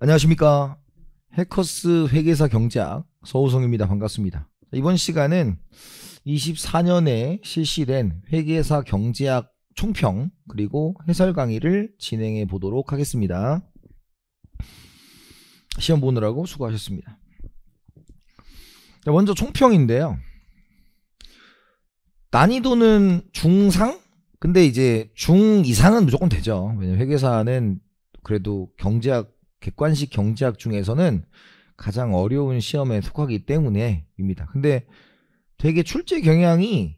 안녕하십니까. 해커스 회계사 경제학 서우성입니다. 반갑습니다. 이번 시간은 24년에 실시된 회계사 경제학 총평 그리고 해설 강의를 진행해 보도록 하겠습니다. 시험 보느라고 수고하셨습니다. 먼저 총평인데요. 난이도는 중상? 근데 이제 중 이상은 무조건 되죠. 왜냐면 회계사는 그래도 경제학 객관식 경제학 중에서는 가장 어려운 시험에 속하기 때문에입니다. 근데 되게 출제 경향이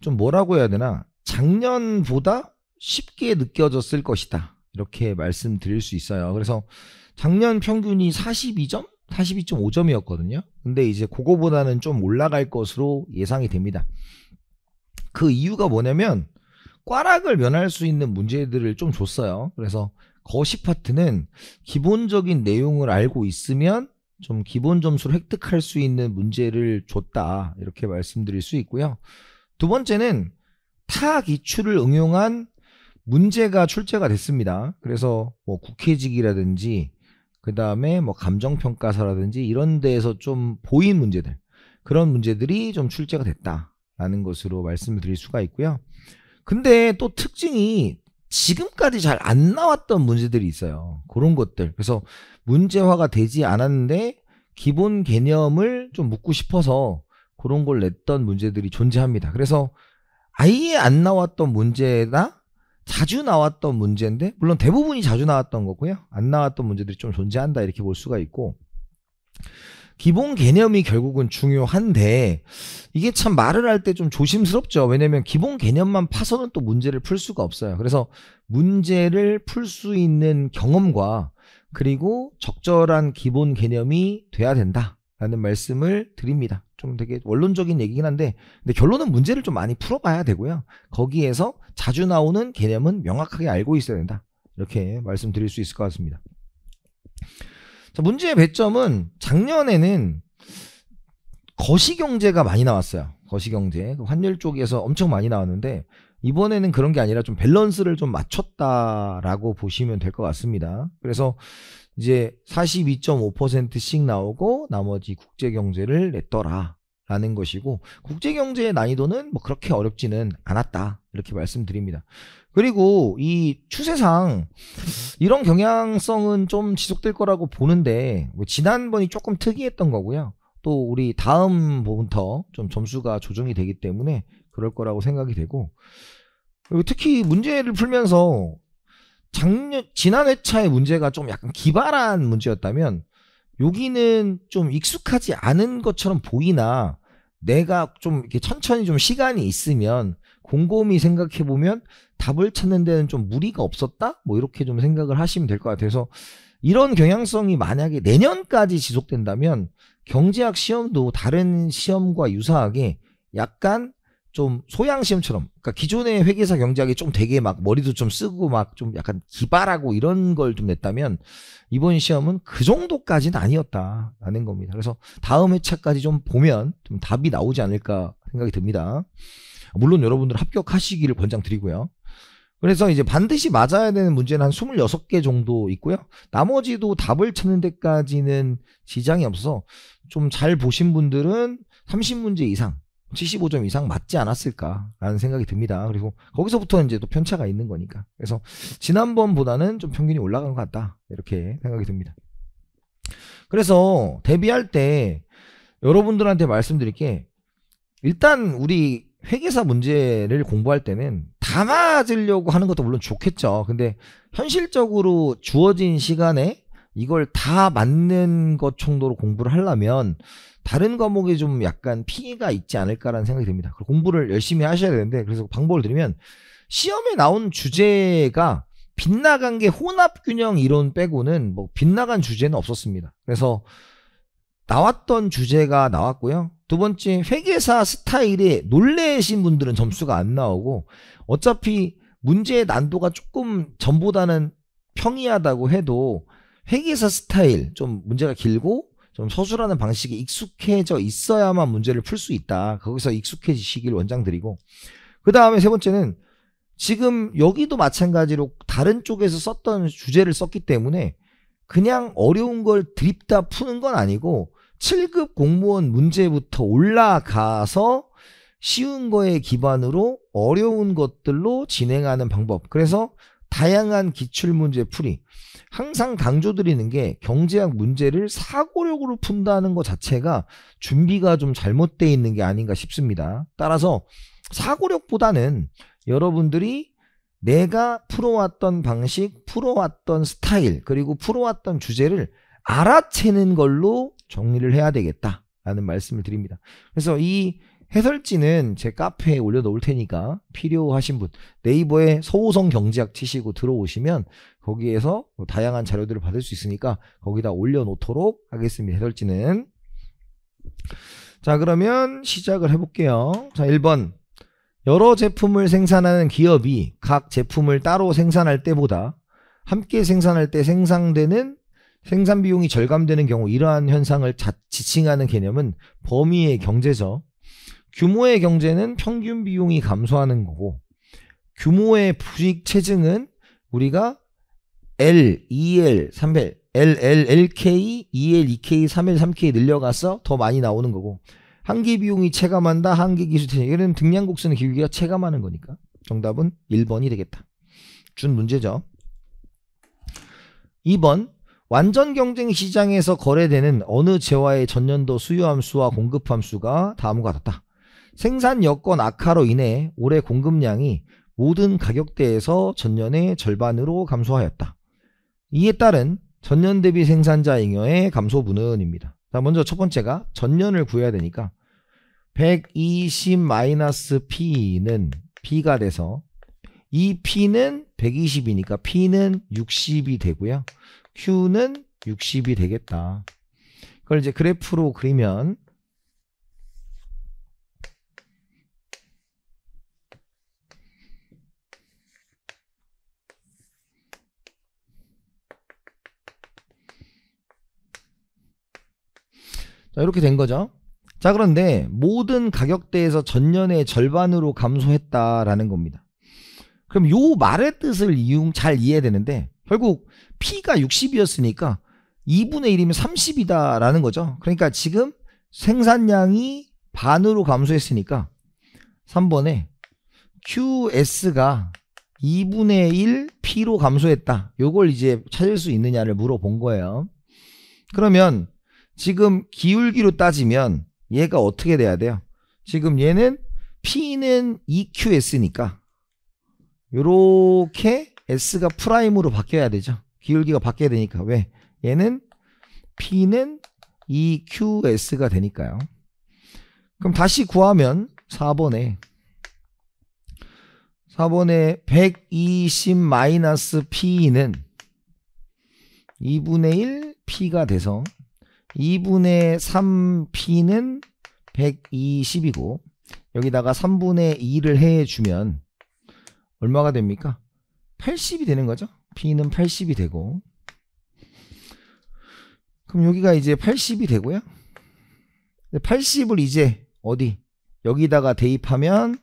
좀 뭐라고 해야 되나 작년보다 쉽게 느껴졌을 것이다. 이렇게 말씀드릴 수 있어요. 그래서 작년 평균이 42점? 42.5점이었거든요. 근데 이제 그거보다는 좀 올라갈 것으로 예상이 됩니다. 그 이유가 뭐냐면 꽈락을 면할 수 있는 문제들을 좀 줬어요. 그래서 거시 파트는 기본적인 내용을 알고 있으면 좀 기본 점수를 획득할 수 있는 문제를 줬다 이렇게 말씀드릴 수 있고요. 두 번째는 타 기출을 응용한 문제가 출제가 됐습니다. 그래서 뭐 국회직이라든지 그 다음에 뭐 감정평가사라든지 이런 데에서 좀 보인 문제들 그런 문제들이 좀 출제가 됐다라는 것으로 말씀 드릴 수가 있고요. 근데 또 특징이 지금까지 잘 안 나왔던 문제들이 있어요. 그런 것들. 그래서 문제화가 되지 않았는데 기본 개념을 좀 묻고 싶어서 그런 걸 냈던 문제들이 존재합니다. 그래서 아예 안 나왔던 문제나 자주 나왔던 문제인데 물론 대부분이 자주 나왔던 거고요. 안 나왔던 문제들이 좀 존재한다 이렇게 볼 수가 있고 기본 개념이 결국은 중요한데 이게 참 말을 할 때 좀 조심스럽죠. 왜냐면 기본 개념만 파서는 또 문제를 풀 수가 없어요. 그래서 문제를 풀 수 있는 경험과 그리고 적절한 기본 개념이 돼야 된다라는 말씀을 드립니다. 좀 되게 원론적인 얘기긴 한데 근데 결론은 문제를 좀 많이 풀어봐야 되고요. 거기에서 자주 나오는 개념은 명확하게 알고 있어야 된다. 이렇게 말씀드릴 수 있을 것 같습니다. 자, 문제의 배점은 작년에는 거시경제가 많이 나왔어요. 거시경제. 그 환율 쪽에서 엄청 많이 나왔는데, 이번에는 그런 게 아니라 좀 밸런스를 좀 맞췄다라고 보시면 될 것 같습니다. 그래서 이제 42.5%씩 나오고 나머지 국제 경제를 냈더라. 라는 것이고 국제 경제의 난이도는 뭐 그렇게 어렵지는 않았다. 이렇게 말씀드립니다. 그리고 이 추세상 이런 경향성은 좀 지속될 거라고 보는데 뭐 지난번이 조금 특이했던 거고요. 또 우리 다음 부분부터 좀 점수가 조정이 되기 때문에 그럴 거라고 생각이 되고 고 특히 문제를 풀면서 작년 지난 회차의 문제가 좀 약간 기발한 문제였다면 여기는 좀 익숙하지 않은 것처럼 보이나 내가 좀 이렇게 천천히 좀 시간이 있으면 곰곰이 생각해 보면 답을 찾는 데는 좀 무리가 없었다? 뭐 이렇게 좀 생각을 하시면 될 것 같아서 이런 경향성이 만약에 내년까지 지속된다면 경제학 시험도 다른 시험과 유사하게 약간 좀 소양 시험처럼 그러니까 기존의 회계사 경제학이 좀 되게 막 머리도 좀 쓰고 막 좀 약간 기발하고 이런 걸 좀 냈다면 이번 시험은 그 정도까지는 아니었다라는 겁니다. 그래서 다음 회차까지 좀 보면 좀 답이 나오지 않을까 생각이 듭니다. 물론 여러분들 합격하시기를 권장드리고요. 그래서 이제 반드시 맞아야 되는 문제는 한 26개 정도 있고요. 나머지도 답을 찾는 데까지는 지장이 없어서 좀 잘 보신 분들은 30문제 이상, 75점 이상 맞지 않았을까라는 생각이 듭니다. 그리고 거기서부터 이제 또 편차가 있는 거니까. 그래서 지난번보다는 좀 평균이 올라간 것 같다. 이렇게 생각이 듭니다. 그래서 데뷔할 때 여러분들한테 말씀드릴 게 일단 우리 회계사 문제를 공부할 때는 다 맞으려고 하는 것도 물론 좋겠죠. 근데 현실적으로 주어진 시간에 이걸 다 맞는 것 정도로 공부를 하려면 다른 과목에 좀 약간 피해가 있지 않을까라는 생각이 듭니다. 공부를 열심히 하셔야 되는데 그래서 방법을 드리면 시험에 나온 주제가 빗나간 게 혼합균형 이론 빼고는 뭐 빗나간 주제는 없었습니다. 그래서 나왔던 주제가 나왔고요. 두 번째 회계사 스타일에 놀래신 분들은 점수가 안 나오고 어차피 문제의 난도가 조금 전보다는 평이하다고 해도 회계사 스타일 좀 문제가 길고 좀 서술하는 방식이 익숙해져 있어야만 문제를 풀 수 있다. 거기서 익숙해지시길 원장드리고 그 다음에 세 번째는 지금 여기도 마찬가지로 다른 쪽에서 썼던 주제를 썼기 때문에 그냥 어려운 걸 드립다 푸는 건 아니고 7급 공무원 문제부터 올라가서 쉬운 거에 기반으로 어려운 것들로 진행하는 방법. 그래서 다양한 기출문제 풀이. 항상 강조드리는 게 경제학 문제를 사고력으로 푼다는 것 자체가 준비가 좀 잘못되어 있는 게 아닌가 싶습니다. 따라서 사고력보다는 여러분들이 내가 풀어왔던 방식, 풀어왔던 스타일, 그리고 풀어왔던 주제를 알아채는 걸로 정리를 해야 되겠다라는 말씀을 드립니다. 그래서 이 해설지는 제 카페에 올려놓을 테니까 필요하신 분 네이버에 소호성 경제학 치시고 들어오시면 거기에서 뭐 다양한 자료들을 받을 수 있으니까 거기다 올려놓도록 하겠습니다. 해설지는 자 그러면 시작을 해볼게요. 자 1번 여러 제품을 생산하는 기업이 각 제품을 따로 생산할 때보다 함께 생산할 때 생산되는 생산 비용이 절감되는 경우 이러한 현상을 자, 지칭하는 개념은 범위의 경제죠. 규모의 경제는 평균 비용이 감소하는 거고 규모의 부익 체증은 우리가 L, EL, 3L, L, L, LK, EL, EK, 3L, 3K 늘려가서 더 많이 나오는 거고 한계 비용이 체감한다. 한계 기술 체증. 이런 등량곡 선의기이가 체감하는 거니까. 정답은 1번이 되겠다. 준 문제죠. 2번 완전 경쟁 시장에서 거래되는 어느 재화의 전년도 수요함수와 공급함수가 다음과 같다. 았 생산 여건 악화로 인해 올해 공급량이 모든 가격대에서 전년의 절반으로 감소하였다. 이에 따른 전년 대비 생산자 잉여의 감소분은입니다. 자, 먼저 첫 번째가 전년을 구해야 되니까 120-P는 p 가 돼서 이 P는 120이니까 P는 60이 되고요. Q는 60이 되겠다. 그걸 이제 그래프로 그리면 자, 이렇게 된 거죠. 자, 그런데 모든 가격대에서 전년의 절반으로 감소했다라는 겁니다. 그럼 요 말의 뜻을 이용 잘 이해해야 되는데 결국 P가 60이었으니까 2분의 1이면 30이다라는 거죠. 그러니까 지금 생산량이 반으로 감소했으니까 3번에 QS가 2분의 1 P로 감소했다. 요걸 이제 찾을 수 있느냐를 물어본 거예요. 그러면 지금 기울기로 따지면 얘가 어떻게 돼야 돼요? 지금 얘는 P는 EQS니까 요렇게 S가 프라임으로 바뀌어야 되죠. 기울기가 바뀌어야 되니까. 왜? 얘는 P는 EQS가 되니까요. 그럼 다시 구하면 4번에 4번에 120 마이너스 P는 2분의 1 P가 돼서 2분의 3 P는 120이고 여기다가 3분의 2를 해주면 얼마가 됩니까? 80이 되는 거죠. p 는 80이 되고 그럼 여기가 이제 80이 되고요. 80을 이제 어디 여기다가 대입하면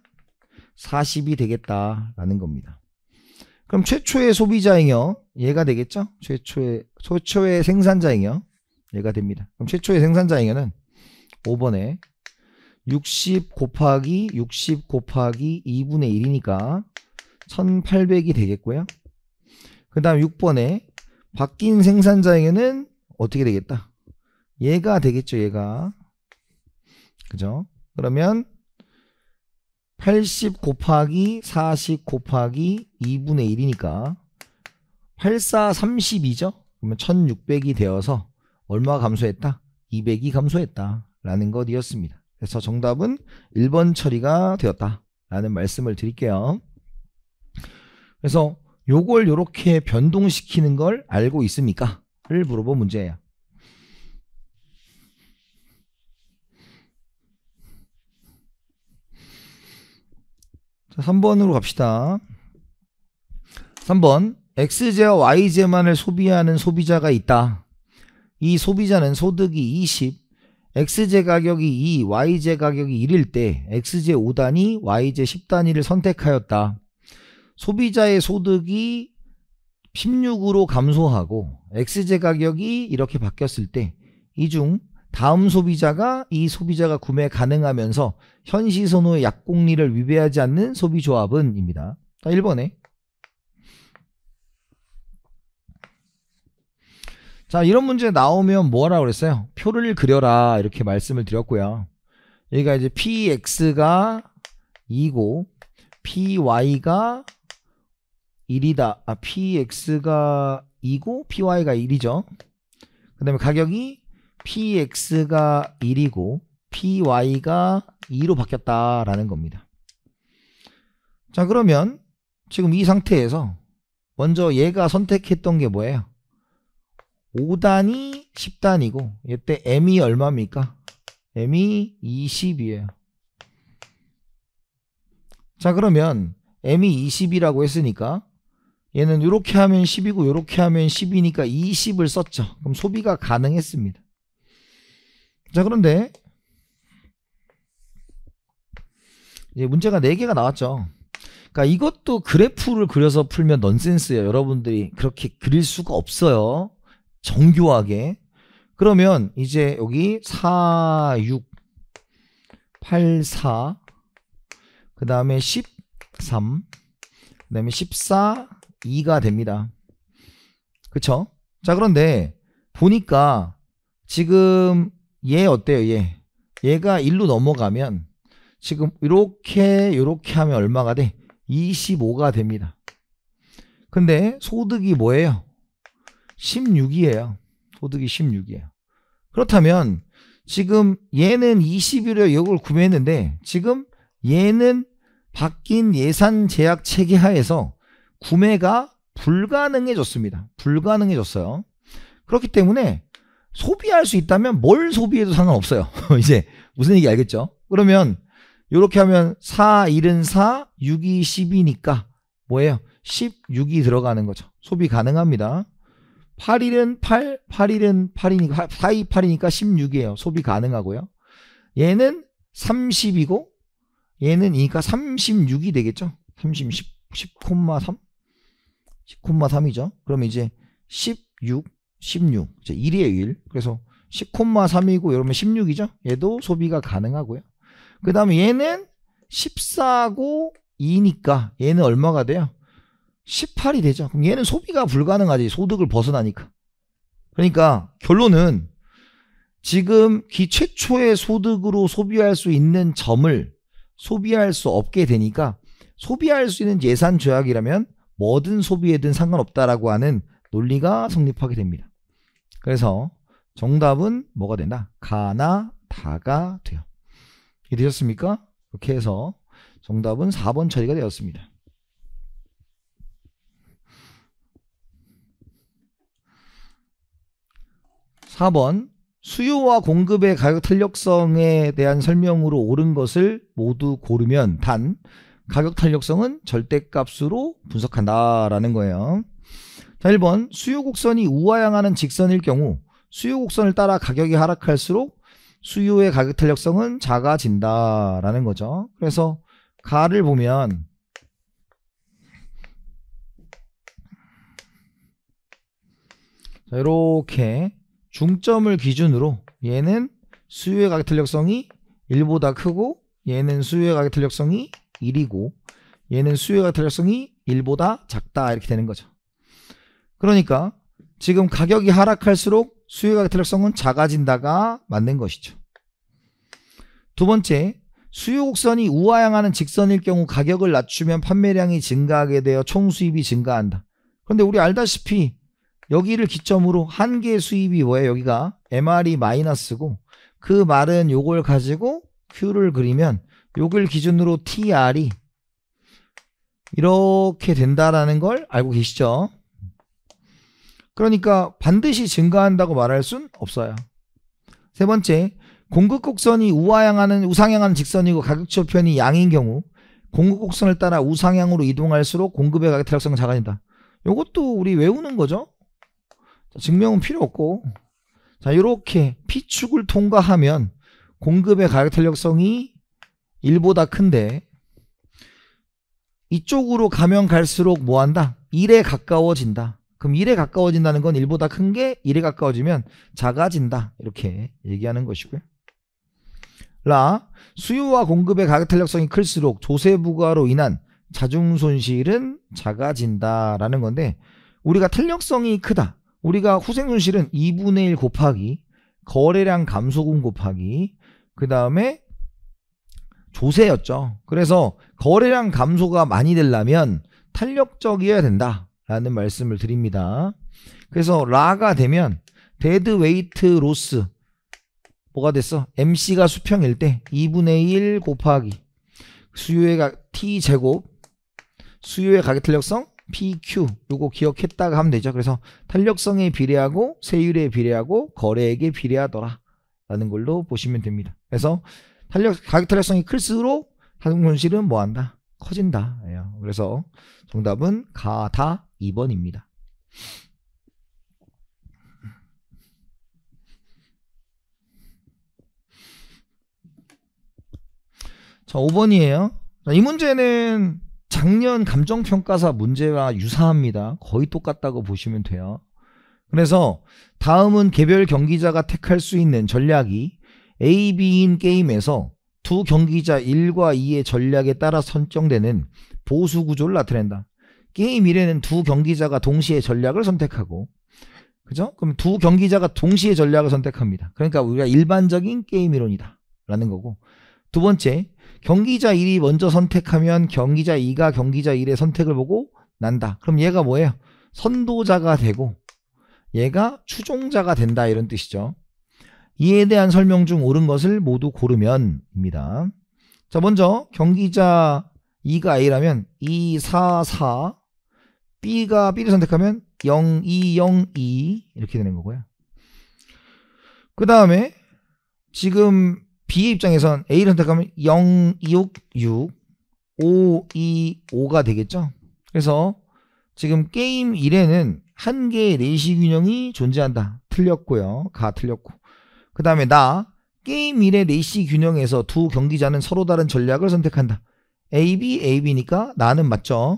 40이 되겠다라는 겁니다. 그럼 최초의 소비자잉여 얘가 되겠죠? 최초의 최초의 생산자잉여 얘가 됩니다. 그럼 최초의 생산자잉여는 5번에 60 곱하기 60 곱하기 2분의 1이니까 1800이 되겠고요. 그 다음 6번에 바뀐 생산자에게는 어떻게 되겠다? 얘가 되겠죠, 얘가. 그죠? 그러면 80 곱하기 40 곱하기 2분의 1이니까 84, 32죠? 그러면 1600이 되어서 얼마 감소했다? 200이 감소했다. 라는 것이었습니다. 그래서 정답은 1번 처리가 되었다. 라는 말씀을 드릴게요. 그래서 요걸 요렇게 변동시키는 걸 알고 있습니까? 를 물어본 문제예요. 자, 3번으로 갑시다. 3번 X제와 Y제만을 소비하는 소비자가 있다. 이 소비자는 소득이 20, X제 가격이 2, Y제 가격이 1일 때 X제 5단위, Y제 10단위를 선택하였다. 소비자의 소득이 16으로 감소하고 x 스제 가격이 이렇게 바뀌었을 때 이 중 다음 소비자가 이 소비자가 구매 가능하면서 현시 선호의 약공리를 위배하지 않는 소비 조합은 입니다. 1번에 자 이런 문제 나오면 뭐하라 그랬어요? 표를 그려라 이렇게 말씀을 드렸고요. 여기가 이제 px가 2고 py가 1이다. 아, px가 2고 py가 1이죠. 그 다음에 가격이 px가 1이고 py가 2로 바뀌었다라는 겁니다. 자 그러면 지금 이 상태에서 먼저 얘가 선택했던 게 뭐예요? 5단이 10단이고 이때 m이 얼마입니까? m이 20이에요. 자 그러면 m이 20이라고 했으니까 얘는 이렇게 하면 10이고 이렇게 하면 10이니까 20을 썼죠. 그럼 소비가 가능했습니다. 자 그런데 이제 문제가 4개가 나왔죠. 그러니까 이것도 그래프를 그려서 풀면 넌센스예요. 여러분들이 그렇게 그릴 수가 없어요. 정교하게. 그러면 이제 여기 4, 6, 8, 4, 그 다음에 13, 그 다음에 14, 2가 됩니다. 그쵸? 자, 그런데 보니까 지금 얘 어때요, 얘? 얘가 1로 넘어가면 지금 이렇게 이렇게 하면 얼마가 돼? 25가 됩니다. 근데 소득이 뭐예요? 16이에요. 소득이 16이에요. 그렇다면 지금 얘는 2 1일에이 구매했는데 지금 얘는 바뀐 예산 제약 체계 하에서 구매가 불가능해졌습니다. 불가능해졌어요. 그렇기 때문에 소비할 수 있다면 뭘 소비해도 상관없어요. 이제 무슨 얘기 알겠죠? 그러면 이렇게 하면 4, 1은 4, 6이 10이니까 뭐예요? 16이 들어가는 거죠. 소비 가능합니다. 8, 1은 8, 8, 1은 8이니까 4, 2, 8이니까 16이에요. 소비 가능하고요. 얘는 30이고 얘는 이니까 36이 되겠죠. 30, 10, 10,3 10,3이죠. 그러면 이제 16, 16. 이제 1이에요, 1. 그래서 10,3이고 여러분 16이죠. 얘도 소비가 가능하고요. 그 다음에 얘는 14고 2니까 얘는 얼마가 돼요? 18이 되죠. 그럼 얘는 소비가 불가능하지. 소득을 벗어나니까. 그러니까 결론은 지금 기 최초의 소득으로 소비할 수 있는 점을 소비할 수 없게 되니까 소비할 수 있는 예산 조약이라면 뭐든 소비에든 상관없다라고 하는 논리가 성립하게 됩니다. 그래서 정답은 뭐가 된다? 가나 다가 돼요. 이해되셨습니까? 이렇게 해서 정답은 4번 처리가 되었습니다. 4번 수요와 공급의 가격 탄력성에 대한 설명으로 옳은 것을 모두 고르면 단 가격 탄력성은 절대값으로 분석한다라는 거예요. 자, 1번 수요 곡선이 우하향하는 직선일 경우 수요 곡선을 따라 가격이 하락할수록 수요의 가격 탄력성은 작아진다라는 거죠. 그래서 가를 보면 자, 이렇게 중점을 기준으로 얘는 수요의 가격 탄력성이 1보다 크고 얘는 수요의 가격 탄력성이 1이고 얘는 수요 가탈력성이 1보다 작다 이렇게 되는 거죠. 그러니까 지금 가격이 하락할수록 수요 가탈력성은 작아진다가 맞는 것이죠. 두 번째, 수요 곡선이 우하향하는 직선일 경우 가격을 낮추면 판매량이 증가하게 되어 총 수입이 증가한다. 그런데 우리 알다시피 여기를 기점으로 한 개의 수입이 뭐예요? 여기가 MR이 마이너스고 그 말은 요걸 가지고 Q를 그리면 요걸 기준으로 TR이 이렇게 된다라는 걸 알고 계시죠? 그러니까 반드시 증가한다고 말할 순 없어요. 세 번째, 공급 곡선이 우하향하는 우상향하는 직선이고 가격 지표편이 양인 경우 공급 곡선을 따라 우상향으로 이동할수록 공급의 가격 대략성은 작아진다. 요것도 우리 외우는 거죠. 자, 증명은 필요 없고 자 이렇게 P축을 통과하면 공급의 가격 탄력성이 1보다 큰데 이쪽으로 가면 갈수록 뭐 한다? 1에 가까워진다. 그럼 1에 가까워진다는 건 1보다 큰 게 1에 가까워지면 작아진다. 이렇게 얘기하는 것이고요. 라, 수요와 공급의 가격 탄력성이 클수록 조세 부과로 인한 자중 손실은 작아진다라는 건데 우리가 탄력성이 크다. 우리가 후생 손실은 2분의 1 곱하기 거래량 감소분 곱하기 그 다음에 조세였죠. 그래서 거래량 감소가 많이 되려면 탄력적이어야 된다라는 말씀을 드립니다. 그래서 라가 되면 데드 웨이트 로스 뭐가 됐어? MC가 수평일 때 2분의 1 곱하기 수요의 가, T 제곱 수요의 가격 탄력성 PQ 요거 기억했다가 하면 되죠. 그래서 탄력성에 비례하고 세율에 비례하고 거래액에 비례하더라 라는 걸로 보시면 됩니다. 그래서 탄력 가격 탄력성이 클수록 자동 손실은 뭐 한다? 커진다. 예. 그래서 정답은 가다 2번입니다. 자, 5번이에요. 자, 이 문제는 작년 감정평가사 문제와 유사합니다. 거의 똑같다고 보시면 돼요. 그래서 다음은 개별 경기자가 택할 수 있는 전략이 A, B인 게임에서 두 경기자 1과 2의 전략에 따라 선정되는 보수 구조를 나타낸다. 게임 1에는 두 경기자가 동시에 전략을 선택하고 그죠? 그럼 두 경기자가 동시에 전략을 선택합니다. 그러니까 우리가 일반적인 게임 이론이다. 라는 거고. 두 번째, 경기자 1이 먼저 선택하면 경기자 2가 경기자 1의 선택을 보고 난다. 그럼 얘가 뭐예요? 선도자가 되고 얘가 추종자가 된다 이런 뜻이죠. 이에 대한 설명 중 옳은 것을 모두 고르면입니다. 자, 먼저 경기자 E가 A라면 2, 4, 4 B가 B를 선택하면 0, 2, 0, 2 이렇게 되는 거고요. 그 다음에 지금 B의 입장에선 A를 선택하면 0, 2, 6, 6 5, 2, 5가 되겠죠. 그래서 지금 게임 1에는 한 개의 레시 균형이 존재한다. 틀렸고요. 가 틀렸고. 그 다음에 나 게임 1의 레이시 균형에서 두 경기자는 서로 다른 전략을 선택한다. AB, AB니까 나는 맞죠.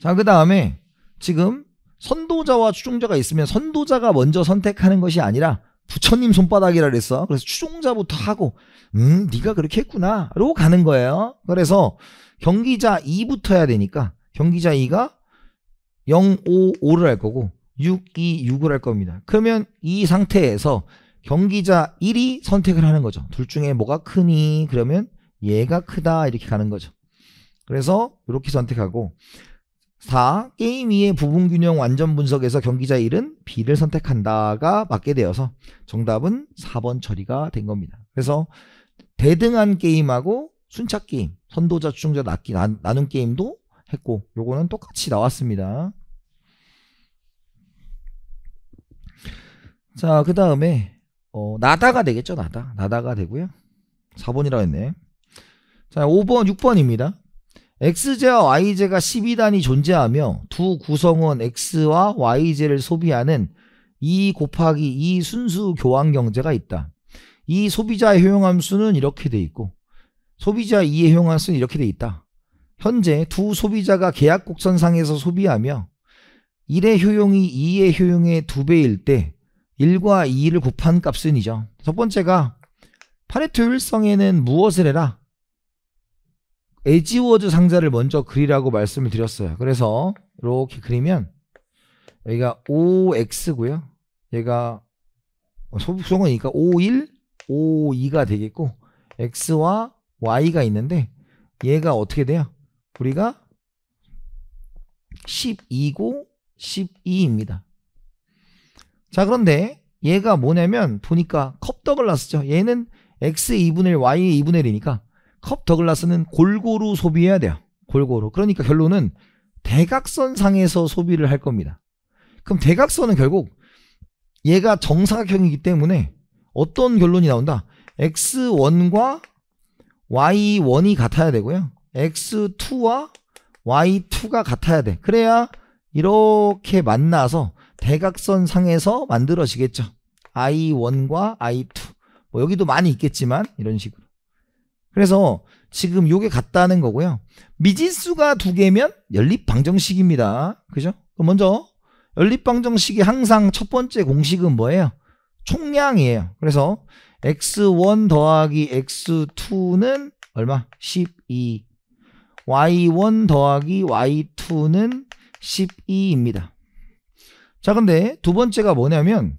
자, 그 다음에 지금 선도자와 추종자가 있으면 선도자가 먼저 선택하는 것이 아니라 부처님 손바닥이라 그랬어. 그래서 추종자부터 하고 음, 네가 그렇게 했구나. 로 가는 거예요. 그래서 경기자 2부터 해야 되니까 경기자 2가 0, 5, 5를 할 거고 6, 2, 6을 할 겁니다. 그러면 이 상태에서 경기자 1이 선택을 하는 거죠. 둘 중에 뭐가 크니? 그러면 얘가 크다 이렇게 가는 거죠. 그래서 이렇게 선택하고 4. 게임 위의 부분균형 완전 분석에서 경기자 1은 B를 선택한다가 맞게 되어서 정답은 4번 처리가 된 겁니다. 그래서 대등한 게임하고 순차 게임, 선도자, 추종자 나눈 게임도 했고 요거는 똑같이 나왔습니다. 자, 그 다음에, 어, 나다가 되겠죠, 나다. 나다가 되고요. 4번이라고 했네. 자, 5번, 6번입니다. X제와 Y제가 12단이 존재하며 두 구성원 X와 Y제를 소비하는 2 e 곱하기 2 e 순수 교환 경제가 있다. 이 소비자의 효용함수는 이렇게 돼 있고 소비자 2의 효용함수는 이렇게 돼 있다. 현재 두 소비자가 계약 곡선상에서 소비하며 1의 효용이 2의 효용의 두배일때 1과 2를 곱한 값은 이죠. 첫 번째가 파레토 율성에는 무엇을 해라? 에지워즈 상자를 먼저 그리라고 말씀을 드렸어요. 그래서 이렇게 그리면 여기가 5x고요. 얘가 소속이니까 51, 52가 되겠고 x와 y가 있는데 얘가 어떻게 돼요? 우리가 12고 12입니다. 자, 그런데 얘가 뭐냐면 보니까 컵 더글라스죠. 얘는 x의 2분의 1, y의 2분의 1이니까 컵 더글라스는 골고루 소비해야 돼요. 골고루. 그러니까 결론은 대각선 상에서 소비를 할 겁니다. 그럼 대각선은 결국 얘가 정사각형이기 때문에 어떤 결론이 나온다? x1과 y1이 같아야 되고요. x2와 y2가 같아야 돼. 그래야 이렇게 만나서 대각선 상에서 만들어지겠죠. I1과 I2. 뭐 여기도 많이 있겠지만 이런 식으로. 그래서 지금 요게 같다는 거고요. 미지수가 두 개면 연립방정식입니다. 그죠? 먼저 연립방정식이 항상 첫 번째 공식은 뭐예요? 총량이에요. 그래서 x1 더하기 x2는 얼마? 12. y1 더하기 y2는 12입니다. 자, 근데 두 번째가 뭐냐면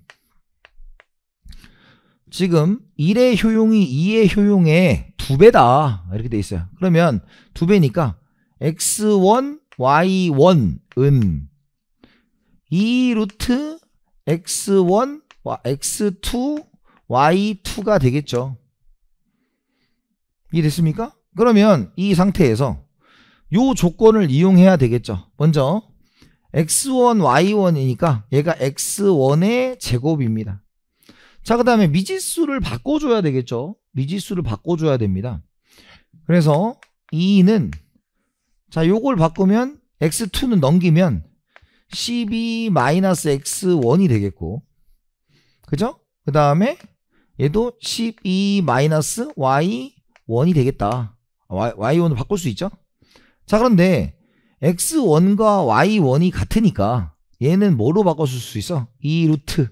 지금 1의 효용이 2의 효용의 두 배다. 이렇게 돼 있어요. 그러면 두 배니까 x1, y1은 2 루트 x1, x2, y2가 되겠죠. 이해됐습니까? 그러면 이 상태에서 요 조건을 이용해야 되겠죠. 먼저 x1, y1이니까 얘가 x1의 제곱입니다. 자, 그 다음에 미지수를 바꿔줘야 되겠죠. 미지수를 바꿔줘야 됩니다. 그래서 2는 자, 요걸 바꾸면 x2는 넘기면 12-x1이 되겠고 그죠? 그 다음에 얘도 12-y1이 되겠다. 아, y, 1을 바꿀 수 있죠? 자, 그런데 x1과 y1이 같으니까 얘는 뭐로 바꿔줄 수 있어? 이 루트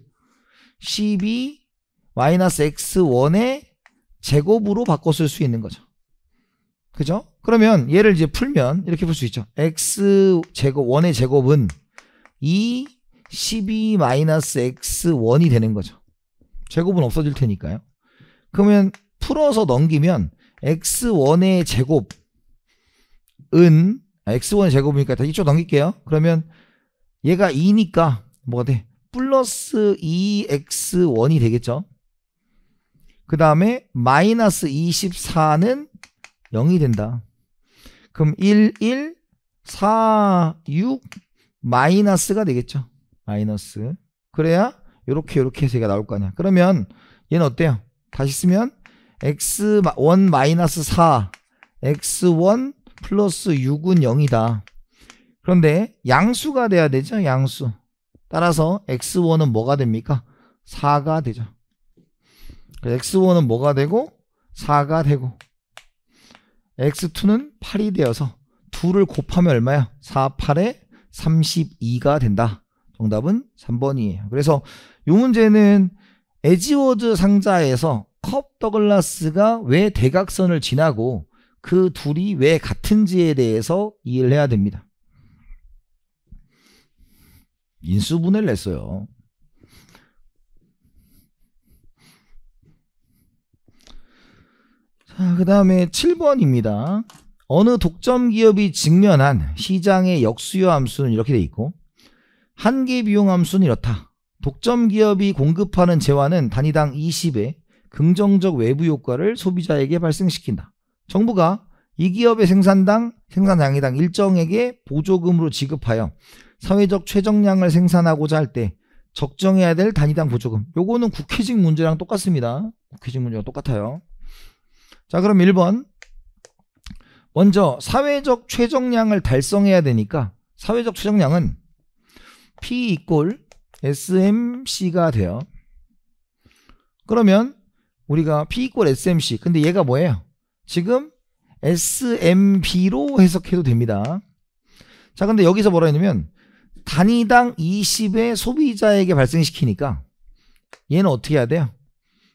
12 x1의 제곱으로 바꿨을수 있는 거죠. 그죠? 그러면 얘를 이제 풀면 이렇게 볼 수 있죠. x 제곱 1의 제곱은 2 12 x1이 되는 거죠. 제곱은 없어질 테니까요. 그러면 풀어서 넘기면 x1의 제곱은 아, x1의 제곱이니까 다 이쪽 넘길게요. 그러면 얘가 2니까 뭐가 돼? 플러스 2x1이 되겠죠. 그 다음에 마이너스 24는 0이 된다. 그럼 1, 1, 4, 6 마이너스가 되겠죠. 마이너스. 그래야 이렇게 이렇게 해서 얘가 나올 거 아니야. 그러면 얘는 어때요? 다시 쓰면 x1 마이너스 4 x1 플러스 6은 0이다. 그런데 양수가 돼야 되죠. 양수. 따라서 x1은 뭐가 됩니까? 4가 되죠. x1은 뭐가 되고 4가 되고 x2는 8이 되어서 2를 곱하면 얼마야? 4, 8에 32가 된다. 정답은 3번이에요. 그래서 이 문제는 에지워드 상자에서 컵 더글라스가 왜 대각선을 지나고 그 둘이 왜 같은지에 대해서 이해를 해야 됩니다. 인수분해를 했어요. 자, 그 다음에 7번입니다. 어느 독점 기업이 직면한 시장의 역수요 함수는 이렇게 돼 있고 한계 비용 함수는 이렇다. 독점 기업이 공급하는 재화는 단위당 20의 긍정적 외부 효과를 소비자에게 발생시킨다. 정부가 이 기업의 생산당, 생산량이당 일정액의 보조금으로 지급하여 사회적 최정량을 생산하고자 할 때 적정해야 될 단위당 보조금. 요거는 국회직 문제랑 똑같습니다. 국회직 문제랑 똑같아요. 자, 그럼 1번. 먼저 사회적 최정량을 달성해야 되니까 사회적 최정량은 P 이꼴 SMC가 돼요. 그러면 우리가 P 이꼴 SMC. 근데 얘가 뭐예요? 지금 SMB로 해석해도 됩니다. 자, 근데 여기서 뭐라 했냐면 단위당 20의 소비자에게 발생시키니까 얘는 어떻게 해야 돼요?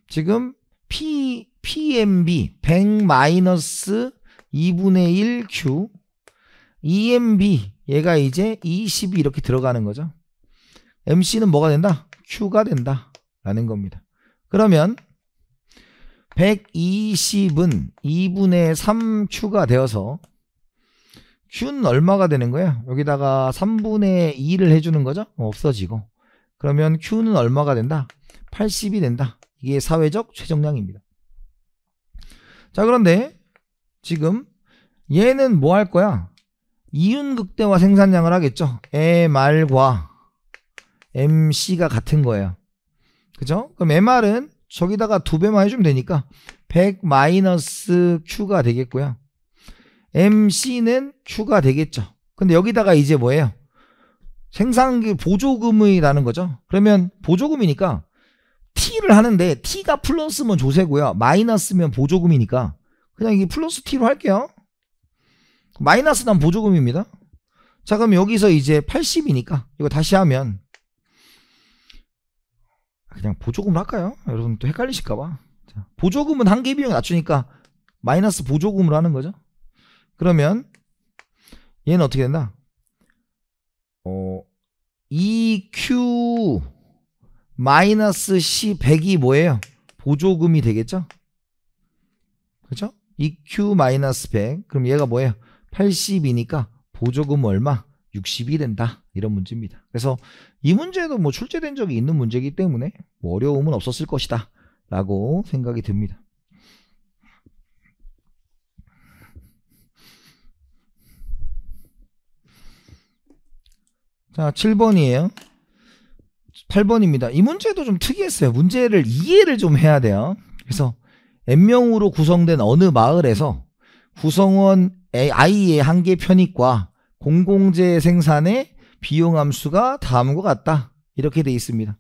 지금 P, PMB 100 마이너스 2분의 1 Q EMB 얘가 이제 20이 이렇게 들어가는 거죠. MC는 뭐가 된다? Q가 된다. 라는 겁니다. 그러면 120은 2분의 3Q가 되어서 Q는 얼마가 되는 거야? 여기다가 3분의 2를 해주는 거죠? 어, 없어지고 그러면 Q는 얼마가 된다? 80이 된다. 이게 사회적 최정량입니다. 자 그런데 지금 얘는 뭐 할 거야? 이윤 극대화 생산량을 하겠죠. MR과 MC가 같은 거예요. 그죠? 그럼 MR은 저기다가 두 배만 해주면 되니까 100 마이너스 Q가 되겠고요. MC는 Q가 되겠죠. 근데 여기다가 이제 뭐예요? 생산기 그 보조금이라는 거죠. 그러면 보조금이니까 T를 하는데 T가 플러스면 조세고요. 마이너스면 보조금이니까 그냥 이게 플러스 T로 할게요. 마이너스 는 보조금입니다. 자 그럼 여기서 이제 80이니까 이거 다시 하면 그냥 보조금을 할까요? 여러분 또 헷갈리실까봐. 자, 보조금은 한계 비용 낮추니까 마이너스 보조금을 하는 거죠. 그러면 얘는 어떻게 된다? 어, EQ 마이너스 C 100이 뭐예요? 보조금이 되겠죠? 그렇죠? EQ 마이너스 100. 그럼 얘가 뭐예요? 80이니까 보조금 얼마? 60이 된다 이런 문제입니다. 그래서 이 문제도 뭐 출제된 적이 있는 문제이기 때문에 뭐 어려움은 없었을 것이다 라고 생각이 듭니다. 자 7번이에요. 8번입니다. 이 문제도 좀 특이했어요. 문제를 이해를 좀 해야 돼요. 그래서 N명으로 구성된 어느 마을에서 구성원 I의 한계 편익과 공공재 생산의 비용 함수가 다음과 같다. 이렇게 돼 있습니다.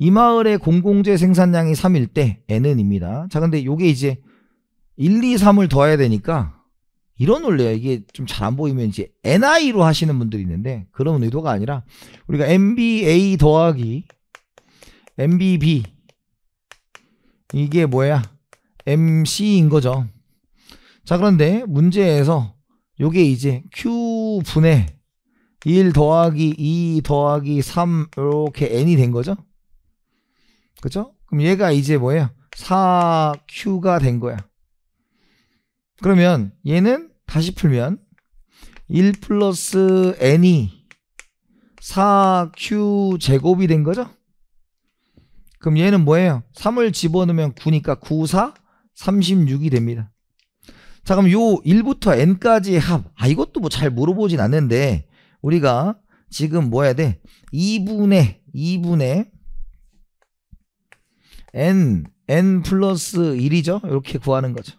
이 마을의 공공재 생산량이 3일 때 n은입니다. 자, 근데 요게 이제 1, 2, 3을 더해야 되니까 이런 원래요. 이게 좀 잘 안 보이면 이제 ni로 하시는 분들이 있는데 그런 의도가 아니라 우리가 mba 더하기 mbb 이게 뭐야? mc인 거죠. 자, 그런데 문제에서 요게 이제 q 분의 1 더하기 2 더하기 3 이렇게 n이 된 거죠. 그죠? 그럼 얘가 이제 뭐예요? 4q가 된 거야. 그러면 얘는 다시 풀면 1 플러스 n이 4q 제곱이 된 거죠? 그럼 얘는 뭐예요? 3을 집어넣으면 9니까 9, 4, 36이 됩니다. 자 그럼 요 1부터 n까지의 합. 아 이것도 뭐 잘 물어보진 않는데 우리가 지금 뭐 해야 돼? 2분의 2분의 n n 플러스 1이죠. 이렇게 구하는 거죠.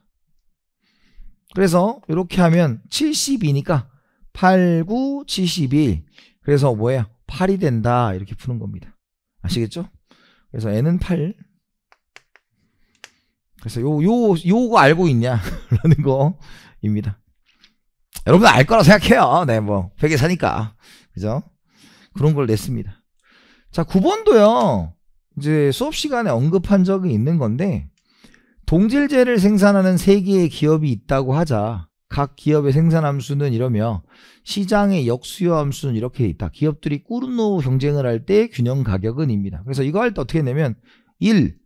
그래서 이렇게 하면 70이니까 8, 9, 71. 그래서 뭐예요? 8이 된다. 이렇게 푸는 겁니다. 아시겠죠? 그래서 n은 8, 그래서 요, 요, 요거 알고 있냐? 라는 거입니다. 여러분 알 거라 생각해요. 네, 뭐, 회계사니까. 그죠? 그런 걸 냈습니다. 자, 9번도요, 이제 수업 시간에 언급한 적이 있는 건데, 동질제를 생산하는 세개의 기업이 있다고 하자, 각 기업의 생산함수는 이러며, 시장의 역수요함수는 이렇게 있다. 기업들이 꾸르노 경쟁을 할 때 균형 가격은입니다. 그래서 이거 할 때 어떻게 내면, 1.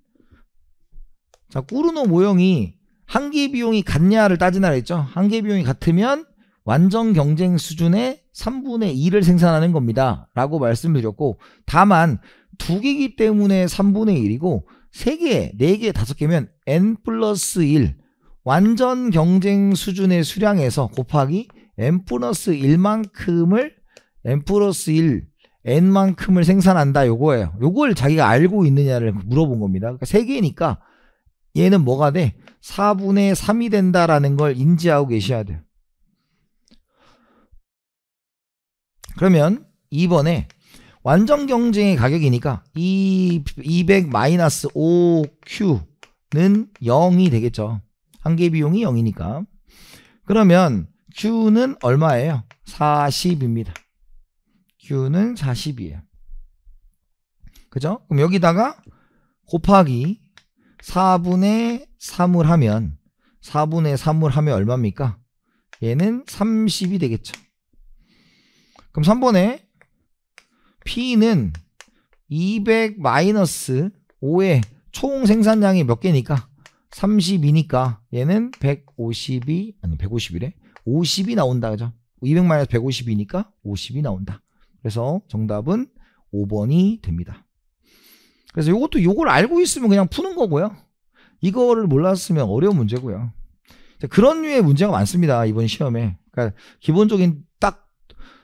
자, 꾸르노 모형이 한 개 비용이 같냐를 따지나라 했죠. 한 개 비용이 같으면 완전 경쟁 수준의 3분의 1을 생산하는 겁니다. 라고 말씀드렸고, 다만 두 개이기 때문에 3분의 1이고, 세 개, 네 개, 다섯 개면 n 플러스 1, 완전 경쟁 수준의 수량에서 곱하기 n 플러스 1만큼을 n 플러스 1, n만큼을 생산한다 요거예요. 요걸 자기가 알고 있느냐를 물어본 겁니다. 그러니까 세 개니까 얘는 뭐가 돼? 4분의 3이 된다라는 걸 인지하고 계셔야 돼요. 그러면 이번에 완전 경쟁의 가격이니까 이200 마이너스 5Q는 0이 되겠죠. 한계 비용이 0이니까. 그러면 Q는 얼마예요? 40입니다. Q는 40이에요. 그죠? 그럼 여기다가 곱하기 4분의 3을 하면 4분의 3을 하면 얼마입니까? 얘는 30이 되겠죠. 그럼 3번에 P는 200 마이너스 5의 총 생산량이 몇 개니까 30이니까 얘는 150이 아니 150이래 50이 나온다 그죠? 200 마이너스 150이니까 50이 나온다. 그래서 정답은 5번이 됩니다. 그래서 이것도이걸 알고 있으면 그냥 푸는 거고요. 이거를 몰랐으면 어려운 문제고요. 그런 류의 문제가 많습니다. 이번 시험에. 그러니까 기본적인 딱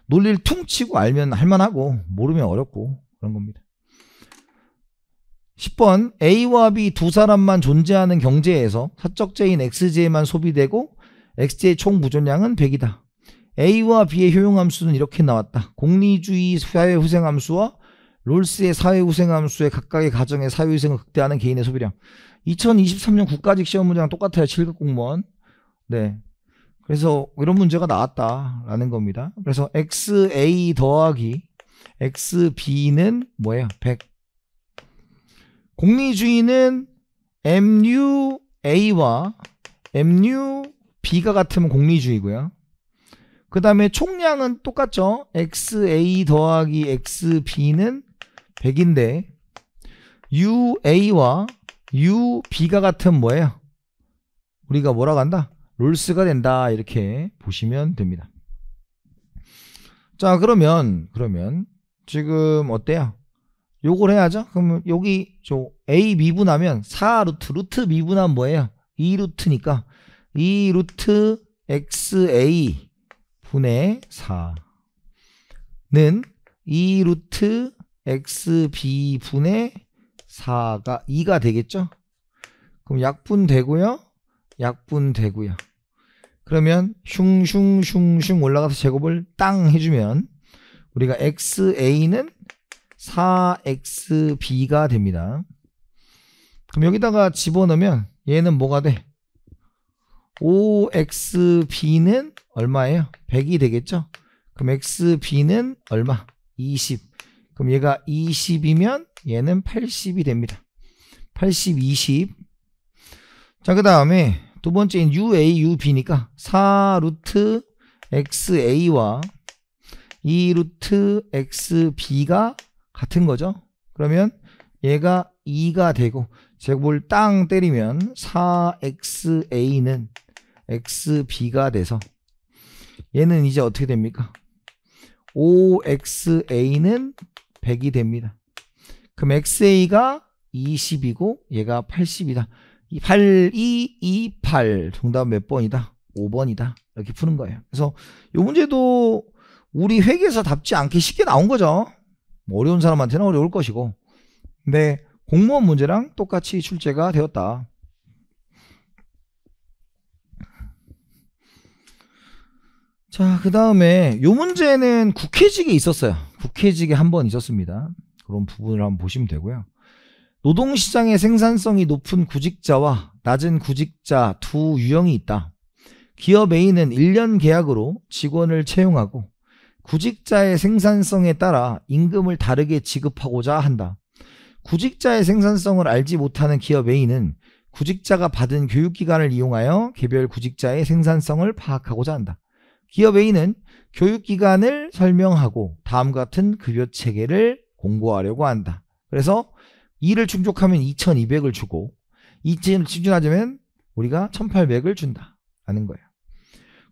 논리를 퉁치고 알면 할만하고 모르면 어렵고 그런 겁니다. 10번 A와 B 두 사람만 존재하는 경제에서 사적재인 XJ만 소비되고 XJ 총부존량은 100이다. A와 B의 효용함수는 이렇게 나왔다. 공리주의 사회후생함수와 롤스의 사회후생함수의 각각의 가정의 사회후생을 극대화하는 개인의 소비량. 2023년 국가직 시험 문제랑 똑같아요. 7급 공무원. 네. 그래서 이런 문제가 나왔다라는 겁니다. 그래서 XA 더하기 XB는 뭐예요? 100. 공리주의는 MUA와 MUB가 같으면 공리주의고요. 그 다음에 총량은 똑같죠. XA 더하기 XB는 100인데 UA와 UB가 같은 뭐예요? 우리가 뭐라고 한다? 롤스가 된다 이렇게 보시면 됩니다. 자 그러면 그러면 지금 어때요? 요걸 해야죠. 그럼 여기 저 a 미분하면 4루트 루트 미분하면 뭐예요? 2루트니까 2루트 xa 분의 4는 2루트 xb분의 4가 2가 되겠죠? 그럼 약분 되고요. 약분 되고요. 그러면 슝슝슝슝 올라가서 제곱을 땅 해주면 우리가 xa는 4xb가 됩니다. 그럼 여기다가 집어넣으면 얘는 뭐가 돼? 5xb는 얼마예요? 100이 되겠죠? 그럼 xb는 얼마? 20. 그럼 얘가 20이면 얘는 80이 됩니다. 80, 20. 자, 그 다음에 두 번째인 UA, UB니까 4루트 XA와 2루트 XB가 같은 거죠. 그러면 얘가 2가 되고 제곱을 땅 때리면 4XA는 XB가 돼서 얘는 이제 어떻게 됩니까? 5XA는 100이 됩니다. 그럼 XA가 20이고 얘가 80이다. 8, 2, 2, 8 정답 몇 번이다? 5번이다. 이렇게 푸는 거예요. 그래서 이 문제도 우리 회계에서 답지 않게 쉽게 나온 거죠. 뭐 어려운 사람한테는 어려울 것이고 근데 공무원 문제랑 똑같이 출제가 되었다. 자, 그 다음에 이 문제는 국회직에 있었어요. 국회직에 한 번 있었습니다. 그런 부분을 한번 보시면 되고요. 노동시장의 생산성이 높은 구직자와 낮은 구직자 두 유형이 있다. 기업 A는 1년 계약으로 직원을 채용하고 구직자의 생산성에 따라 임금을 다르게 지급하고자 한다. 구직자의 생산성을 알지 못하는 기업 A는 구직자가 받은 교육기관을 이용하여 개별 구직자의 생산성을 파악하고자 한다. 기업 의는교육기관을 설명하고 다음 같은 급여 체계를 공고하려고 한다. 그래서 2를 충족하면 2200을 주고 2을 충족하자면 우리가 1800을 준다. 라는 거예요.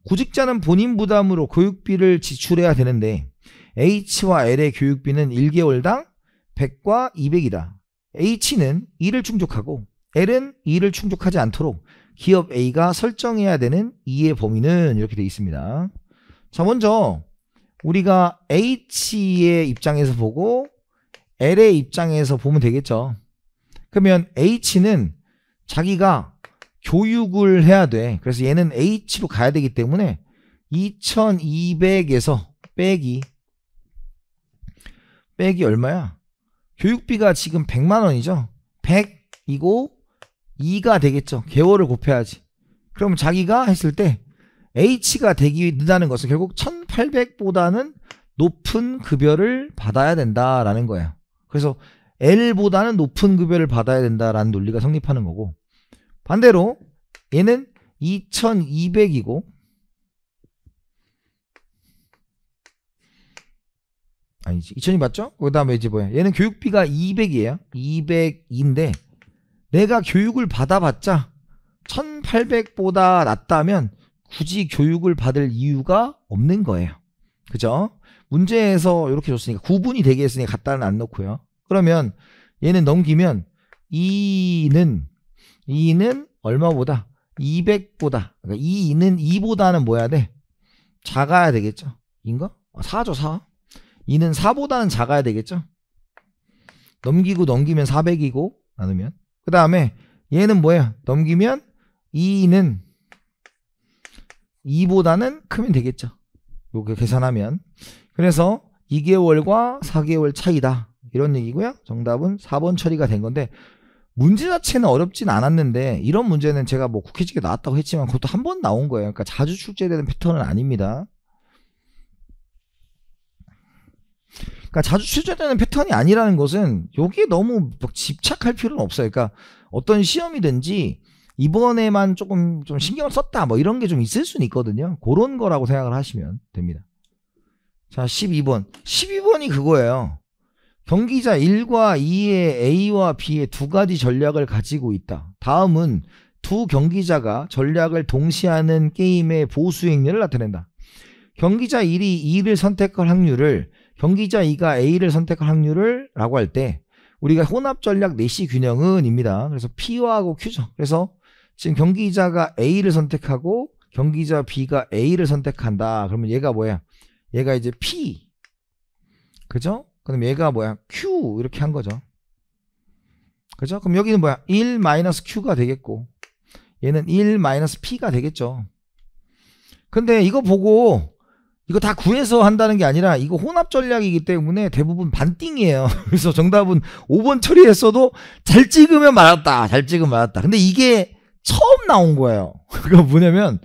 구직자는 본인 부담으로 교육비를 지출해야 되는데 H와 L의 교육비는 1개월당 100과 200이다. H는 2를 충족하고 L은 2를 충족하지 않도록 기업 A가 설정해야 되는 이해 범위는 이렇게 되어 있습니다. 자, 먼저 우리가 H의 입장에서 보고 L의 입장에서 보면 되겠죠. 그러면 H는 자기가 교육을 해야 돼. 그래서 얘는 H로 가야 되기 때문에 2200에서 빼기 빼기 얼마야? 교육비가 지금 100만 원이죠. 100이고 2가 되겠죠. 개월을 곱해야지. 그럼 자기가 했을 때 H가 되기 는다는 것은 결국 1800보다는 높은 급여를 받아야 된다라는 거예요. 그래서 L보다는 높은 급여를 받아야 된다라는 논리가 성립하는 거고 반대로 얘는 2200이고 아니지 2000이 맞죠? 그 다음에 이제 뭐야 얘는 교육비가 200이에요 200인데 내가 교육을 받아봤자 1800보다 낮다면 굳이 교육을 받을 이유가 없는 거예요. 그죠? 문제에서 이렇게 줬으니까 구분이 되게 했으니 갖다는 안 놓고요. 그러면 얘는 넘기면 2는 2는 얼마보다 200보다 그러니까 2는 2보다는 뭐야 돼? 작아야 되겠죠. 인가? 4죠 아, 4. 2는 4보다는 작아야 되겠죠. 넘기고 넘기면 400이고 나누면 그 다음에 얘는 뭐예요? 넘기면 2는 2보다는 크면 되겠죠. 요게 계산하면. 그래서 2개월과 4개월 차이다. 이런 얘기고요. 정답은 4번 처리가 된 건데 문제 자체는 어렵진 않았는데 이런 문제는 제가 뭐 국회직에 나왔다고 했지만 그것도 한 번 나온 거예요. 그러니까 자주 출제되는 패턴은 아닙니다. 그러니까 자주 출전되는 패턴이 아니라는 것은 여기에 너무 집착할 필요는 없어요. 그러니까 어떤 시험이든지 이번에만 조금 좀 신경을 썼다 뭐 이런 게 좀 있을 수는 있거든요. 그런 거라고 생각을 하시면 됩니다. 자, 12번. 12번이 그거예요. 경기자 1과 2의 A와 B의 두 가지 전략을 가지고 있다. 다음은 두 경기자가 전략을 동시 하는 게임의 보수 행렬을 나타낸다. 경기자 1이 2를 선택할 확률을 경기자 E가 A를 선택할 확률을 라고 할 때 우리가 혼합 전략 내시 균형은 입니다. 그래서 P와하고 Q죠. 그래서 지금 경기자가 A를 선택하고 경기자 B가 A를 선택한다. 그러면 얘가 뭐야? 얘가 이제 P. 그죠? 그럼 얘가 뭐야? Q 이렇게 한 거죠. 그죠? 그럼 여기는 뭐야? 1 마이너스 Q가 되겠고 얘는 1 마이너스 P가 되겠죠. 근데 이거 보고 이거 다 구해서 한다는 게 아니라 이거 혼합 전략이기 때문에 대부분 반띵이에요. 그래서 정답은 5번 처리했어도 잘 찍으면 맞았다잘 찍으면 맞았다 근데 이게 처음 나온 거예요. 그거 뭐냐면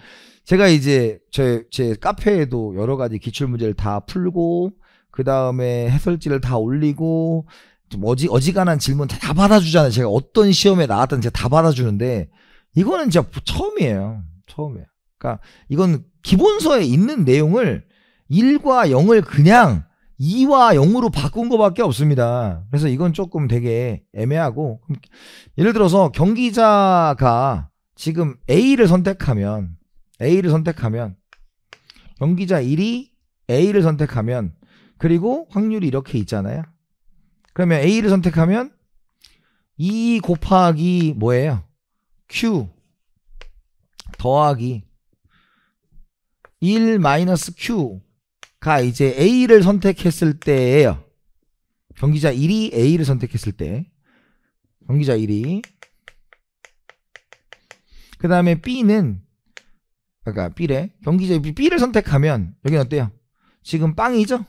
제가 이제 제, 제 카페에도 여러 가지 기출 문제를 다 풀고 그 다음에 해설지를 다 올리고 좀 어지 어지간한 질문 다 받아주잖아요. 제가 어떤 시험에 나왔든지 다 받아주는데 이거는 진짜 처음이에요. 처음이에요. 그러니까 이건 기본서에 있는 내용을 1과 0을 그냥 2와 0으로 바꾼 것밖에 없습니다. 그래서 이건 조금 되게 애매하고 예를 들어서 경기자가 지금 A를 선택하면 A를 선택하면 경기자 1이 A를 선택하면 그리고 확률이 이렇게 있잖아요. 그러면 A를 선택하면 2 e 곱하기 뭐예요? Q 더하기 1 마이너스 Q 가 이제 A를 선택했을 때에요 경기자 1이 A를 선택했을 때 경기자 1이 그 다음에 B는 아까 그러니까 B래 경기자 B를 선택하면 여기는 어때요? 지금 빵이죠?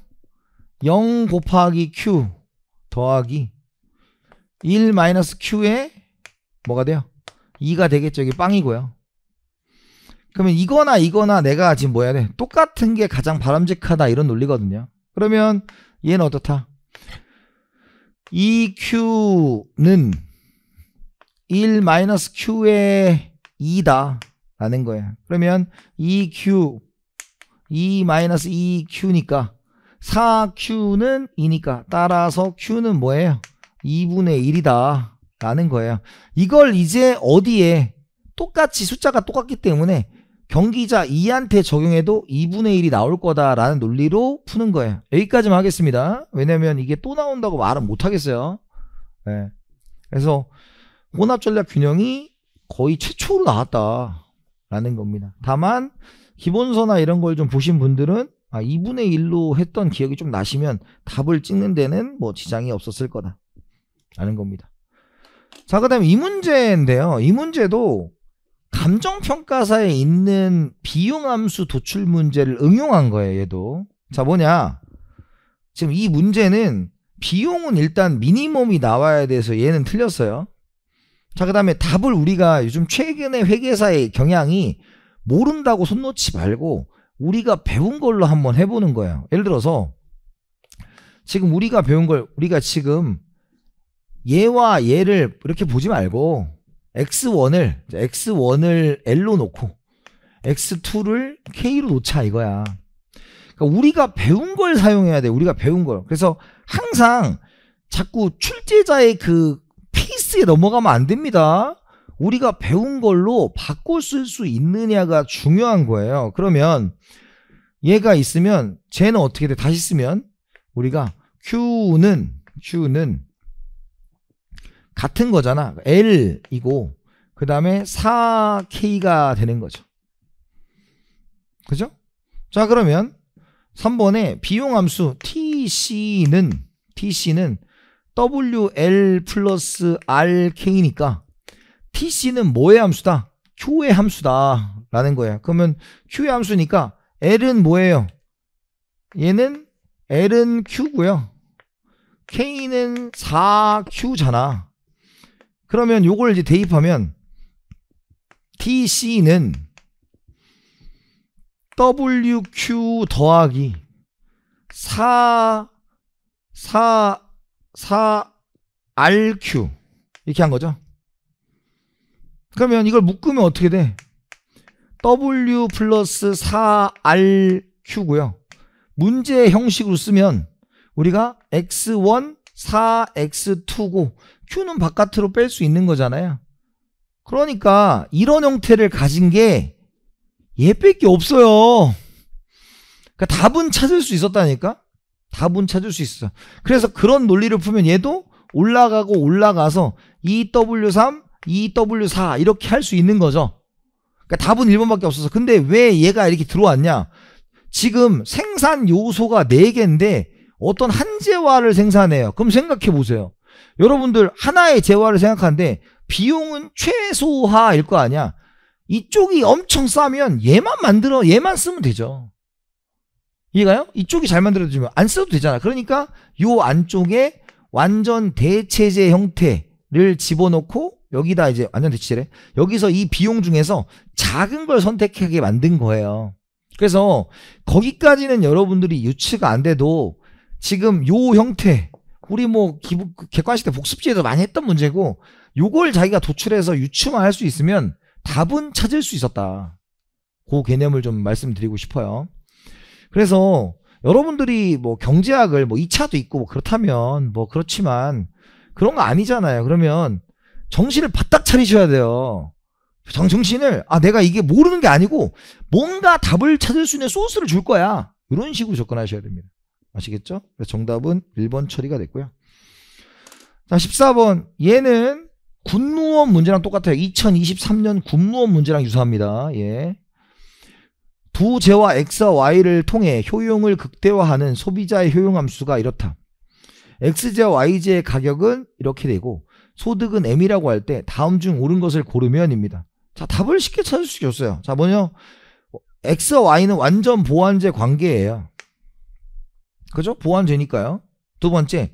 0 곱하기 Q 더하기 1 마이너스 Q에 뭐가 돼요? 2가 되겠죠. 이게 빵이고요. 그러면 이거나 이거나 내가 지금 뭐 해야 돼? 똑같은 게 가장 바람직하다 이런 논리거든요. 그러면 얘는 어떻다? EQ는 1-Q의 마이너스 2다 라는 거야. 그러면 EQ 2-EQ니까 마이너스 4Q는 e 2니까 따라서 Q는 뭐예요? 2분의 1이다 라는 거예요. 이걸 이제 어디에 똑같이 숫자가 똑같기 때문에 경기자 2한테 적용해도 2분의 1이 나올 거다라는 논리로 푸는 거예요. 여기까지만 하겠습니다. 왜냐면 이게 또 나온다고 말은 못 하겠어요. 네. 그래서 혼합 전략 균형이 거의 최초로 나왔다라는 겁니다. 다만 기본서나 이런 걸 좀 보신 분들은 아, 2분의 1로 했던 기억이 좀 나시면 답을 찍는 데는 뭐 지장이 없었을 거다라는 겁니다. 자, 그 다음에 이 문제인데요. 이 문제도 감정평가사에 있는 비용함수 도출 문제를 응용한 거예요, 얘도. 자, 뭐냐. 지금 이 문제는 비용은 일단 미니멈이 나와야 돼서 얘는 틀렸어요. 자, 그 다음에 답을 우리가 요즘 최근에 회계사의 경향이 모른다고 손 놓지 말고 우리가 배운 걸로 한번 해보는 거예요. 예를 들어서 지금 우리가 배운 걸 우리가 지금 얘와 얘를 이렇게 보지 말고 X1을 X1을 L로 놓고 X2를 K로 놓자 이거야. 그러니까 우리가 배운 걸 사용해야 돼. 우리가 배운 걸. 그래서 항상 자꾸 출제자의 그 페이스에 넘어가면 안 됩니다. 우리가 배운 걸로 바꿔 쓸 수 있느냐가 중요한 거예요. 그러면 얘가 있으면 쟤는 어떻게 돼? 다시 쓰면 우리가 Q는 Q는 같은 거잖아. L이고 그 다음에 4K가 되는 거죠. 그죠? 자 그러면 3번에 비용함수 TC는 TC는 WL 플러스 RK니까 TC는 뭐의 함수다? Q의 함수다 라는 거야 그러면 Q의 함수니까 L은 뭐예요? 얘는 L은 Q고요 K는 4Q잖아 그러면 요걸 이제 대입하면 TC는 WQ 더하기 4 4 4 RQ 이렇게 한 거죠. 그러면 이걸 묶으면 어떻게 돼? W 플러스 4RQ고요. 문제 형식으로 쓰면 우리가 X1, 4X2고 Q는 바깥으로 뺄 수 있는 거잖아요. 그러니까 이런 형태를 가진 게 얘밖에 없어요. 그러니까 답은 찾을 수 있었다니까? 답은 찾을 수 있어. 그래서 그런 논리를 풀면 얘도 올라가고 올라가서 EW3, EW4 이렇게 할 수 있는 거죠. 그러니까 답은 1번밖에 없어서. 근데 왜 얘가 이렇게 들어왔냐? 지금 생산 요소가 4개인데 어떤 한재화를 생산해요. 그럼 생각해 보세요. 여러분들 하나의 재화를 생각하는데 비용은 최소화일 거 아니야. 이쪽이 엄청 싸면 얘만 만들어 얘만 쓰면 되죠. 이해가요? 이쪽이 잘 만들어지면 안 써도 되잖아. 그러니까 요 안쪽에 완전 대체제 형태를 집어넣고 여기다 이제 완전 대체제래. 여기서 이 비용 중에서 작은 걸 선택하게 만든 거예요. 그래서 거기까지는 여러분들이 유치가 안 돼도 지금 요 형태 우리 뭐 기부 그 객관식 때 복습지에도 많이 했던 문제고 요걸 자기가 도출해서 유추만할 수 있으면 답은 찾을 수 있었다. 그 개념을 좀 말씀드리고 싶어요. 그래서 여러분들이 뭐 경제학을 뭐 2차도 있고 뭐 그렇다면 뭐 그렇지만 그런 거 아니잖아요. 그러면 정신을 바짝 차리셔야 돼요. 정, 정신을 아 내가 이게 모르는 게 아니고 뭔가 답을 찾을 수 있는 소스를 줄 거야. 이런 식으로 접근하셔야 됩니다. 아시겠죠? 그래서 정답은 1번 처리가 됐고요. 자, 14번. 얘는 군무원 문제랑 똑같아요. 2023년 군무원 문제랑 유사합니다. 예. 부재와 x와 y를 통해 효용을 극대화하는 소비자의 효용함수가 이렇다. x제와 y제의 가격은 이렇게 되고 소득은 m이라고 할 때 다음 중 옳은 것을 고르면입니다. 자 답을 쉽게 찾을 수 있어요. 자 뭐냐 x와 y는 완전 보완재 관계예요. 그죠? 보안죄니까요. 두 번째,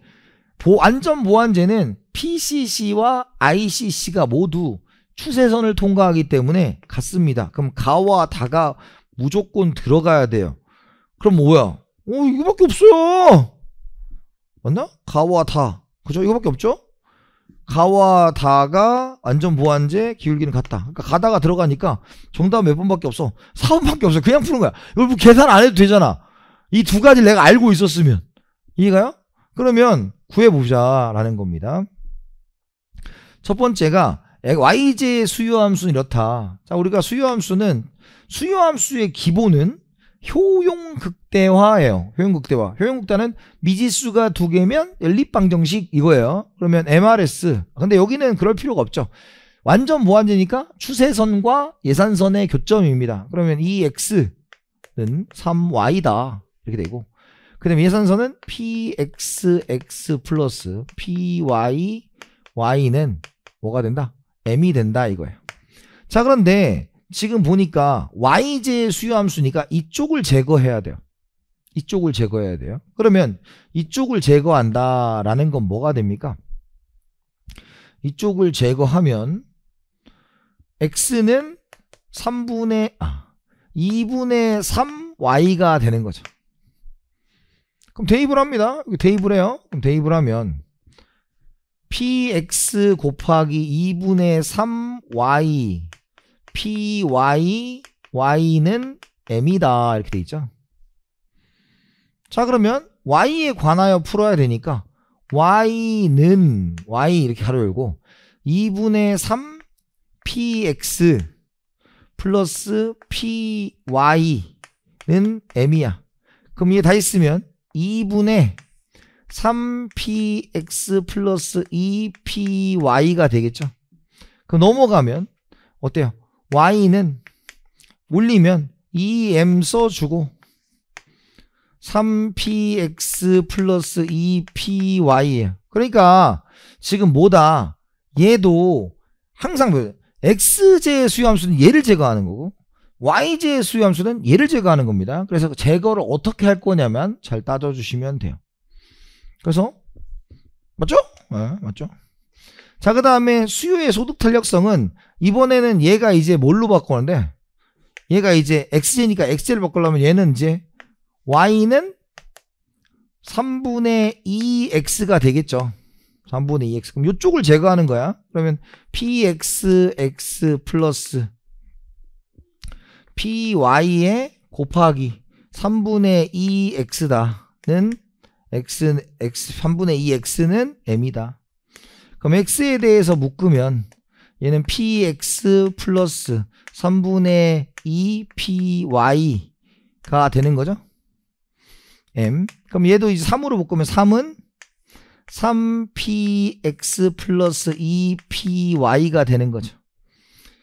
보, 안전보안제는 PCC와 ICC가 모두 추세선을 통과하기 때문에 같습니다. 그럼 가와 다가 무조건 들어가야 돼요. 그럼 뭐야? 어, 이거밖에 없어요! 맞나? 가와 다. 그죠? 이거밖에 없죠? 가와 다가 안전보안제 기울기는 같다. 그러니까 가다가 들어가니까 정답 몇 번밖에 없어. 4번밖에 없어. 그냥 푸는 거야. 이걸 뭐 계산 안 해도 되잖아. 이두 가지를 내가 알고 있었으면 이해가요? 그러면 구해보자라는 겁니다. 첫 번째가 y j 의 수요함수는 이렇다. 자, 우리가 수요함수는 수요함수의 기본은 효용 극대화예요. 효용 극대화. 효용 극대화는 미지수가 두 개면 연립 방정식 이거예요. 그러면 MRS. 근데 여기는 그럴 필요가 없죠. 완전 무한제니까 추세선과 예산선의 교점입니다. 그러면 이 x는 3y다. 이렇게 되고 그 다음에 예산서는 pxx 플러스 py y는 뭐가 된다? m이 된다 이거예요. 자 그런데 지금 보니까 y 제 수요함수니까 이쪽을 제거해야 돼요. 이쪽을 제거해야 돼요. 그러면 이쪽을 제거한다라는 건 뭐가 됩니까? 이쪽을 제거하면 x는 3분의 아, 2분의 3y가 되는 거죠. 그럼 대입을 합니다. 대입을 해요. 그럼 대입을 하면 px 곱하기 2분의 3y py y는 m이다 이렇게 돼 있죠. 자 그러면 y에 관하여 풀어야 되니까 y는 y 이렇게 가로 열고 2분의 3 px 플러스 py는 m이야. 그럼 이게 다 있으면 2분의 3px 플러스 2py가 되겠죠. 그 넘어가면 어때요? y는 올리면 2m 써주고 3px 플러스 2py예요. 그러니까 지금 뭐다? 얘도 항상 그 x제 수요함수는 얘를 제거하는 거고 y j 수요함수는 얘를 제거하는 겁니다. 그래서 제거를 어떻게 할 거냐면 잘 따져주시면 돼요. 그래서 맞죠? 네, 맞죠? 자, 그 다음에 수요의 소득 탄력성은 이번에는 얘가 이제 뭘로 바꾸는데 얘가 이제 x j 니까 x j 를 바꾸려면 얘는 이제 y는 3분의 2x가 되겠죠. 3분의 2x. 그럼 이쪽을 제거하는 거야. 그러면 pxx 플러스 py의 곱하기 3분의 2x다는 x, x 3분의 2x는 m이다. 그럼 x에 대해서 묶으면 얘는 px 플러스 3분의 2py가 되는 거죠. m 그럼 얘도 이제 3으로 묶으면 3은 3px 플러스 2py가 되는 거죠.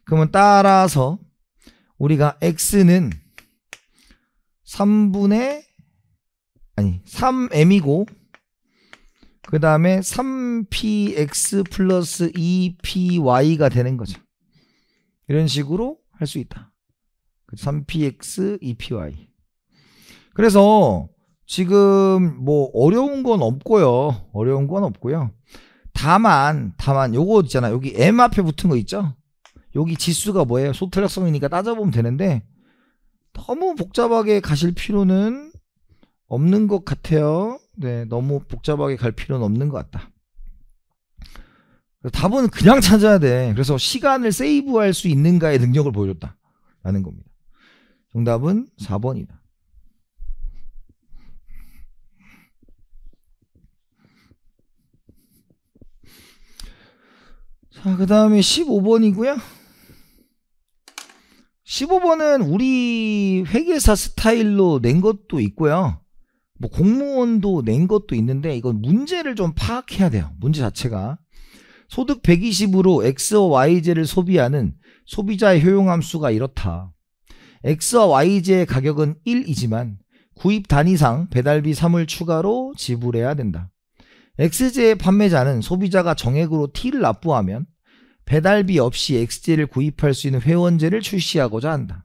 그러면 따라서 우리가 x는 3분의 아니 3m이고 그 다음에 3px 플러스 2py가 되는 거죠. 이런 식으로 할 수 있다. 3px, 2py. 그래서 지금 뭐 어려운 건 없고요. 어려운 건 없고요. 다만 다만 요거 있잖아. 여기 m 앞에 붙은 거 있죠? 여기 지수가 뭐예요? 소틀락성이니까 따져보면 되는데 너무 복잡하게 가실 필요는 없는 것 같아요. 네, 너무 복잡하게 갈 필요는 없는 것 같다. 답은 그냥 찾아야 돼. 그래서 시간을 세이브할 수 있는가의 능력을 보여줬다. 라는 겁니다. 정답은 4번이다. 자, 그 다음에 15번이고요. 15번은 우리 회계사 스타일로 낸 것도 있고요. 뭐 공무원도 낸 것도 있는데 이건 문제를 좀 파악해야 돼요. 문제 자체가. 소득 120으로 X와 Y제를 소비하는 소비자의 효용함수가 이렇다. X와 Y제의 가격은 1이지만 구입 단위상 배달비 3을 추가로 지불해야 된다. X제의 판매자는 소비자가 정액으로 T를 납부하면 배달비 없이 엑스제를 구입할 수 있는 회원제를 출시하고자 한다.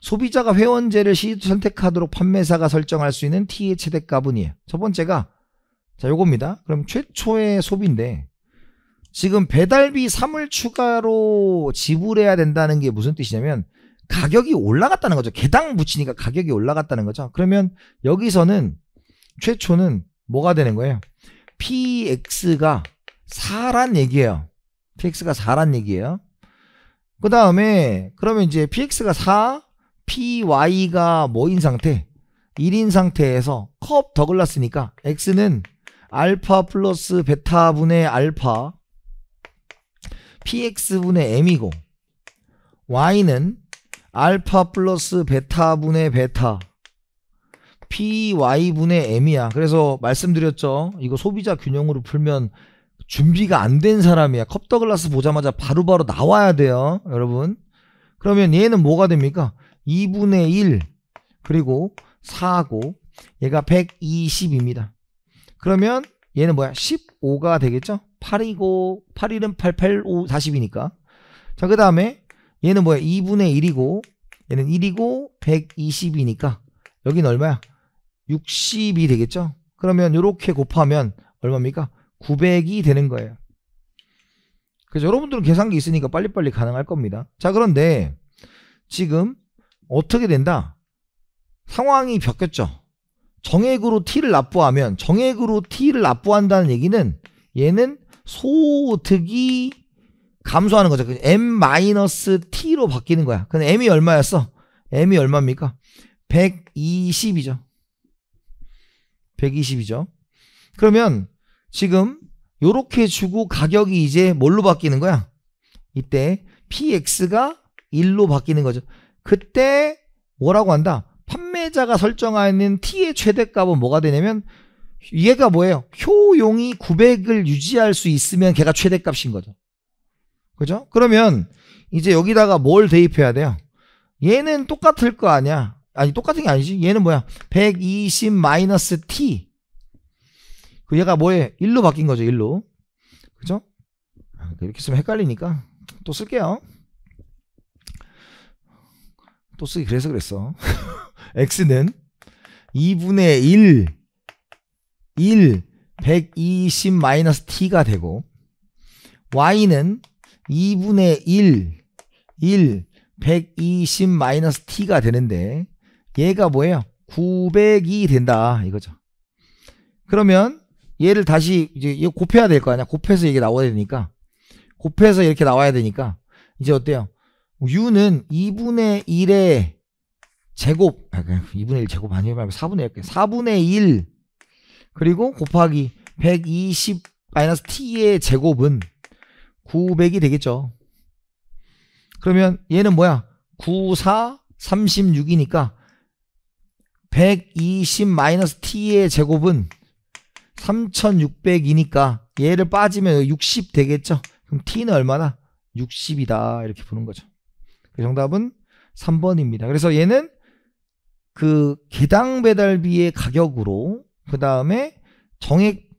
소비자가 회원제를 시 선택하도록 판매사가 설정할 수 있는 T의 최대 가분이에요. 첫 번째가 자 요겁니다. 그럼 최초의 소비인데 지금 배달비 3을 추가로 지불해야 된다는 게 무슨 뜻이냐면 가격이 올라갔다는 거죠. 개당 붙이니까 가격이 올라갔다는 거죠. 그러면 여기서는 최초는 뭐가 되는 거예요? PX가 4란 얘기예요. px가 4란 얘기예요. 그 다음에 그러면 이제 px가 4, py가 뭐인 상태? 1인 상태에서 컵 더글라스니까 x는 알파 플러스 베타 분의 알파 px 분의 m이고 y는 알파 플러스 베타 분의 베타 py분의 m이야. 그래서 말씀드렸죠. 이거 소비자 균형으로 풀면 준비가 안 된 사람이야. 컵 더글라스 보자마자 바로바로 바로 나와야 돼요. 여러분. 그러면 얘는 뭐가 됩니까? 2분의 1 그리고 4고 얘가 120입니다. 그러면 얘는 뭐야? 15가 되겠죠? 8이고 8 1은 8, 8, 5, 40이니까 자 그 다음에 얘는 뭐야? 2분의 1이고 얘는 1이고 120이니까 여기는 얼마야? 60이 되겠죠? 그러면 이렇게 곱하면 얼마입니까? 900이 되는 거예요. 그래서 여러분들은 계산기 있으니까 빨리빨리 가능할 겁니다. 자, 그런데 지금 어떻게 된다? 상황이 바뀌었죠. 정액으로 T를 납부하면 정액으로 T를 납부한다는 얘기는 얘는 소득이 감소하는 거죠. 그 M-T로 바뀌는 거야. 근데 M이 얼마였어? M이 얼마입니까? 120이죠. 120이죠. 그러면 지금 이렇게 주고 가격이 이제 뭘로 바뀌는 거야? 이때 px가 1로 바뀌는 거죠. 그때 뭐라고 한다? 판매자가 설정하는 t의 최대값은 뭐가 되냐면 얘가 뭐예요? 효용이 900을 유지할 수 있으면 걔가 최대값인 거죠. 그죠? 그러면 이제 여기다가 뭘 대입해야 돼요? 얘는 똑같을 거 아니야. 아니 똑같은 게 아니지. 얘는 뭐야? 120 마이너스 t 그 얘가 뭐에 1로 바뀐 거죠. 1로 그죠? 아, 그 이렇게 쓰면 헷갈리니까 또 쓸게요. 또 쓰기 그래서 그랬어. x는 2분의 1 1 120 t가 되고 y는 2분의 1 1 120 t가 되는데 얘가 뭐예요? 900이 된다 이거죠. 그러면 얘를 다시 이제 이거 곱해야 될 거 아니야. 곱해서 이게 나와야 되니까. 곱해서 이렇게 나와야 되니까. 이제 어때요? u는 2분의 1의 제곱, 2분의 아, 1 제곱 아니에요 말고 4분의 1, 4분의 1 그리고 곱하기 120 마이너스 t의 제곱은 900이 되겠죠. 그러면 얘는 뭐야? 9, 4, 36이니까 120 마이너스 t의 제곱은 3600이니까 얘를 빠지면 60 되겠죠. 그럼 t는 얼마나? 60이다 이렇게 보는 거죠. 그 정답은 3번입니다. 그래서 얘는 그 개당 배달비의 가격으로 그 다음에 정액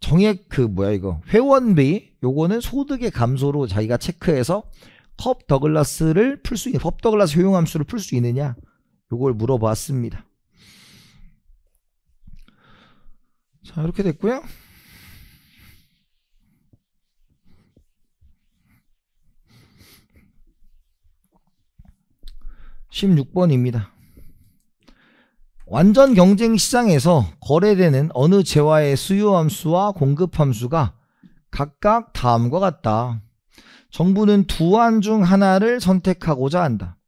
정액 그 뭐야 이거 회원비 요거는 소득의 감소로 자기가 체크해서 컵 더글라스를 풀 수 있는 컵 더글라스 효용함수를 풀 수 있느냐 요걸 물어봤습니다. 자, 이렇게 됐고요. 1 6 번입니다 완전 경쟁 시장에서 거래되는 어느 재화의 수요 함수와 공급 함수가 각각 다음과 같다. 정부는 두 안 중 하나를 선택하고자 한다.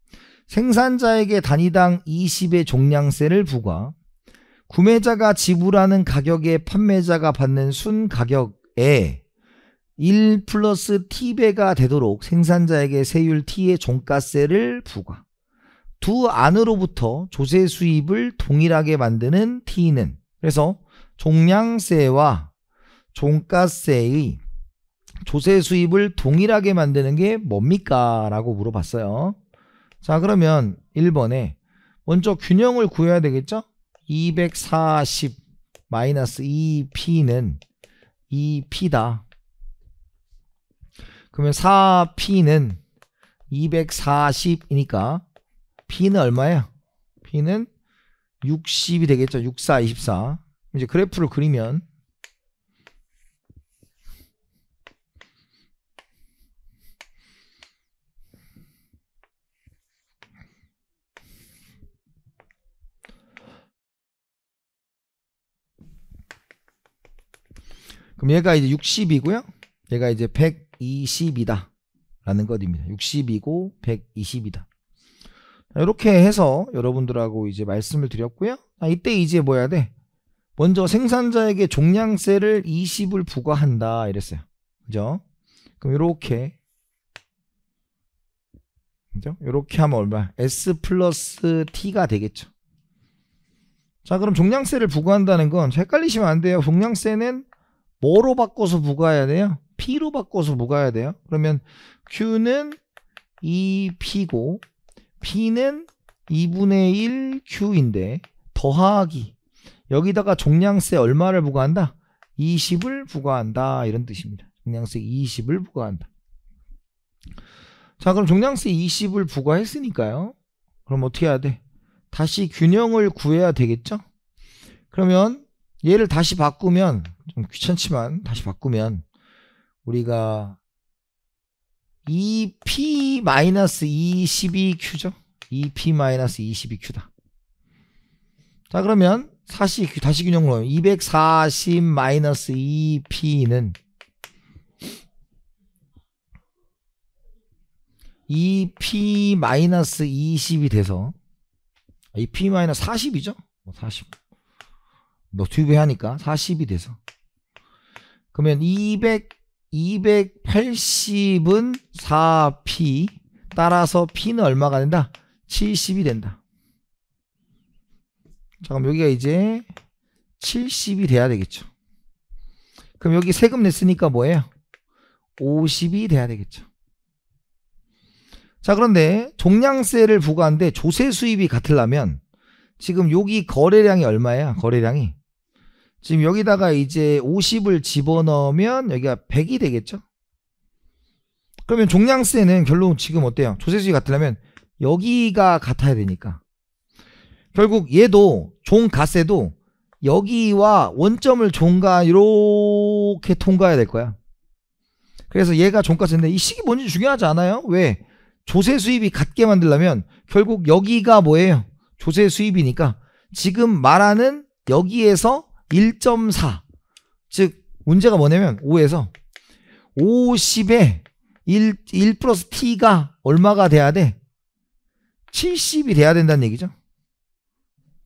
생산자에게 단위당 20의 종량세를 부과, 구매자가 지불하는 가격에 판매자가 받는 순 가격에 1 플러스 T배가 되도록 생산자에게 세율 T의 종가세를 부과 두 안으로부터 조세 수입을 동일하게 만드는 T는 그래서 종량세와 종가세의 조세 수입을 동일하게 만드는 게 뭡니까? 라고 물어봤어요. 자 그러면 1번에 먼저 균형을 구해야 되겠죠? 240 마이너스 2p는 2p다. 그러면 4p는 240이니까 p는 얼마야 p는 60이 되겠죠. 64, 24. 이제 그래프를 그리면 그럼 얘가 이제 60이고요. 얘가 이제 120이다. 라는 것입니다. 60이고 120이다. 이렇게 해서 여러분들하고 이제 말씀을 드렸고요. 아, 이때 이제 뭐야 돼? 먼저 생산자에게 종량세를 20을 부과한다 이랬어요. 그죠? 그럼 이렇게 그죠? 이렇게 하면 얼마? S 플러스 T가 되겠죠. 자 그럼 종량세를 부과한다는 건 헷갈리시면 안 돼요. 종량세는 뭐로 바꿔서 부과해야 돼요? P로 바꿔서 부과해야 돼요. 그러면 Q는 2P고 P는 2분의 1 Q인데 더하기 여기다가 종량세 얼마를 부과한다? 20을 부과한다 이런 뜻입니다. 종량세 20을 부과한다. 자 그럼 종량세 20을 부과했으니까요. 그럼 어떻게 해야 돼? 다시 균형을 구해야 되겠죠? 그러면 얘를 다시 바꾸면 좀 귀찮지만 다시 바꾸면 우리가 EP-22Q죠. E EP-22Q다. E 자 그러면 사시 그 다시 균형으로 240-2P는 e, e p 2 0이 돼서 e p 4 0이죠 40. 뭐 너튜브에 하니까 40이 돼서 그러면 200, 280은 4p 따라서 p는 얼마가 된다? 70이 된다. 자 그럼 여기가 이제 70이 돼야 되겠죠. 그럼 여기 세금 냈으니까 뭐예요? 50이 돼야 되겠죠. 자 그런데 종량세를 부과한데 조세 수입이 같으려면 지금 여기 거래량이 얼마야? 거래량이 지금 여기다가 이제 50을 집어넣으면 여기가 100이 되겠죠? 그러면 종량세는 결론 지금 어때요? 조세수익 같으려면 여기가 같아야 되니까. 결국 얘도 종가세도 여기와 원점을 종가 이렇게 통과해야 될 거야. 그래서 얘가 종가세인데 이 식이 뭔지 중요하지 않아요? 왜? 조세 수입이 같게 만들려면 결국 여기가 뭐예요? 조세 수입이니까 지금 말하는 여기에서 1.4. 즉, 문제가 뭐냐면 5에서 50에 1, 1 플러스 t가 얼마가 돼야 돼? 70이 돼야 된다는 얘기죠.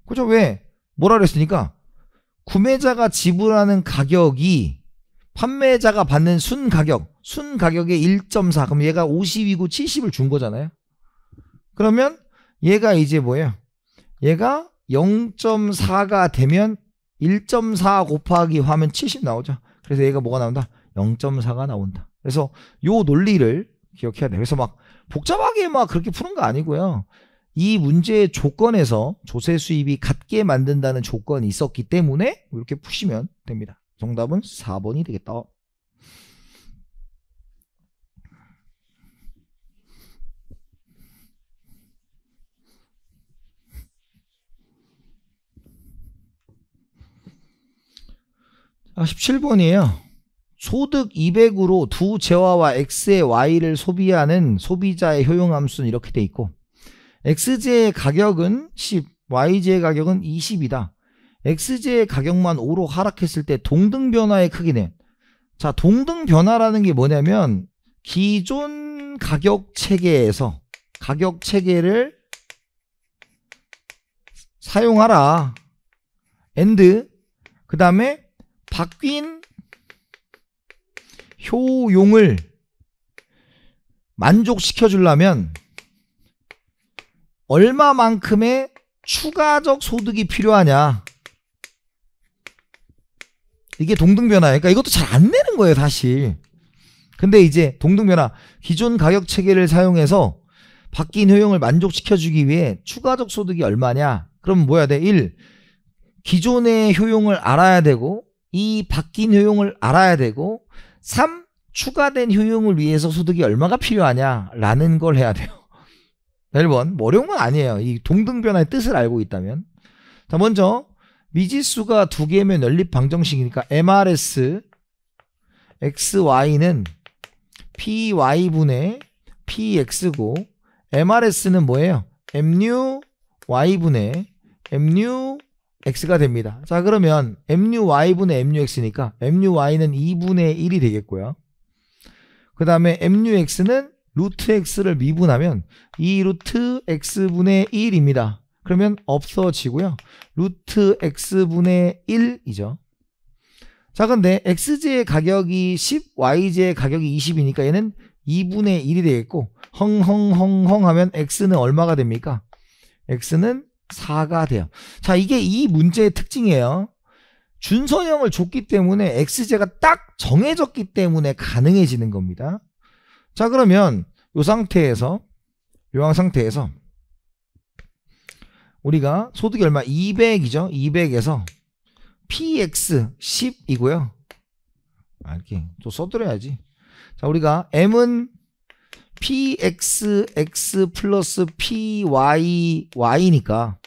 그죠? 왜? 뭐라 그랬으니까? 구매자가 지불하는 가격이 판매자가 받는 순 가격, 순 가격의 1.4. 그럼 얘가 50이고 70을 준 거잖아요. 그러면 얘가 이제 뭐예요? 얘가 0.4가 되면 1.4 곱하기 화면70 나오죠. 그래서 얘가 뭐가 나온다? 0.4가 나온다. 그래서 요 논리를 기억해야 돼. 그래서 막 복잡하게 막 그렇게 푸는 거 아니고요. 이 문제의 조건에서 조세 수입이 같게 만든다는 조건이 있었기 때문에 이렇게 푸시면 됩니다. 정답은 4번이 되겠다. 17번이에요. 아, 소득 200으로 두 재화와 X의 Y를 소비하는 소비자의 효용함수는 이렇게 돼 있고 X제의 가격은 10, Y제의 가격은 20이다. X제의 가격만 5로 하락했을 때 동등 변화의 크기네자 동등 변화라는 게 뭐냐면 기존 가격 체계에서 가격 체계를 사용하라 엔드 그 다음에 바뀐 효용을 만족시켜 주려면 얼마만큼의 추가적 소득이 필요하냐. 이게 동등변화. 그러니까 이것도 잘 안 내는 거예요, 사실. 근데 이제 동등변화, 기존 가격 체계를 사용해서 바뀐 효용을 만족시켜주기 위해 추가적 소득이 얼마냐? 그럼 뭐야 돼? 1. 기존의 효용을 알아야 되고, 이 바뀐 효용을 알아야 되고 3. 추가된 효용을 위해서 소득이 얼마가 필요하냐라는 걸 해야 돼요. 1번 뭐 어려운 건 아니에요. 이 동등 변화의 뜻을 알고 있다면 자 먼저 미지수가 두 개면 연립 방정식이니까 MRS XY는 PY분의 PX고 MRS는 뭐예요? MU Y분의 MU x가 됩니다. 자 그러면 muy분의 mux니까 muy는 2분의 1이 되겠고요. 그 다음에 mux는 루트 x를 미분하면 2 루트 x분의 1입니다. 그러면 없어지고요. 루트 x분의 1이죠. 자 근데 x제의 가격이 10, y제의 가격이 20이니까 얘는 2분의 1이 되겠고 헝헝헝헝 하면 x는 얼마가 됩니까? x는 4가 돼요. 자, 이게 이 문제의 특징이에요. 준선형을 줬기 때문에 x제가 딱 정해졌기 때문에 가능해지는 겁니다. 자, 그러면 이 상태에서 요 상태에서 우리가 소득이 얼마? 200이죠. 200에서 px 10이고요. 아, 이렇게 또 써드려야지. 자, 우리가 m은 pxx 플러스 py y니까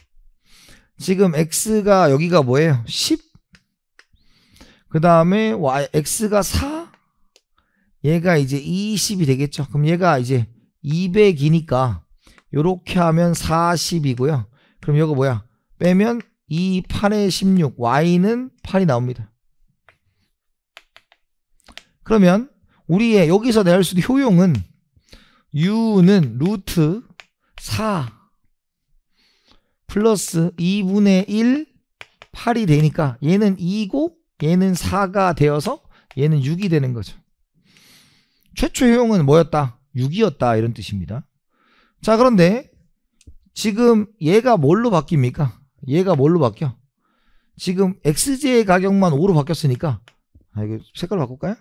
지금 x가 여기가 뭐예요? 10. 그 다음에 x가 4. 얘가 이제 20이 되겠죠. 그럼 얘가 이제 200이니까 요렇게 하면 40이고요. 그럼 이거 뭐야? 빼면 2, 8에 16, y는 8이 나옵니다. 그러면 우리의 여기서 낼 수도 효용은 U는 루트 4 플러스 2분의 1 8이 되니까 얘는 2고 얘는 4가 되어서 얘는 6이 되는 거죠. 최초 효용은 뭐였다? 6이었다 이런 뜻입니다. 자 그런데 지금 얘가 뭘로 바뀝니까? 얘가 뭘로 바뀌어? 지금 XJ의 가격만 5로 바뀌었으니까 아 이거 색깔 바꿀까요?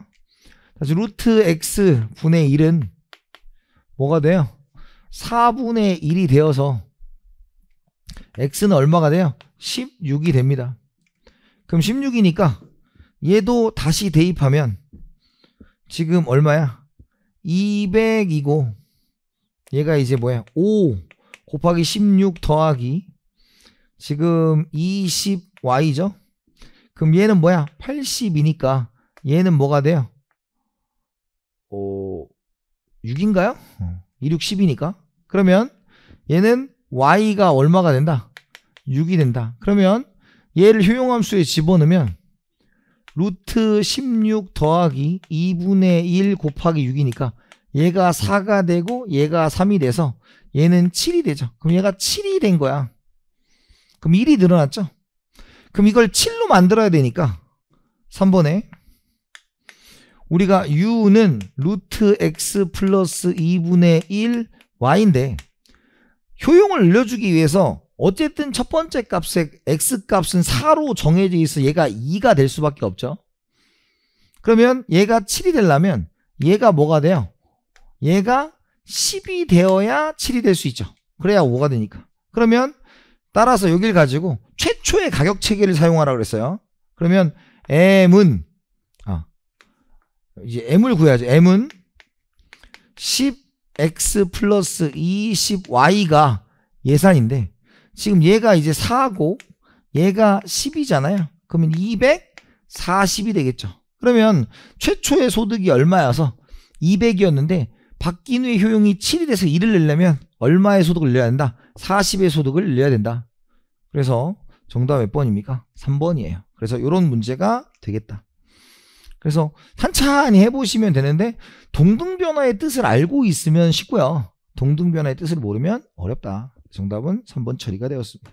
다시 루트 X 분의 1은 뭐가 돼요? 4분의 1이 되어서 x는 얼마가 돼요? 16이 됩니다. 그럼 16이니까 얘도 다시 대입하면 지금 얼마야? 200이고 얘가 이제 뭐야? 5 곱하기 16 더하기 지금 20y죠? 그럼 얘는 뭐야? 80이니까 얘는 뭐가 돼요? 오, 6인가요? 2, 6, 10이니까. 그러면 얘는 y가 얼마가 된다? 6이 된다. 그러면 얘를 효용함수에 집어넣으면 루트 16 더하기 2분의 1 곱하기 6이니까 얘가 4가 되고 얘가 3이 돼서 얘는 7이 되죠. 그럼 얘가 7이 된 거야. 그럼 1이 늘어났죠. 그럼 이걸 7로 만들어야 되니까 3번에 우리가 u는 루트 x 플러스 2분의 1 y인데 효용을 늘려주기 위해서 어쨌든 첫 번째 값의 x 값은 4로 정해져 있어 얘가 2가 될 수밖에 없죠. 그러면 얘가 7이 되려면 얘가 뭐가 돼요? 얘가 10이 되어야 7이 될 수 있죠. 그래야 5가 되니까. 그러면 따라서 여길 가지고 최초의 가격 체계를 사용하라 고 그랬어요. 그러면 M은 이제 m을 구해야죠. m은 10x 플러스 20y가 예산인데 지금 얘가 이제 4고 얘가 10이잖아요. 그러면 240이 되겠죠. 그러면 최초의 소득이 얼마여서 200이었는데 바뀐 후의 효용이 7이 돼서 1을 내려면 얼마의 소득을 내야 된다? 40의 소득을 내야 된다. 그래서 정답 몇 번입니까? 3번이에요. 그래서 이런 문제가 되겠다. 그래서 한찬히 해보시면 되는데 동등 변화의 뜻을 알고 있으면 쉽고요. 동등 변화의 뜻을 모르면 어렵다. 정답은 3번 처리가 되었습니다.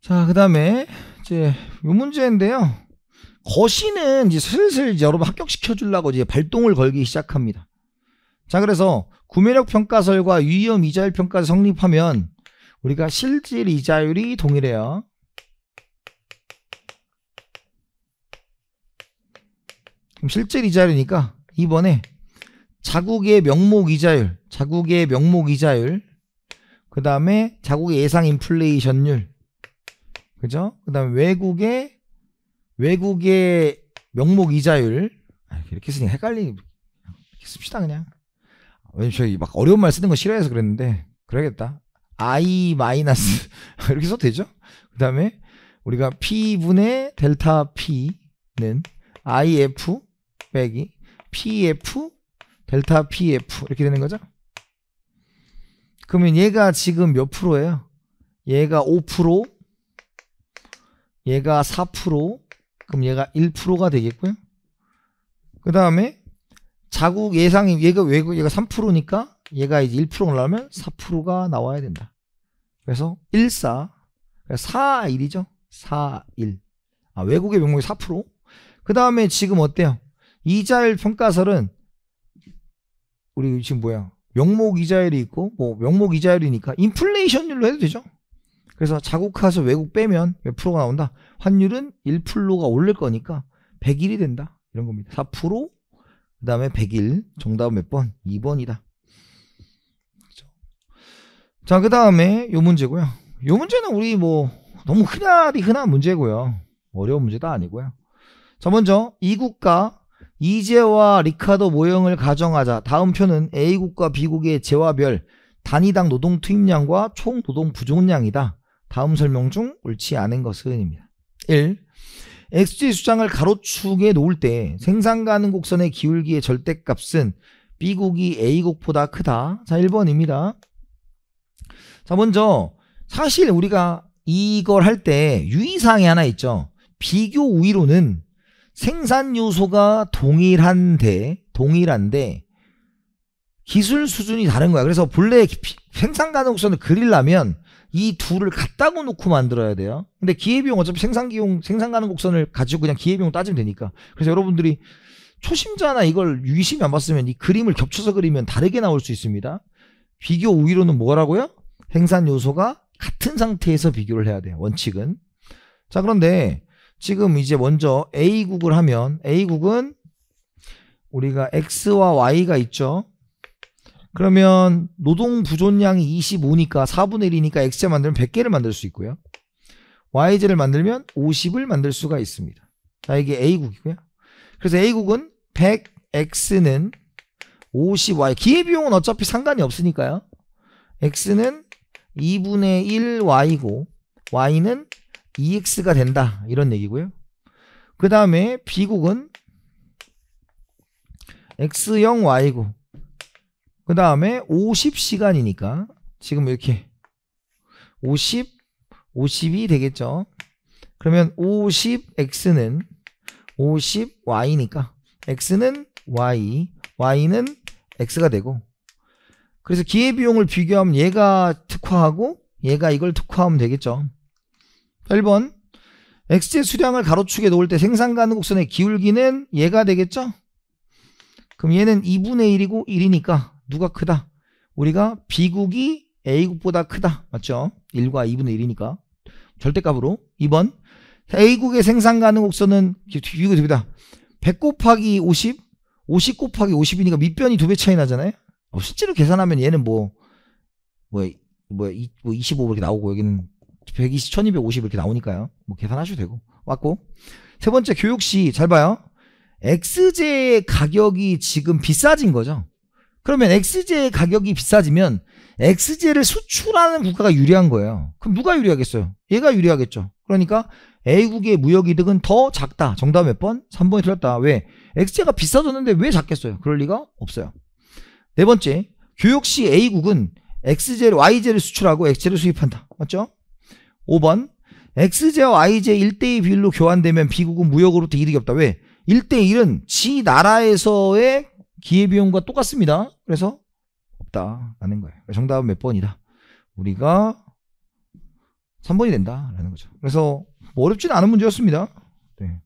자, 그 다음에 이제 요 문제인데요. 거시는 이제 슬슬 이제 여러분 합격시켜 주려고 이제 발동을 걸기 시작합니다. 자, 그래서 구매력 평가설과 위험 이자율 평가를 성립하면 우리가 실질 이자율이 동일해요. 그럼 실질 이자율이니까 이번에 자국의 명목 이자율, 자국의 명목 이자율, 그 다음에 자국의 예상 인플레이션율, 그죠? 그 다음에 외국의 외국의 명목 이자율 아, 이렇게 쓰니 헷갈리게 씁시다 그냥 왜냐면 저희 막 어려운 말 쓰는 거 싫어해서 그랬는데 그래야겠다 i 마이너스 이렇게 써도 되죠 그 다음에 우리가 p분의 델타 p는 if 빼기 pf 델타 pf 이렇게 되는 거죠 그러면 얘가 지금 몇 프로예요 얘가 5% 얘가 4% 그럼 얘가 1%가 되겠고요. 그 다음에 자국 예상이 얘가 외국 그 얘가 3%니까 얘가 이제 1%올라가면 4%가 나와야 된다. 그래서 1, 4, 4, 1이죠. 4, 1. 아, 외국의 명목이 4%. 그 다음에 지금 어때요? 이자율 평가설은 우리 지금 뭐야? 명목 이자율이 있고 뭐 명목 이자율이니까 인플레이션율로 해도 되죠. 그래서 자국화해서 외국 빼면 몇 프로가 나온다? 환율은 1%가 올릴 거니까 100일이 된다. 이런 겁니다. 4%, 그 다음에 100일. 정답은 몇 번? 2번이다. 자, 그 다음에 요 문제고요. 요 문제는 우리 뭐 너무 흔하디 흔한 문제고요. 어려운 문제도 아니고요. 자, 먼저 이국가 이재와 리카도 모형을 가정하자. 다음 표는 A국과 B국의 재화별 단위당 노동 투입량과 총 노동 부족량이다. 다음 설명 중 옳지 않은 것은입니다. 1. XG 수장을 가로축에 놓을 때 생산 가능 곡선의 기울기의 절대값은 B국이 A국보다 크다. 자, 1번입니다. 자, 먼저 사실 우리가 이걸 할 때 유의사항이 하나 있죠. 비교 우위로는 생산 요소가 동일한데 동일한데 기술 수준이 다른 거야. 그래서 본래 생산 가능성을 그리려면 이 둘을 갖다고 놓고 만들어야 돼요. 근데 기회비용 어차피 생산기용 생산 가능 곡선을 가지고 그냥 기회비용 따지면 되니까. 그래서 여러분들이 초심자나 이걸 유심히 안 봤으면 이 그림을 겹쳐서 그리면 다르게 나올 수 있습니다. 비교 우위로는 뭐라고요? 생산 요소가 같은 상태에서 비교를 해야 돼요. 원칙은. 자, 그런데 지금 이제 먼저 A국을 하면 A국은 우리가 X와 Y가 있죠. 그러면 노동 부존량이 25니까 4분의 1이니까 X제 만들면 100개를 만들 수 있고요. Y제를 만들면 50을 만들 수가 있습니다. 자, 이게 A국이고요. 그래서 A국은 100X는 50Y. 기회비용은 어차피 상관이 없으니까요. X는 2분의 1Y고 Y는 e x 가 된다. 이런 얘기고요. 그 다음에 B국은 X0Y고 그 다음에 50시간이니까 지금 이렇게 50, 50이 되겠죠. 그러면 50x는 50y니까 x는 y, y는 x가 되고 그래서 기회비용을 비교하면 얘가 특화하고 얘가 이걸 특화하면 되겠죠. 1번 x 제 수량을 가로축에 놓을 때 생산가능 곡선의 기울기는 얘가 되겠죠. 그럼 얘는 2분의 1이고 1이니까 누가 크다? 우리가 B국이 A국보다 크다. 맞죠? 1과 2분의 1이니까. 절대값으로. 2번. A국의 생산 가능 곡선은 비교가 됩니다. 100 곱하기 50, 50 곱하기 50이니까 밑변이 두 배 차이 나잖아요. 어, 실제로 계산하면 얘는 뭐, 뭐, 뭐, 이, 뭐25 이렇게 나오고 여기는 120, 1250 이렇게 나오니까요. 뭐 계산하셔도 되고. 맞고. 세 번째 교육시 잘 봐요. x 스제의 가격이 지금 비싸진 거죠. 그러면 XJ의 가격이 비싸지면 XJ를 수출하는 국가가 유리한 거예요. 그럼 누가 유리하겠어요? 얘가 유리하겠죠. 그러니까 A국의 무역 이득은 더 작다. 정답 몇 번? 3번이 틀렸다. 왜? XJ가 비싸졌는데 왜 작겠어요? 그럴 리가 없어요. 네 번째, 교육 시 A국은 XJ를 YJ를 수출하고 XJ를 수입한다. 맞죠? 5번, XJ와 YJ 1대2 비율로 교환되면 B국은 무역으로부터 이득이 없다. 왜? 1대1은 지 나라에서의 기회비용과 똑같습니다. 그래서 없다라는 거예요. 정답은 몇 번이다. 우리가 3번이 된다라는 거죠. 그래서 뭐어렵진 않은 문제였습니다. 네.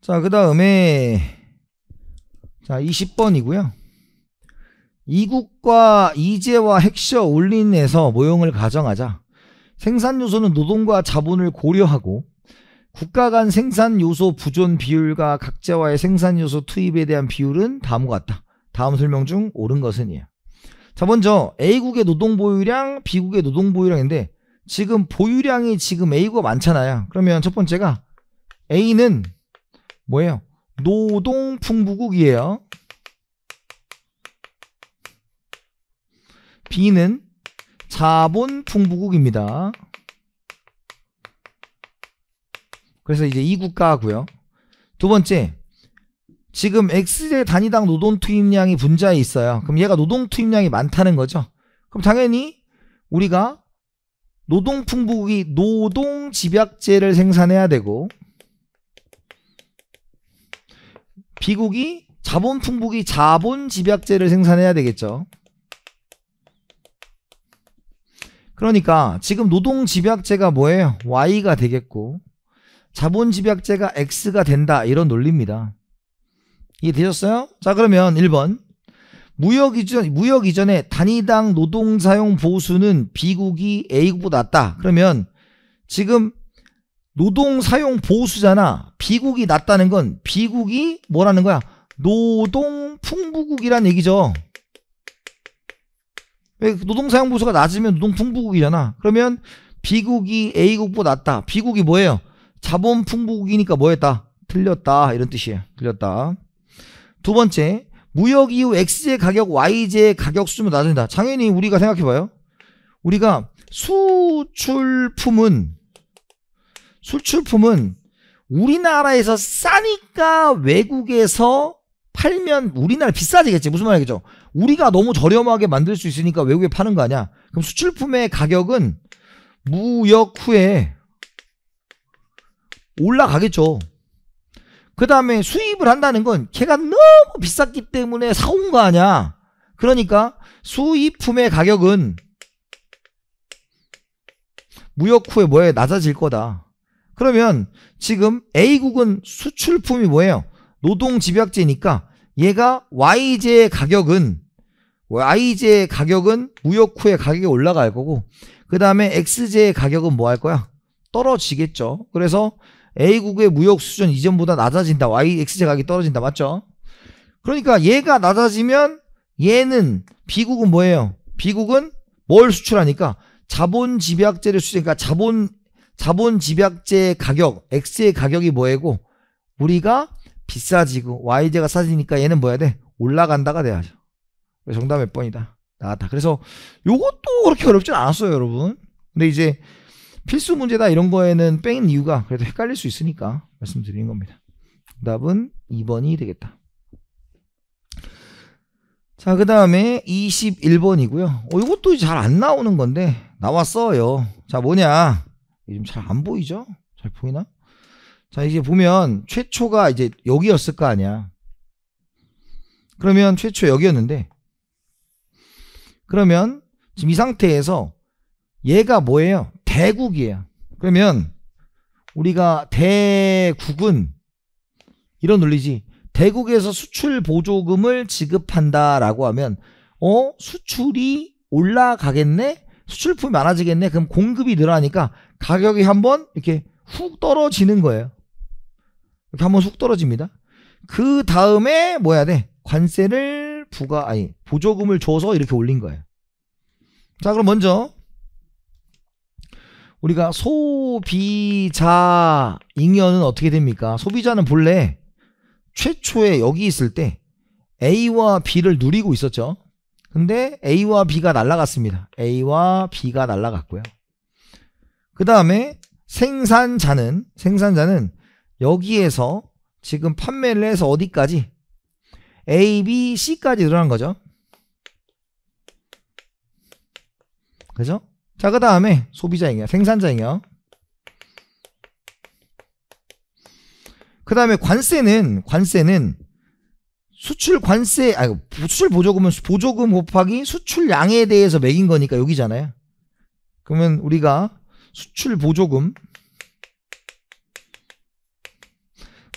자, 그 다음에 자 20번이고요. 이국과 이재와 핵셔 올린에서 모형을 가정하자. 생산 요소는 노동과 자본을 고려하고 국가 간 생산 요소 부존 비율과 각자와의 생산 요소 투입에 대한 비율은 다음과 같다. 다음 설명 중 옳은 것은이에요. 자 먼저 A국의 노동 보유량, B국의 노동 보유량인데 지금 보유량이 지금 A가 많잖아요. 그러면 첫 번째가 A는 뭐예요? 노동 풍부국이에요. B는 자본 풍부국입니다. 그래서 이제 이 국가고요. 두 번째, 지금 x 제 단위당 노동투입량이 분자에 있어요. 그럼 얘가 노동투입량이 많다는 거죠. 그럼 당연히 우리가 노동풍부국이 노동집약제를 생산해야 되고 비국이 자본풍부국이 자본집약제를 생산해야 되겠죠. 그러니까 지금 노동집약제가 뭐예요? Y가 되겠고 자본 집약제가 X가 된다. 이런 논리입니다. 이해되셨어요? 자, 그러면 1번. 무역 이전, 무역 이전에 단위당 노동 사용 보수는 B국이 A국보다 낮다. 그러면 지금 노동 사용 보수잖아. B국이 낮다는 건 B국이 뭐라는 거야? 노동 풍부국이란 얘기죠. 왜 노동 사용 보수가 낮으면 노동 풍부국이잖아. 그러면 B국이 A국보다 낮다. B국이 뭐예요? 자본 풍부국이니까 뭐 했다? 틀렸다. 이런 뜻이에요. 틀렸다. 두 번째, 무역 이후 X제 가격, Y제 가격 수준으로 나눈다. 당연히 우리가 생각해봐요. 우리가 수출품은, 수출품은 우리나라에서 싸니까 외국에서 팔면 우리나라 비싸지겠지. 무슨 말이겠죠? 우리가 너무 저렴하게 만들 수 있으니까 외국에 파는 거 아니야. 그럼 수출품의 가격은 무역 후에 올라가겠죠. 그 다음에 수입을 한다는 건 걔가 너무 비쌌기 때문에 사온 거 아니야. 그러니까 수입품의 가격은 무역 후에 뭐에 낮아질 거다. 그러면 지금 A국은 수출품이 뭐예요? 노동 집약제니까 얘가 y j 의 가격은 y j 의 가격은 무역 후에 가격이 올라갈 거고 그 다음에 x j 의 가격은 뭐할 거야? 떨어지겠죠. 그래서 A국의 무역 수준 이전보다 낮아진다. Y, X 제각이 떨어진다. 맞죠? 그러니까 얘가 낮아지면 얘는 B국은 뭐예요? B국은 뭘 수출하니까 자본 집약제를 수출하니까 그러니까 자본 자본 집약제 가격 X의 가격이 뭐예고 우리가 비싸지고 Y제가 싸지니까 얘는 뭐야 돼? 올라간다가 돼야죠. 정답 몇 번이다. 나왔다. 그래서 요것도 그렇게 어렵진 않았어요, 여러분. 근데 이제 필수 문제다 이런 거에는 뺀 이유가 그래도 헷갈릴 수 있으니까 말씀드리는 겁니다. 답은 2번이 되겠다. 자, 그 다음에 21번이고요. 어, 이것도 잘 안 나오는 건데 나왔어요. 자, 뭐냐? 요즘 잘안 보이죠? 잘 보이나? 자, 이제 보면 최초가 이제 여기였을 거 아니야. 그러면 최초 여기였는데 그러면 지금 이 상태에서 얘가 뭐예요? 대국이에요. 그러면 우리가 대국은 이런 논리지. 대국에서 수출 보조금을 지급한다라고 하면 어 수출이 올라가겠네 수출품이 많아지겠네 그럼 공급이 늘어나니까 가격이 한번 이렇게 훅 떨어지는 거예요 이렇게 한번 훅 떨어집니다 그 다음에 뭐 해야 돼 관세를 부과 아니 보조금을 줘서 이렇게 올린 거예요 자 그럼 먼저 우리가 소비자 잉여는 어떻게 됩니까? 소비자는 본래 최초에 여기 있을 때 A와 B를 누리고 있었죠. 근데 A와 B가 날라갔습니다. A와 B가 날라갔고요. 그 다음에 생산자는 생산자는 여기에서 지금 판매를 해서 어디까지 A, B, C까지 늘어난 거죠. 그죠? 자, 그 다음에 소비자행위야. 생산자행위야. 그 다음에 관세는, 관세는 수출 관세, 아, 수출 보조금은 보조금 곱하기 수출량에 대해서 매긴 거니까 여기잖아요. 그러면 우리가 수출 보조금,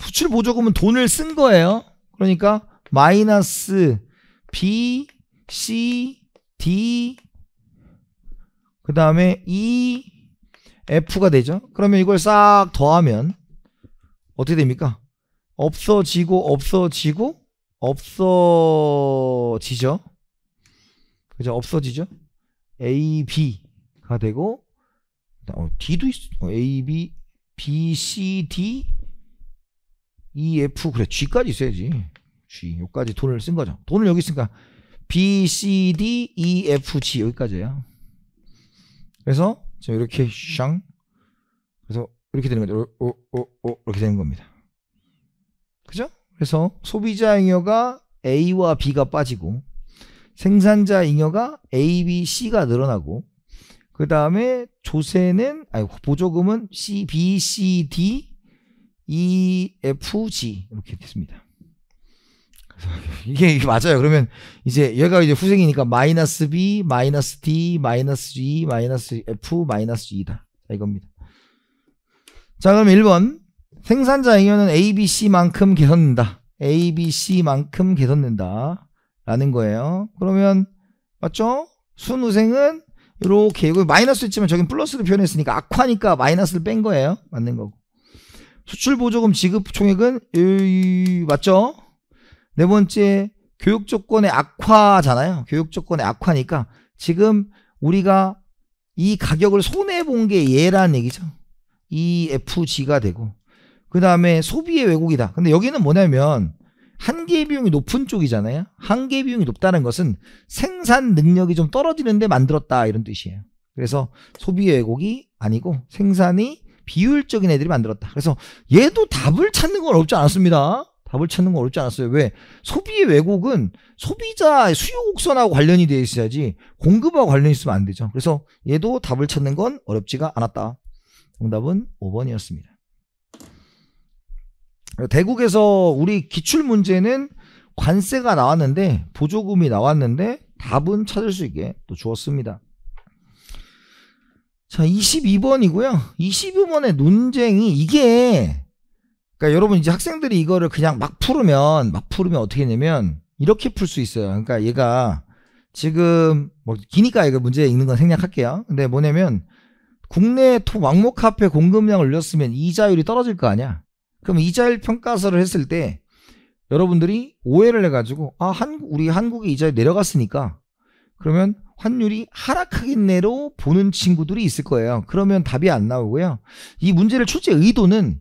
수출 보조금은 돈을 쓴 거예요. 그러니까 마이너스 B, C, D, 그 다음에 e F가 되죠. 그러면 이걸 싹 더하면 어떻게 됩니까? 없어지고 없어지고 없어지죠. 그죠? 없어지죠. A, B가 되고 어, D도 있어. A, B, B, C, D, E, F 그래 G까지 있어야지. G 여기까지 돈을 쓴 거죠. 돈을 여기 있으니까 B, C, D, E, F, G 여기까지예요. 그래서 자, 이렇게 샹 그래서 이렇게 되는 거죠. 오오 오 이렇게 되는 겁니다. 그죠? 그래서 소비자 잉여가 A와 B가 빠지고 생산자 잉여가 A, B, C가 늘어나고 그 다음에 조세는 아니 보조금은 C, B, C, D, E, F, G 이렇게 됐습니다. 이게, 맞아요. 그러면 이제 얘가 이제 후생이니까 마이너스 b, 마이너스 d, 마이너스 g, 마이너스 f, 마이너스 g다. 자, 이겁니다. 자, 그럼 1번. 생산자 행여는 a, b, c만큼 개선된다. a, b, c만큼 개선된다. 라는 거예요. 그러면 맞죠? 순후생은 이렇게 이거 마이너스 있지만 저긴 플러스를 표현했으니까 악화니까 마이너스를 뺀 거예요. 맞는 거고. 수출 보조금 지급 총액은 맞죠? 네 번째, 교육 조건의 악화잖아요. 교육 조건의 악화니까 지금 우리가 이 가격을 손해 본 게얘란 얘기죠. EFG가 되고 그 다음에 소비의 왜곡이다. 근데 여기는 뭐냐면 한계 비용이 높은 쪽이잖아요. 한계 비용이 높다는 것은 생산 능력이 좀 떨어지는데 만들었다 이런 뜻이에요. 그래서 소비의 왜곡이 아니고 생산이 비율적인 애들이 만들었다. 그래서 얘도 답을 찾는 건 어렵지 않았습니다. 답을 찾는 건 어렵지 않았어요. 왜? 소비의 왜곡은 소비자 수요 곡선하고 관련이 되어 있어야지 공급하고 관련이 있으면 안 되죠. 그래서 얘도 답을 찾는 건 어렵지가 않았다. 정답은 5번이었습니다. 대국에서 우리 기출 문제는 관세가 나왔는데 보조금이 나왔는데 답은 찾을 수 있게 또 주었습니다. 자, 22번이고요. 22번의 논쟁이 이게 그러니까 여러분 이제 학생들이 이거를 그냥 막 풀으면 막 풀으면 어떻게 되냐면 이렇게 풀 수 있어요. 그러니까 얘가 지금 뭐 기니까 이거 문제 읽는 건 생략할게요. 근데 뭐냐면 국내 왕목 카페 공급량을 늘렸으면 이자율이 떨어질 거 아니야. 그럼 이자율 평가서를 했을 때 여러분들이 오해를 해가지고 아 한, 우리 한국의 이자율 내려갔으니까 그러면 환율이 하락하겠네로 보는 친구들이 있을 거예요. 그러면 답이 안 나오고요. 이 문제를 출제 의도는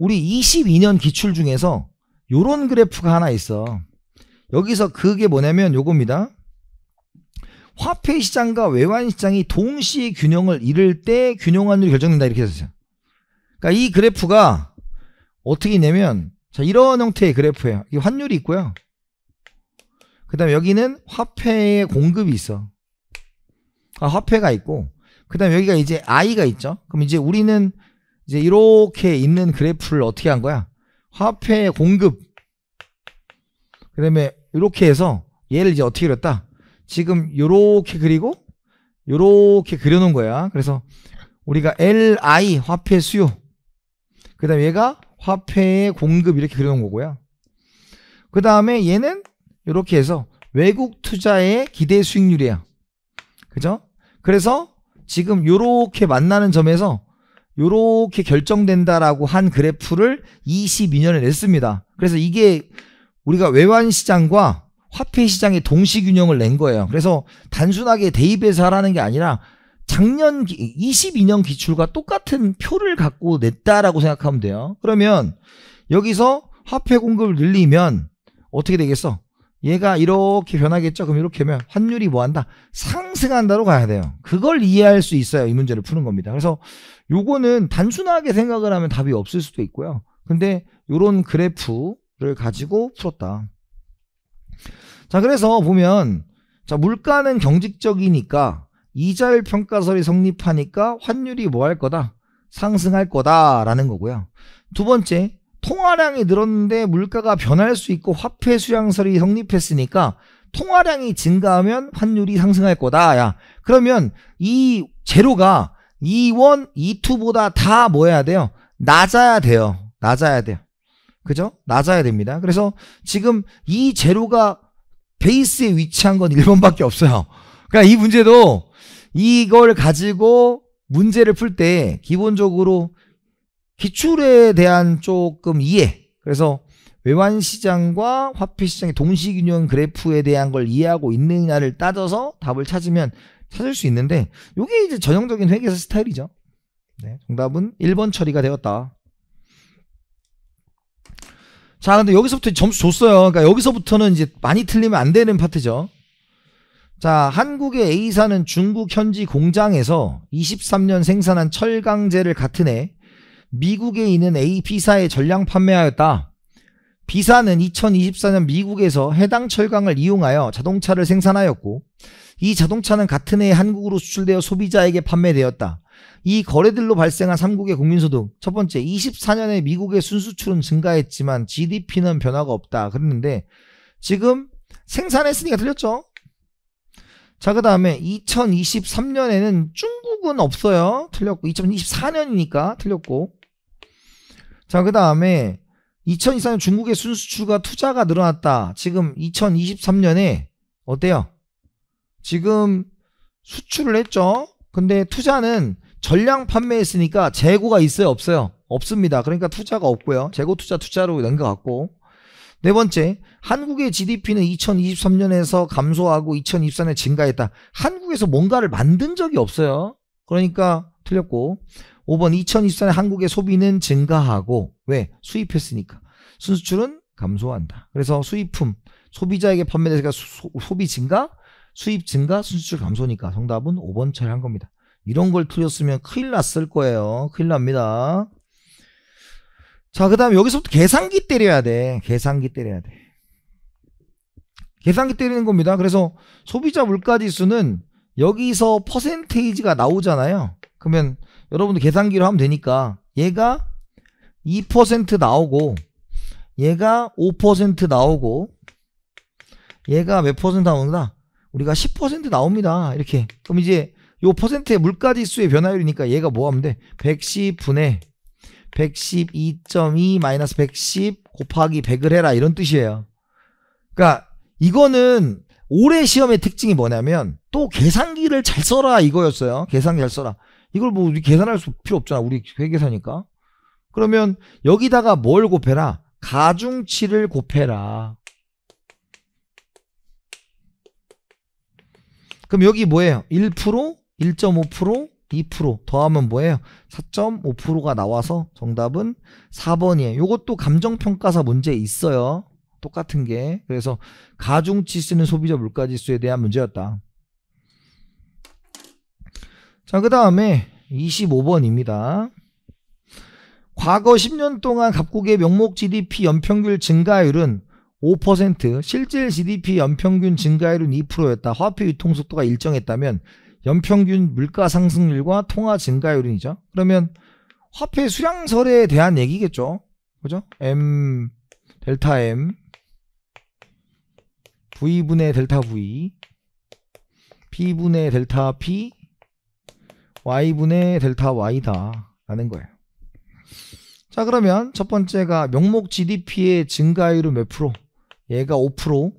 우리 22년 기출 중에서 요런 그래프가 하나 있어. 여기서 그게 뭐냐면 요겁니다. 화폐 시장과 외환 시장이 동시에 균형을 잃을 때 균형 환율이 결정된다 이렇게 했어요. 그러니까 이 그래프가 어떻게 있냐면 자, 이런 형태의 그래프예요. 이 환율이 있고요. 그다음에 여기는 화폐의 공급이 있어. 아, 화폐가 있고 그다음에 여기가 이제 I가 있죠. 그럼 이제 우리는 이제 이렇게 있는 그래프를 어떻게 한 거야? 화폐 공급 그 다음에 이렇게 해서 얘를 이제 어떻게 그렸다? 지금 이렇게 그리고 이렇게 그려놓은 거야. 그래서 우리가 LI 화폐 수요 그 다음에 얘가 화폐의 공급 이렇게 그려놓은 거고요. 그 다음에 얘는 이렇게 해서 외국 투자의 기대 수익률이야. 그죠? 그래서 지금 이렇게 만나는 점에서 요렇게 결정된다라고 한 그래프를 22년에 냈습니다. 그래서 이게 우리가 외환 시장과 화폐 시장의 동시 균형을 낸 거예요. 그래서 단순하게 대입해서 하라는 게 아니라 작년 22년 기출과 똑같은 표를 갖고 냈다라고 생각하면 돼요. 그러면 여기서 화폐 공급을 늘리면 어떻게 되겠어? 얘가 이렇게 변하겠죠. 그럼 이렇게 하면 환율이 뭐 한다? 상승한다로 가야 돼요. 그걸 이해할 수 있어야 이 문제를 푸는 겁니다. 그래서 요거는 단순하게 생각을 하면 답이 없을 수도 있고요. 근데 요런 그래프를 가지고 풀었다. 자, 그래서 보면 자, 물가는 경직적이니까 이자율 평가설이 성립하니까 환율이 뭐 할 거다? 상승할 거다라는 거고요. 두 번째, 통화량이 늘었는데 물가가 변할 수 있고 화폐 수양설이 성립했으니까 통화량이 증가하면 환율이 상승할 거다. 야. 그러면 이 제로가 2원, 2투보다 다 뭐해야 돼요? 낮아야 돼요. 낮아야 돼요. 그죠? 낮아야 됩니다. 그래서 지금 이 제로가 베이스에 위치한 건 1번밖에 없어요. 그러니까 이 문제도 이걸 가지고 문제를 풀 때 기본적으로 기출에 대한 조금 이해 그래서 외환시장과 화폐시장의 동시균형 그래프에 대한 걸 이해하고 있느냐를 따져서 답을 찾으면 찾을 수 있는데 이게 이제 전형적인 회계사 스타일이죠. 네, 정답은 1번 처리가 되었다. 자, 근데 여기서부터 점수 줬어요. 그러니까 여기서부터는 이제 많이 틀리면 안 되는 파트죠. 자, 한국의 A사는 중국 현지 공장에서 23년 생산한 철강제를 같은 해 미국에 있는 A p 사에 전량 판매하였다. B사는 2024년 미국에서 해당 철강을 이용하여 자동차를 생산하였고 이 자동차는 같은 해에 한국으로 수출되어 소비자에게 판매되었다. 이 거래들로 발생한 3국의 국민소득 첫 번째 24년에 미국의 순수출은 증가했지만 GDP는 변화가 없다 그랬는데 지금 생산했으니까 틀렸죠 자 그 다음에 2023년에는 중국은 없어요 틀렸고 2024년이니까 틀렸고 자, 그 다음에 2 0 2 3년 중국의 순수출가 투자가 늘어났다. 지금 2023년에 어때요? 지금 수출을 했죠. 근데 투자는 전량 판매했으니까 재고가 있어요, 없어요? 없습니다. 그러니까 투자가 없고요. 재고 투자 투자로 낸것 같고. 네 번째, 한국의 GDP는 2023년에서 감소하고 2024년에 증가했다. 한국에서 뭔가를 만든 적이 없어요. 그러니까 틀렸고. 5번 2024년 한국의 소비는 증가하고 왜? 수입했으니까. 순수출은 감소한다. 그래서 수입품 소비자에게 판매되니까 소비 증가, 수입 증가, 순수출 감소니까 정답은 5번 처리한 겁니다. 이런 걸 틀렸으면 큰일 났을 거예요. 큰일 납니다. 자, 그 다음에 여기서부터 계산기 때려야 돼. 계산기 때려야 돼. 계산기 때리는 겁니다. 그래서 소비자 물가지수는 여기서 퍼센테이지가 나오잖아요. 그러면 여러분들 계산기로 하면 되니까 얘가 2% 나오고 얘가 5% 나오고 얘가 몇 퍼센트 나오는가? 우리가 10% 나옵니다. 이렇게. 그럼 이제 요 퍼센트의 물가지수의 변화율이니까 얘가 뭐 하면 돼? 110분의 112.2 마이너스 110 곱하기 100을 해라 이런 뜻이에요. 그러니까 이거는 올해 시험의 특징이 뭐냐면 또 계산기를 잘 써라 이거였어요. 계산기 잘 써라. 이걸 뭐 우리 계산할 수 필요 없잖아. 우리 회계사니까. 그러면 여기다가 뭘 곱해라? 가중치를 곱해라. 그럼 여기 뭐예요? 1%, 1.5%, 2% 더하면 뭐예요? 4.5%가 나와서 정답은 4번이에요. 이것도 감정평가사 문제 있어요. 똑같은 게. 그래서 가중치 쓰는 소비자 물가지수에 대한 문제였다. 자, 그 다음에 25번입니다. 과거 10년 동안 각국의 명목 GDP 연평균 증가율은 5%, 실제 GDP 연평균 증가율은 2%였다. 화폐 유통 속도가 일정했다면 연평균 물가 상승률과 통화 증가율이죠 그러면 화폐 수량설에 대한 얘기겠죠. 그죠? M 델타 M V분의 델타 V P분의 델타 P y분의 델타 y다 라는 거예요. 자 그러면 첫 번째가 명목 GDP의 증가율은 몇 프로? 얘가 5%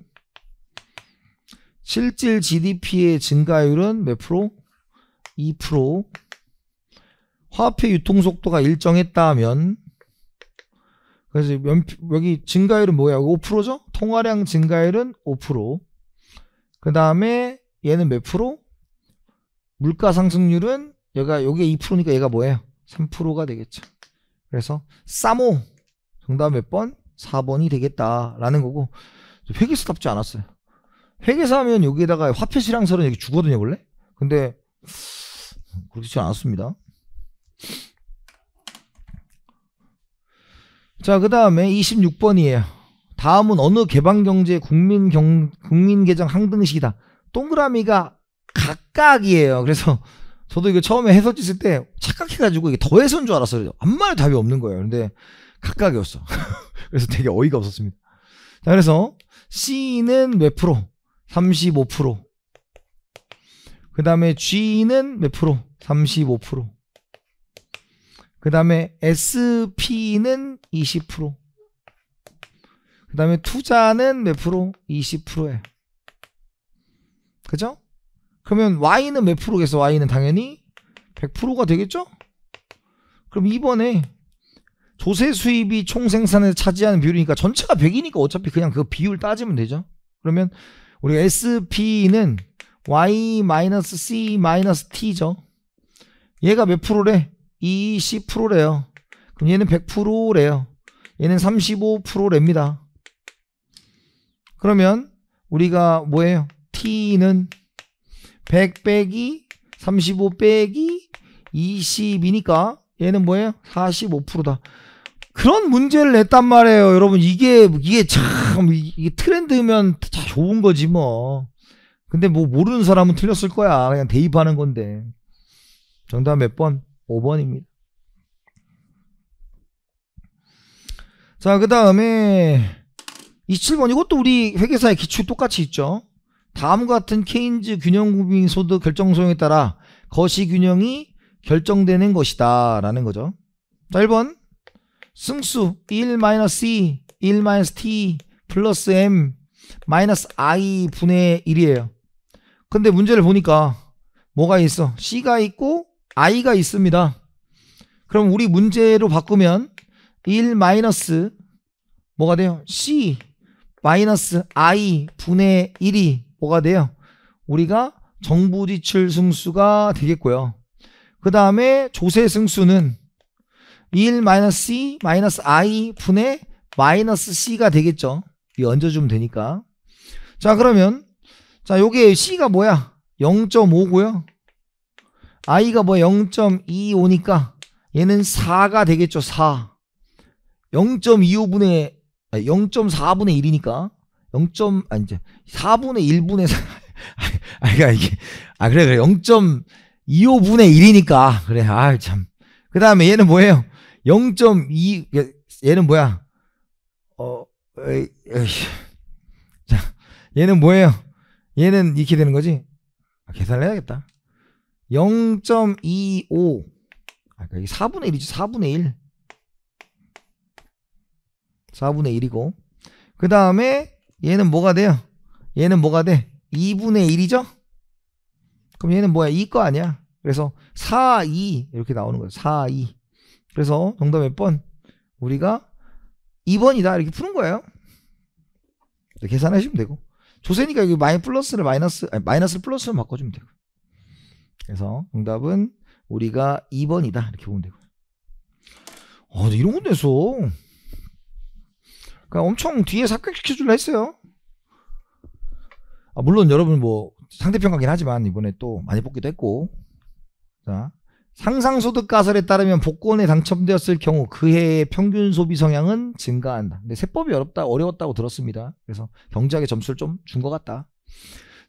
실질 GDP의 증가율은 몇 프로? 2% 화폐 유통 속도가 일정했다면 그래서 여기 증가율은 뭐야? 5%죠? 통화량 증가율은 5%. 그 다음에 얘는 몇 프로? 물가 상승률은 여기가여기 2%니까 얘가 뭐예요? 3%가 되겠죠. 그래서 싸모 정답 몇 번? 4번이 되겠다라는 거고 회계사답지 않았어요. 회계사 하면 여기에다가 화폐 실향설은 여기 주거든요 원래. 근데 그렇지 않았습니다. 자, 그 다음에 26번이에요. 다음은 어느 개방경제 국민경, 국민계정 항등식이다. 동그라미가 각각이에요. 그래서 저도 이거 처음에 해설 짓을 때 착각해가지고 이게 더해서인 줄 알았어요. 아무 말 답이 없는 거예요. 근데 각각이었어. 그래서 되게 어이가 없었습니다. 자, 그래서 C는 몇 프로? 35%. 그 다음에 G는 몇 프로? 35%. 그 다음에 SP는 20%. 그 다음에 투자는 몇 프로? 20%에. 그죠? 그러면 y는 몇 프로겠어? y는 당연히 100%가 되겠죠? 그럼 이번에 조세 수입이 총 생산에서 차지하는 비율이니까 전체가 100이니까 어차피 그냥 그 비율 따지면 되죠. 그러면 우리 가 SP는 Y-C-T죠. 얘가 몇 프로래? 20%래요. 그럼 얘는 100%래요. 얘는 35%랍니다. 그러면 우리가 뭐예요? T는 100 빼기 35 빼기 20이니까 얘는 뭐예요? 45%다. 그런 문제를 냈단 말이에요, 여러분. 이게 이게 참 이게 트렌드면 참 좋은 거지 뭐. 근데 뭐 모르는 사람은 틀렸을 거야. 그냥 대입하는 건데. 정답 몇 번? 5번입니다. 자, 그 다음에 27번. 이것도 우리 회계사의 기출 똑같이 있죠. 다음과 같은 케인즈 균형국민 소득 결정 소용에 따라 거시 균형이 결정되는 것이다 라는 거죠 자 1번 승수 1-C 1-T 플러스 M 마이너스 I 분의 1이에요 근데 문제를 보니까 뭐가 있어 C가 있고 I가 있습니다 그럼 우리 문제로 바꾸면 1 마이너스 뭐가 돼요? C 마이너스 I 분의 1이 뭐가 돼요? 우리가 정부 지출 승수가 되겠고요. 그 다음에 조세 승수는 1 C 마이너스 I 분의 마이너스 C가 되겠죠. 이 얹어주면 되니까. 자 그러면 자 요게 C가 뭐야? 0.5고요. I가 뭐 0.25니까 얘는 4가 되겠죠. 4. 0.25분의 0.4분의 1이니까 0. 아 이제 4분의 1분의 4. 아 그러니까 이게 아 그래 그래 0.25분의 1이니까 그래 아 참. 그다음에 얘는 뭐예요? 0.2 얘는 뭐야? 어 에이, 에이. 자, 얘는 뭐예요? 얘는 이렇게 되는 거지? 아, 계산을 해야겠다. 0.25 아, 여기 그러니까 4분의 1이지 4분의 1 4분의 1이고 그 다음에 얘는 뭐가 돼요? 얘는 뭐가 돼? 2분의 1이죠? 그럼 얘는 뭐야? 2거 아니야? 그래서 4, 2 이렇게 나오는 거예요. 4, 2. 그래서 정답 몇 번? 우리가 2번이다 이렇게 푸는 거예요. 계산하시면 되고 조세니까 여기 마이 플러스를 마이너스 아니 마이너스를 플러스로 바꿔주면 되고 그래서 정답은 우리가 2번이다 이렇게 보면 되고요. 아, 이런 건 돼서 그러니까 엄청 뒤에 삭격시켜주려 했어요. 아, 물론 여러분 뭐 상대평가긴 하지만 이번에 또 많이 뽑기도 했고 자 상상소득 가설에 따르면 복권에 당첨되었을 경우 그 해의 평균 소비 성향은 증가한다. 근데 세법이 어렵다, 어려웠다고 들었습니다. 그래서 경제학의 점수를 좀 준 것 같다.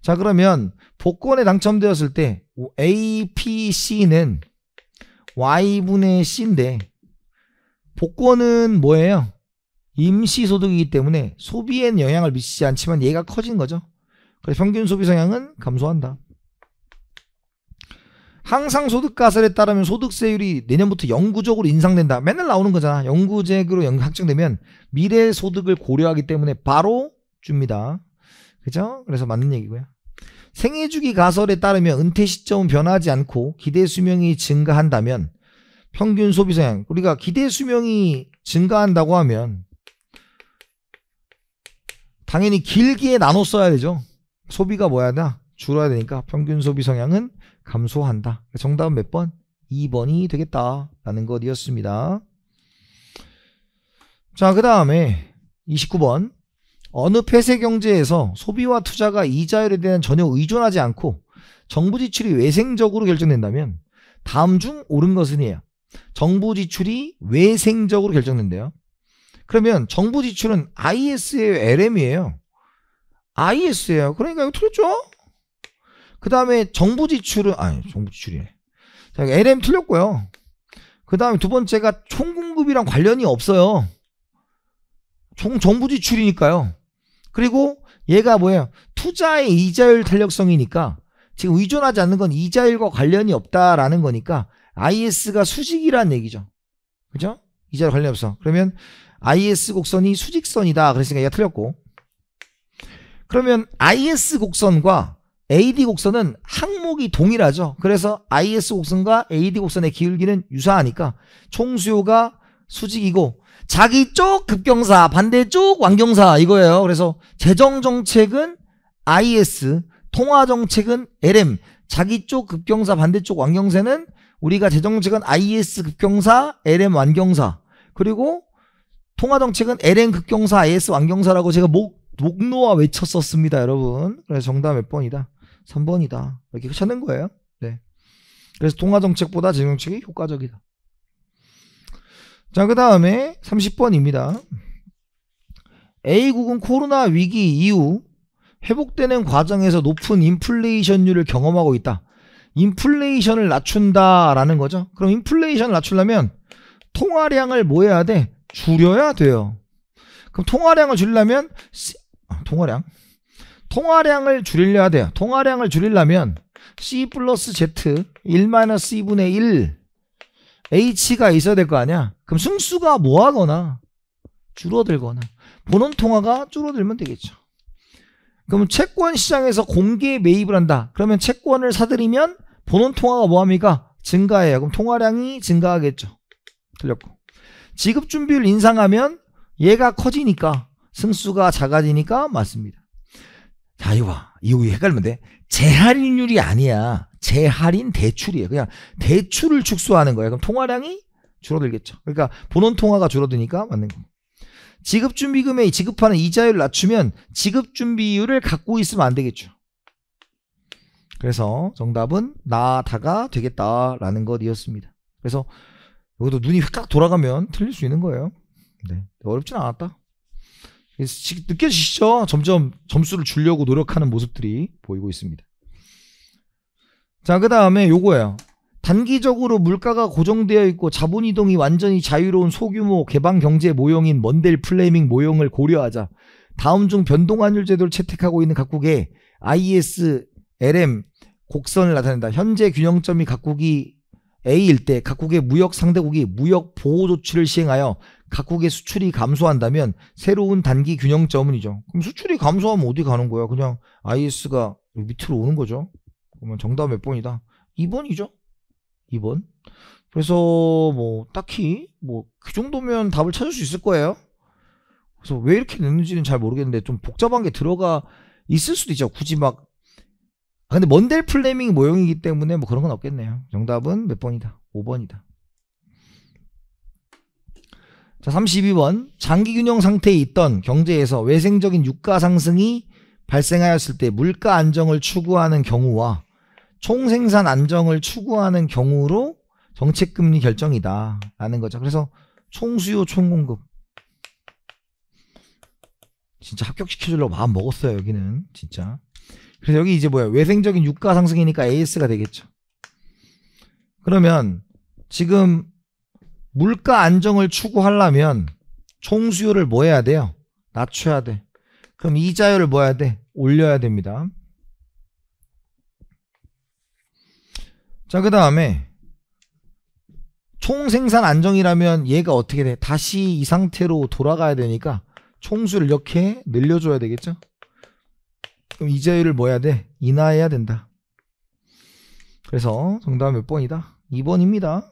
자 그러면 복권에 당첨되었을 때 A, P, C는 Y분의 C인데 복권은 뭐예요? 임시소득이기 때문에 소비엔 영향을 미치지 않지만 얘가 커진 거죠. 그래서 평균 소비 성향은 감소한다. 항상 소득가설에 따르면 소득세율이 내년부터 영구적으로 인상된다. 맨날 나오는 거잖아. 영구적으로 확정되면 미래 소득을 고려하기 때문에 바로 줍니다. 그죠? 그래서 맞는 얘기고요. 생애 주기 가설에 따르면 은퇴 시점은 변하지 않고 기대 수명이 증가한다면 평균 소비 성향 우리가 기대 수명이 증가한다고 하면 당연히 길기에 나눠 써야 되죠. 소비가 뭐야 나 줄어야 되니까 평균 소비 성향은 감소한다. 정답은 몇 번? 2번이 되겠다라는 것이었습니다. 자, 그 다음에 29번. 어느 폐쇄 경제에서 소비와 투자가 이자율에 대한 전혀 의존하지 않고 정부 지출이 외생적으로 결정된다면 다음 중 옳은 것은 이에요. 정부 지출이 외생적으로 결정된대요. 그러면 정부 지출은 IS예요, LM이에요? IS예요. 그러니까 이거 틀렸죠? 그 다음에 정부 지출은, 아니, 정부 지출이네. 자, LM 틀렸고요. 그 다음에 두 번째가 총공급이랑 관련이 없어요. 총, 정부 지출이니까요. 그리고 얘가 뭐예요? 투자의 이자율 탄력성이니까 지금 의존하지 않는 건 이자율과 관련이 없다라는 거니까 IS가 수직이란 얘기죠. 그죠? 이자율 관련 없어. 그러면 IS 곡선이 수직선이다. 그랬으니까 얘가 틀렸고. 그러면 IS 곡선과 AD 곡선은 항목이 동일하죠. 그래서 IS 곡선과 AD 곡선의 기울기는 유사하니까 총수요가 수직이고 자기 쪽 급경사 반대쪽 완경사 이거예요. 그래서 재정정책은 IS 통화정책은 LM 자기 쪽 급경사 반대쪽 완경세는 우리가 재정정책은 IS 급경사 LM 완경사 그리고 통화정책은 LN 극경사, AS 완경사라고 제가 목, 목 놓아 외쳤었습니다, 여러분. 그래서 정답 몇 번이다? 3번이다. 이렇게 찾는 거예요. 네. 그래서 통화정책보다 재정책이 효과적이다. 자, 그 다음에 30번입니다. A국은 코로나 위기 이후 회복되는 과정에서 높은 인플레이션율을 경험하고 있다. 인플레이션을 낮춘다라는 거죠. 그럼 인플레이션을 낮추려면 통화량을 뭐 해야 돼? 줄여야 돼요. 그럼 통화량을 줄이려면 아, 통화량 통화량을 줄이려야 돼요. 통화량을 줄이려면 C 플러스 Z 1 마이너스 2분의 1 H가 있어야 될 거 아니야? 그럼 승수가 뭐 하거나 줄어들거나 보는 통화가 줄어들면 되겠죠. 그럼 채권 시장에서 공개 매입을 한다. 그러면 채권을 사들이면 보는 통화가 뭐합니까? 증가해요. 그럼 통화량이 증가하겠죠. 틀렸고. 지급 준비율 인상하면 얘가 커지니까 승수가 작아지니까 맞습니다. 자, 이거 봐. 이거 헷갈리면 돼. 재할인율이 아니야. 재할인 대출이에요. 그냥 대출을 축소하는 거예 그럼 통화량이 줄어들겠죠. 그러니까 본원 통화가 줄어드니까 맞는 거. 지급 준비금에 지급하는 이자율 낮추면 지급 준비율을 갖고 있으면 안 되겠죠. 그래서 정답은 나다가 되겠다라는 것이었습니다. 그래서 이것도 눈이 딱 돌아가면 틀릴 수 있는 거예요. 네. 어렵진 않았다. 지금 느껴지시죠? 점점 점수를 주려고 노력하는 모습들이 보이고 있습니다. 자, 그 다음에 요거예요. 단기적으로 물가가 고정되어 있고 자본 이동이 완전히 자유로운 소규모 개방 경제 모형인 먼델 플레밍 모형을 고려하자. 다음 중 변동환율 제도를 채택하고 있는 각국의 ISLM 곡선을 나타낸다. 현재 균형점이 각국이 A일 때 각국의 무역 상대국이 무역 보호 조치를 시행하여 각국의 수출이 감소한다면 새로운 단기 균형점은이죠. 그럼 수출이 감소하면 어디 가는 거야? 그냥 IS가 밑으로 오는 거죠. 그러면 정답 몇 번이다? 2번이죠. 2번. 그래서 뭐 딱히 뭐 그 정도면 답을 찾을 수 있을 거예요. 그래서 왜 이렇게 냈는지는 잘 모르겠는데 좀 복잡한 게 들어가 있을 수도 있죠. 굳이 막 아, 근데 먼델 플레밍 모형이기 때문에 뭐 그런 건 없겠네요. 정답은 몇 번이다. 5번이다. 자, 32번. 장기 균형 상태에 있던 경제에서 외생적인 유가 상승이 발생하였을 때 물가 안정을 추구하는 경우와 총생산 안정을 추구하는 경우로 정책금리 결정이다. 라는 거죠. 그래서 총수요, 총공급. 진짜 합격시켜주려고 마음 먹었어요, 여기는. 진짜. 그래서 여기 이제 뭐야 외생적인 유가 상승이니까 AS가 되겠죠. 그러면 지금 물가 안정을 추구하려면 총수요를 뭐 해야 돼요? 낮춰야 돼. 그럼 이자율을 뭐 해야 돼? 올려야 됩니다. 자, 그 다음에 총생산 안정이라면 얘가 어떻게 돼? 다시 이 상태로 돌아가야 되니까 총수를 이렇게 늘려줘야 되겠죠? 그럼 이자율을 뭐 해야 돼? 인하해야 된다. 그래서 정답 은몇 번이다? 2번입니다.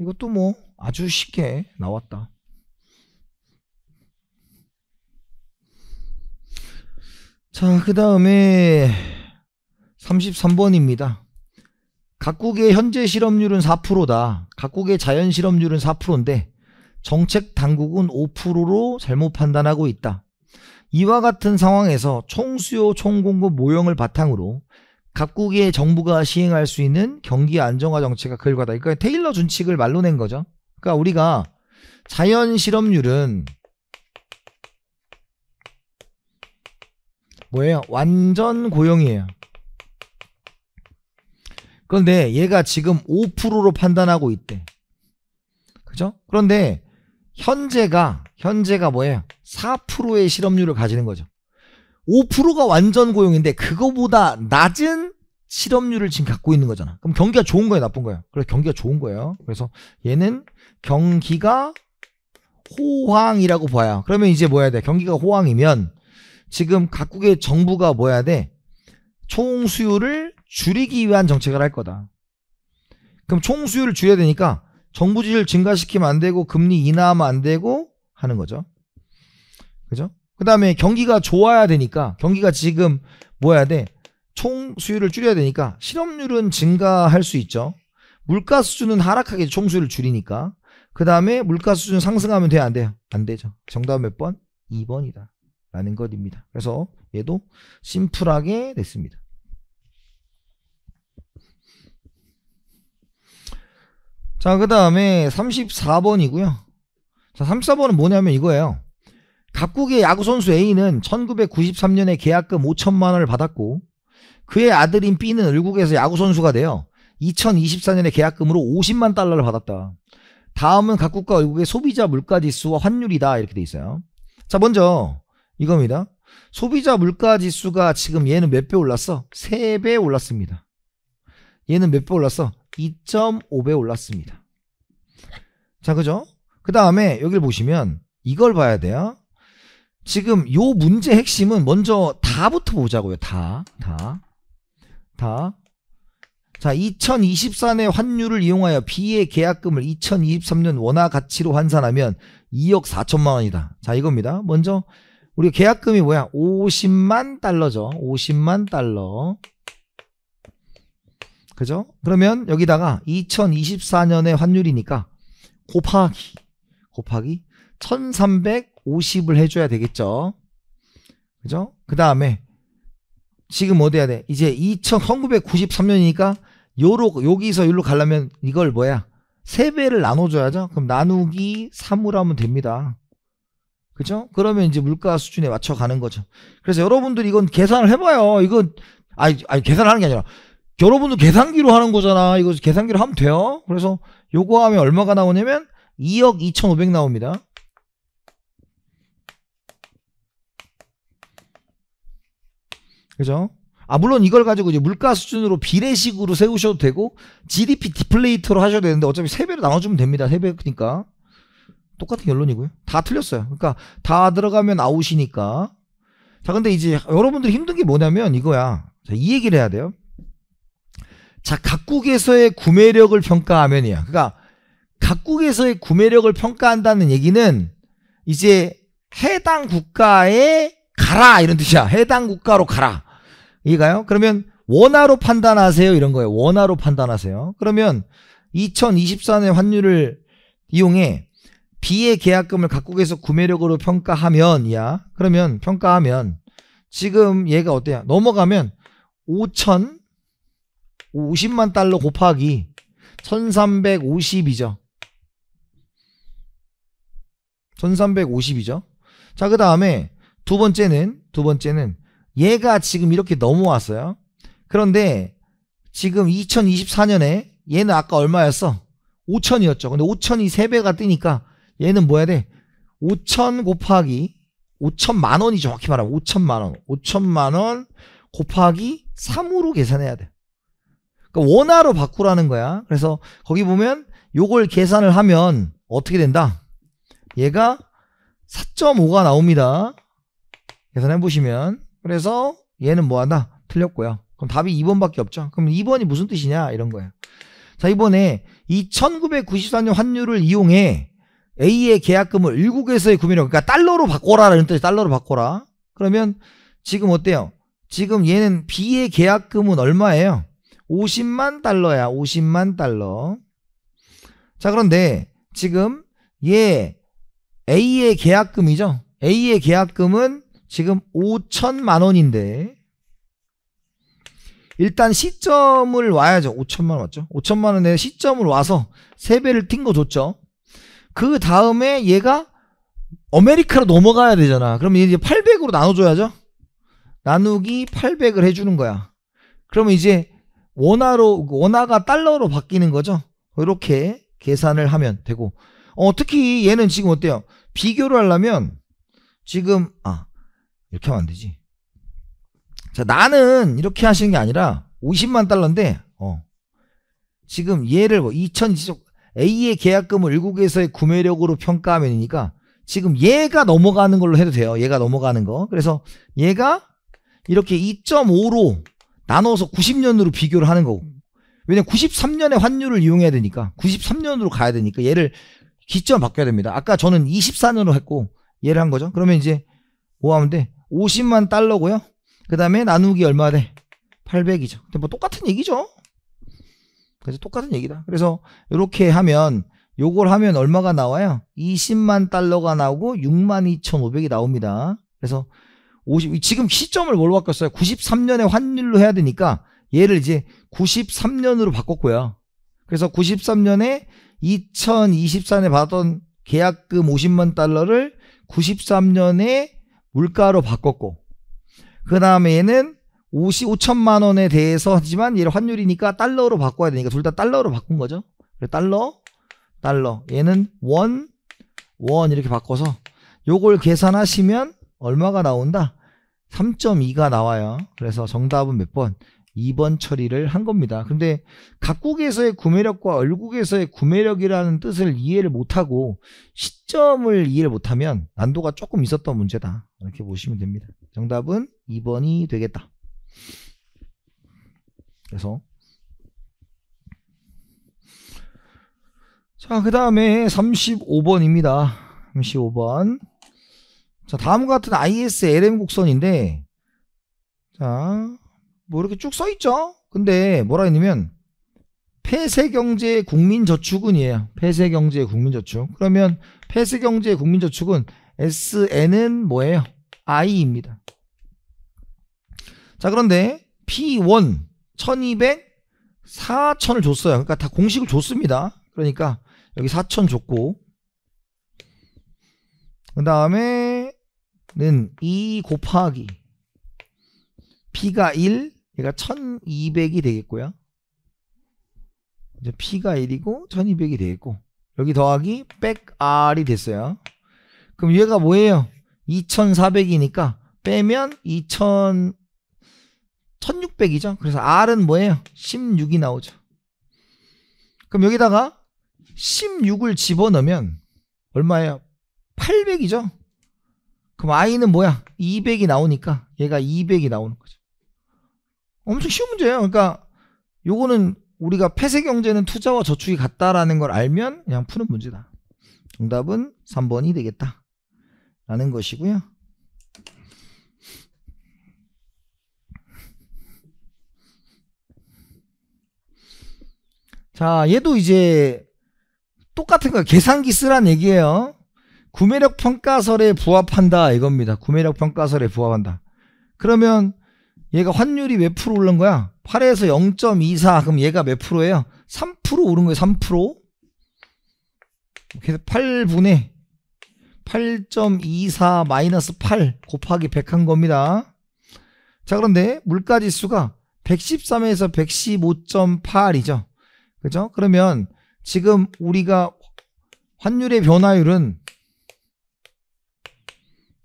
이것도 뭐 아주 쉽게 나왔다. 자, 그 다음에 33번입니다. 각국의 현재 실업률은 4%다. 각국의 자연 실업률은 4%인데 정책 당국은 5%로 잘못 판단하고 있다. 이와 같은 상황에서 총수요 총공급 모형을 바탕으로 각국의 정부가 시행할 수 있는 경기 안정화 정책과 결과다. 그러니까 테일러 준칙을 말로 낸 거죠. 그러니까 우리가 자연 실업률은 뭐예요? 완전 고용이에요. 그런데 얘가 지금 5%로 판단하고 있대. 그죠? 그런데 현재가 현재가 뭐예요? 4%의 실업률을 가지는 거죠. 5%가 완전 고용인데 그거보다 낮은 실업률을 지금 갖고 있는 거잖아. 그럼 경기가 좋은 거예요, 나쁜 거예요? 그래 경기가 좋은 거예요. 그래서 얘는 경기가 호황이라고 봐요. 그러면 이제 뭐 해야 돼? 경기가 호황이면 지금 각국의 정부가 뭐 해야 돼? 총 수요를 줄이기 위한 정책을 할 거다. 그럼 총 수요를 줄여야 되니까 정부 지를 증가시키면 안 되고 금리 인하하면 안 되고 하는 거죠. 그죠? 그 다음에 경기가 좋아야 되니까 경기가 지금 뭐야 돼? 총 수율을 줄여야 되니까 실업률은 증가할 수 있죠. 물가 수준은 하락하게 총 수율을 줄이니까. 그 다음에 물가 수준 상승하면 돼요? 안 돼요? 안 되죠. 정답 몇 번? 2번이다. 라는 것입니다. 그래서 얘도 심플하게 됐습니다. 자, 그 다음에 34번이고요. 자, 34번은 뭐냐면 이거예요. 각국의 야구 선수 A는 1993년에 계약금 5천만 원을 받았고 그의 아들인 B는 외국에서 야구 선수가 되어 2024년에 계약금으로 50만 달러를 받았다. 다음은 각국과 외국의 소비자 물가 지수와 환율이다 이렇게 돼 있어요. 자, 먼저 이겁니다. 소비자 물가 지수가 지금 얘는 몇 배 올랐어? 3배 올랐습니다. 얘는 몇 배 올랐어? 2.5배 올랐습니다. 자, 그죠? 그 다음에 여기를 보시면 이걸 봐야 돼요. 지금 요 문제 핵심은 먼저 다부터 보자고요. 다, 다, 다. 자, 2024년 환율을 이용하여 B의 계약금을 2023년 원화 가치로 환산하면 2억 4천만 원이다. 자, 이겁니다. 먼저 우리 계약금이 뭐야? 50만 달러죠. 50만 달러. 그죠? 그러면 여기다가 2024년의 환율이니까 곱하기 곱하기 1350을 해줘야 되겠죠. 그죠? 그 다음에 지금 어디 뭐 해야 돼? 이제 2993년이니까 요로 여기서 여로 가려면 이걸 뭐야? 3배를 나눠줘야죠. 그럼 나누기 3으로 하면 됩니다. 그죠? 그러면 이제 물가 수준에 맞춰 가는 거죠. 그래서 여러분들이 이건 계산을 해봐요. 이건 아니, 아니 계산하는 게 아니라 여러분도 계산기로 하는 거잖아. 이거 계산기로 하면 돼요. 그래서 요거 하면 얼마가 나오냐면 2억 2,500 나옵니다. 그죠? 아 물론 이걸 가지고 이제 물가 수준으로 비례식으로 세우셔도 되고 GDP 디플레이터로 하셔도 되는데 어차피 3배로 나눠주면 됩니다. 3배니까 똑같은 결론이고요. 다 틀렸어요. 그러니까 다 들어가면 아웃이니까. 자 근데 이제 여러분들 힘든 게 뭐냐면 이거야. 자, 이 얘기를 해야 돼요. 자 각국에서의 구매력을 평가하면이야. 그러니까 각국에서의 구매력을 평가한다는 얘기는 이제 해당 국가에 가라 이런 뜻이야. 해당 국가로 가라. 이가요? 그러면 원화로 판단하세요 이런 거예요. 원화로 판단하세요. 그러면 2024년의 환율을 이용해 B의 계약금을 각국에서 구매력으로 평가하면야 이 그러면 평가하면 지금 얘가 어때요? 넘어가면 5 0 0 0 50만 달러 곱하기 1350이죠. 1350이죠. 자, 그 다음에 두 번째는, 두 번째는 얘가 지금 이렇게 넘어왔어요. 그런데 지금 2024년에 얘는 아까 얼마였어? 5천이었죠. 근데 5천이 3배가 뜨니까 얘는 뭐야 해 돼? 5천 곱하기 5천만 원이 정확히 말하면 5천만 원. 5천만 원 곱하기 3으로 계산해야 돼. 그러니까 원화로 바꾸라는 거야. 그래서 거기 보면 요걸 계산을 하면 어떻게 된다? 얘가 4.5가 나옵니다. 계산해 보시면 그래서 얘는 뭐하나 틀렸고요. 그럼 답이 2번밖에 없죠. 그럼 2번이 무슨 뜻이냐 이런 거예요. 자 이번에 2 9 9 4년 환율을 이용해 A의 계약금을 일국에서의 구매력 그러니까 달러로 바꿔라라는 뜻이 달러로 바꿔라. 그러면 지금 어때요? 지금 얘는 B의 계약금은 얼마예요? 50만 달러야. 50만 달러. 자 그런데 지금 얘 A의 계약금이죠. A의 계약금은 지금 5천만 원인데 일단 시점을 와야죠. 5천만 원 왔죠. 5천만 원에 시점을 와서 세배를 튄거 좋죠. 그 다음에 얘가 어메리카로 넘어가야 되잖아. 그럼 이제 800으로 나눠줘야죠. 나누기 800을 해주는 거야. 그러면 이제 원화로 원화가 달러로 바뀌는 거죠. 이렇게 계산을 하면 되고 어, 특히 얘는 지금 어때요? 비교를 하려면 지금 아 이렇게 하면 안 되지. 자 나는 이렇게 하시는 게 아니라 50만 달러인데 어 지금 얘를 뭐2020 A의 계약금을 1국에서의 구매력으로 평가하면이니까 지금 얘가 넘어가는 걸로 해도 돼요. 얘가 넘어가는 거. 그래서 얘가 이렇게 2.5로 나눠서 90년으로 비교를 하는 거고. 왜냐면 93년의 환율을 이용해야 되니까 93년으로 가야 되니까 얘를 기점 바뀌어야 됩니다. 아까 저는 24년으로 했고 얘를 한 거죠. 그러면 이제 뭐 하면 돼? 50만 달러고요. 그 다음에 나누기 얼마 돼? 800이죠. 근데 뭐 똑같은 얘기죠. 그래서 똑같은 얘기다. 그래서 이렇게 하면 요걸 하면 얼마가 나와요? 20만 달러가 나오고 62,500이 나옵니다. 그래서 50, 지금 시점을 뭘로 바꿨어요? 93년에 환율로 해야 되니까 얘를 이제 93년으로 바꿨고요. 그래서 93년에 2024년에 받던 계약금 50만 달러를 93년에 물가로 바꿨고 그 다음에는 5 5천만 원에 대해서 하지만 얘를 환율이니까 달러로 바꿔야 되니까 둘 다 달러로 바꾼 거죠. 그래 달러, 달러. 얘는 원, 원 이렇게 바꿔서 요걸 계산하시면 얼마가 나온다? 3.2가 나와요. 그래서 정답은 몇 번? 2번 처리를 한 겁니다. 근데 각국에서의 구매력과 얼국에서의 구매력이라는 뜻을 이해를 못하고 시점을 이해를 못하면 난도가 조금 있었던 문제다. 이렇게 보시면 됩니다. 정답은 2번이 되겠다. 그래서 자, 그 다음에 35번입니다. 35번. 자, 다음과 같은 ISLM 곡선인데, 자, 뭐 이렇게 쭉써 있죠. 근데 뭐라 했냐면 폐쇄경제 국민저축은이에요. 폐쇄경제 국민저축. 그러면 폐쇄경제 국민저축은 SN은 뭐예요? I입니다. 자 그런데 P1 1200 4 0 0 0을 줬어요. 그러니까 다 공식을 줬습니다. 그러니까 여기 4 0 0 0 줬고 그 다음에는 2 e 곱하기 P가 1 그러니까 1200이 되겠고요. P가 1이고 1200이 되겠고 여기 더하기 백 R이 됐어요. 그럼 얘가 뭐예요? 2400이니까 빼면 2000 1600이죠. 그래서 R은 뭐예요? 16이 나오죠. 그럼 여기다가 16을 집어넣으면 얼마예요? 800이죠. 그럼 I는 뭐야? 200이 나오니까 얘가 200이 나오는 거죠. 엄청 쉬운 문제예요. 그러니까 요거는 우리가 폐쇄 경제는 투자와 저축이 같다라는 걸 알면 그냥 푸는 문제다. 정답은 3번이 되겠다. 라는 것이고요. 자, 얘도 이제 똑같은 거 계산기 쓰란 얘기예요. 구매력 평가설에 부합한다 이겁니다. 구매력 평가설에 부합한다. 그러면 얘가 환율이 몇 프로 오른 거야? 8에서 0.24 그럼 얘가 몇 프로예요? 3% 오른 거예요 3% 그래서 8분의 8.24 마이너스 8 곱하기 100한 겁니다 자 그런데 물가지수가 113에서 115.8이죠 그죠? 그러면 지금 우리가 환율의 변화율은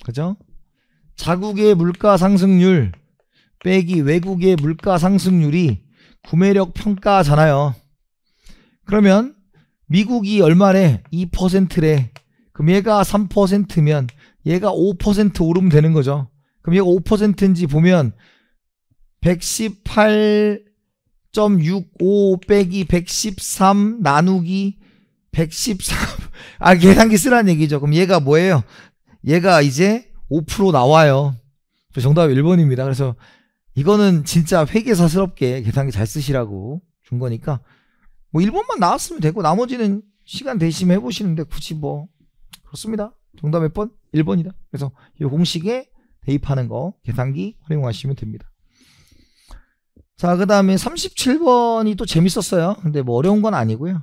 그죠? 자국의 물가 상승률 빼기 외국의 물가 상승률이 구매력 평가잖아요. 그러면 미국이 얼마래? 2%래. 그럼 얘가 3%면 얘가 5% 오르면 되는 거죠. 그럼 얘가 5%인지 보면 118.65 빼기 113 나누기 113. 아, 계산기 쓰라는 얘기죠. 그럼 얘가 뭐예요? 얘가 이제 5% 나와요. 정답이 1번입니다. 그래서 이거는 진짜 회계사스럽게 계산기 잘 쓰시라고 준 거니까 뭐 1번만 나왔으면 되고 나머지는 시간 대신 해보시는데 굳이 뭐 그렇습니다. 정답 몇 번? 1번이다. 그래서 이 공식에 대입하는 거 계산기 활용하시면 됩니다. 자, 그 다음에 37번이 또 재밌었어요. 근데 뭐 어려운 건 아니고요.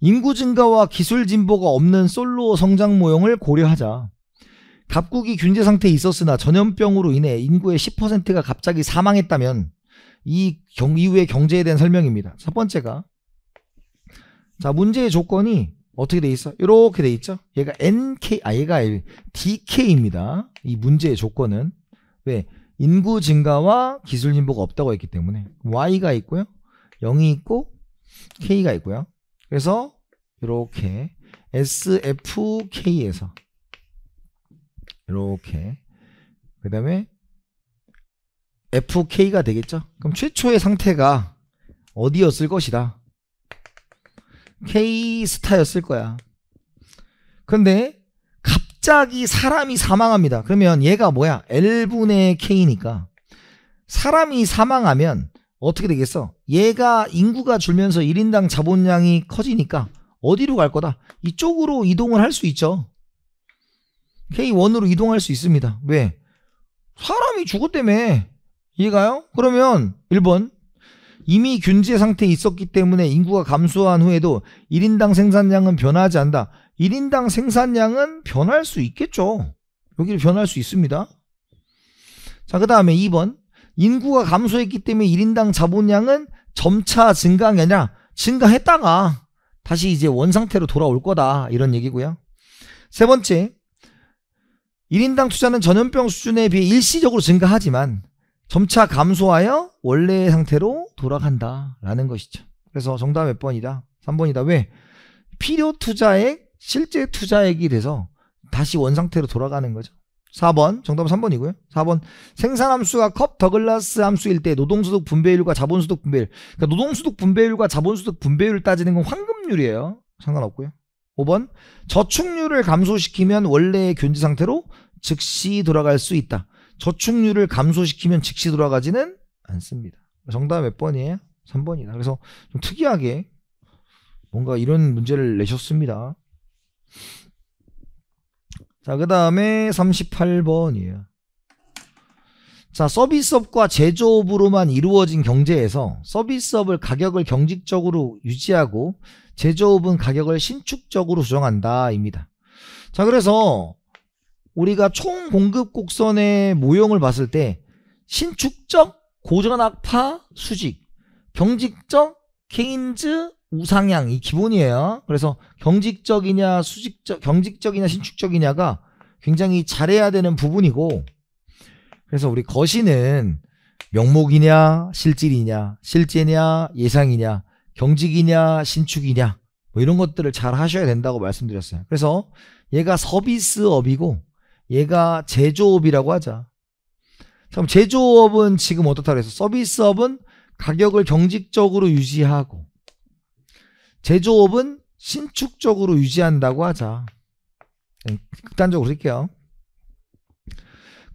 인구 증가와 기술 진보가 없는 솔로 성장 모형을 고려하자. 갑국이 균제 상태에 있었으나 전염병으로 인해 인구의 10%가 갑자기 사망했다면 이 경, 이후의 경제에 대한 설명입니다. 첫 번째가 자 문제의 조건이 어떻게 돼 있어? 이렇게 돼 있죠. 얘가 NK 아 얘가 DK입니다. 이 문제의 조건은 왜 인구 증가와 기술 진보가 없다고 했기 때문에 Y가 있고요, 0이 있고 K가 있고요. 그래서 이렇게 SFK에서 이렇게 그 다음에 FK가 되겠죠? 그럼 최초의 상태가 어디였을 것이다? K스타였을 거야. 근데 갑자기 사람이 사망합니다. 그러면 얘가 뭐야? L분의 K니까 사람이 사망하면 어떻게 되겠어? 얘가 인구가 줄면서 1인당 자본량이 커지니까 어디로 갈 거다? 이쪽으로 이동을 할 수 있죠. K1으로 이동할 수 있습니다. 왜? 사람이 죽었다며. 이해가요? 그러면 1번 이미 균재 상태에 있었기 때문에 인구가 감소한 후에도 1인당 생산량은 변하지 않다. 1인당 생산량은 변할 수 있겠죠. 여기를 변할 수 있습니다. 자, 그 다음에 2번. 인구가 감소했기 때문에 1인당 자본량은 점차 증가하게아 증가했다가 다시 이제 원상태로 돌아올 거다. 이런 얘기고요. 세 번째. 1인당 투자는 전염병 수준에 비해 일시적으로 증가하지만 점차 감소하여 원래의 상태로 돌아간다라는 것이죠. 그래서 정답 몇 번이다? 3번이다. 왜? 필요 투자액, 실제 투자액이 돼서 다시 원상태로 돌아가는 거죠. 4번, 정답은 3번이고요. 4번, 생산함수가 컵 더글라스 함수일 때 노동소득 분배율과 자본소득 분배율. 그러니까 노동소득 분배율과 자본소득 분배율을 따지는 건 환급률이에요. 상관없고요. 5번 저축률을 감소시키면 원래의 견지 상태로 즉시 돌아갈 수 있다. 저축률을 감소시키면 즉시 돌아가지는 않습니다. 정답 몇 번이에요? 3번이다. 그래서 좀 특이하게 뭔가 이런 문제를 내셨습니다. 자, 그 다음에 38번이에요. 자, 서비스업과 제조업으로만 이루어진 경제에서 서비스업을 가격을 경직적으로 유지하고 제조업은 가격을 신축적으로 조정한다입니다. 자, 그래서 우리가 총 공급 곡선의 모형을 봤을 때 신축적 고전학파 수직, 경직적 케인즈 우상향 이 기본이에요. 그래서 경직적이냐 수직적 경직적이냐 신축적이냐가 굉장히 잘해야 되는 부분이고 그래서 우리 거시는 명목이냐, 실질이냐, 실제냐, 예상이냐, 경직이냐, 신축이냐, 뭐 이런 것들을 잘 하셔야 된다고 말씀드렸어요. 그래서 얘가 서비스업이고 얘가 제조업이라고 하자. 참 제조업은 지금 어떻다 고해서 서비스업은 가격을 경직적으로 유지하고 제조업은 신축적으로 유지한다고 하자. 네, 극단적으로 쓸게요.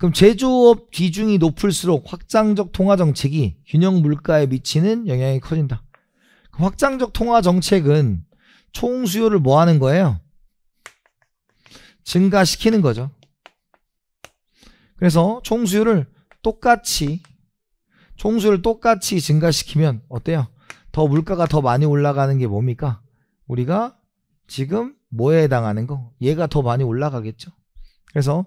그럼 제조업 비중이 높을수록 확장적 통화 정책이 균형 물가에 미치는 영향이 커진다. 그 확장적 통화 정책은 총 수요를 뭐 하는 거예요? 증가시키는 거죠. 그래서 총 수요를 똑같이 총 수요를 똑같이 증가시키면 어때요? 더 물가가 더 많이 올라가는 게 뭡니까? 우리가 지금 뭐에 해당하는 거? 얘가 더 많이 올라가겠죠. 그래서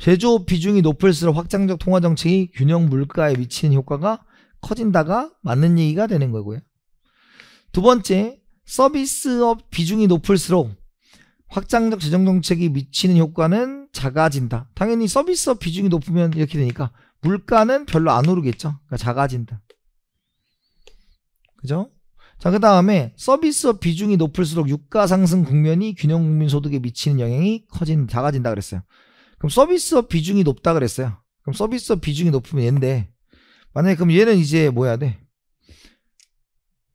제조업 비중이 높을수록 확장적 통화 정책이 균형 물가에 미치는 효과가 커진다가 맞는 얘기가 되는 거고요. 두 번째, 서비스업 비중이 높을수록 확장적 재정 정책이 미치는 효과는 작아진다. 당연히 서비스업 비중이 높으면 이렇게 되니까 물가는 별로 안 오르겠죠. 그러니까 작아진다. 그죠? 자, 그 다음에 서비스업 비중이 높을수록 유가 상승 국면이 균형 국민 소득에 미치는 영향이 커진, 작아진다 그랬어요. 그럼 서비스업 비중이 높다 그랬어요. 그럼 서비스업 비중이 높으면 얘인데 만약에 그럼 얘는 이제 뭐 해야 돼?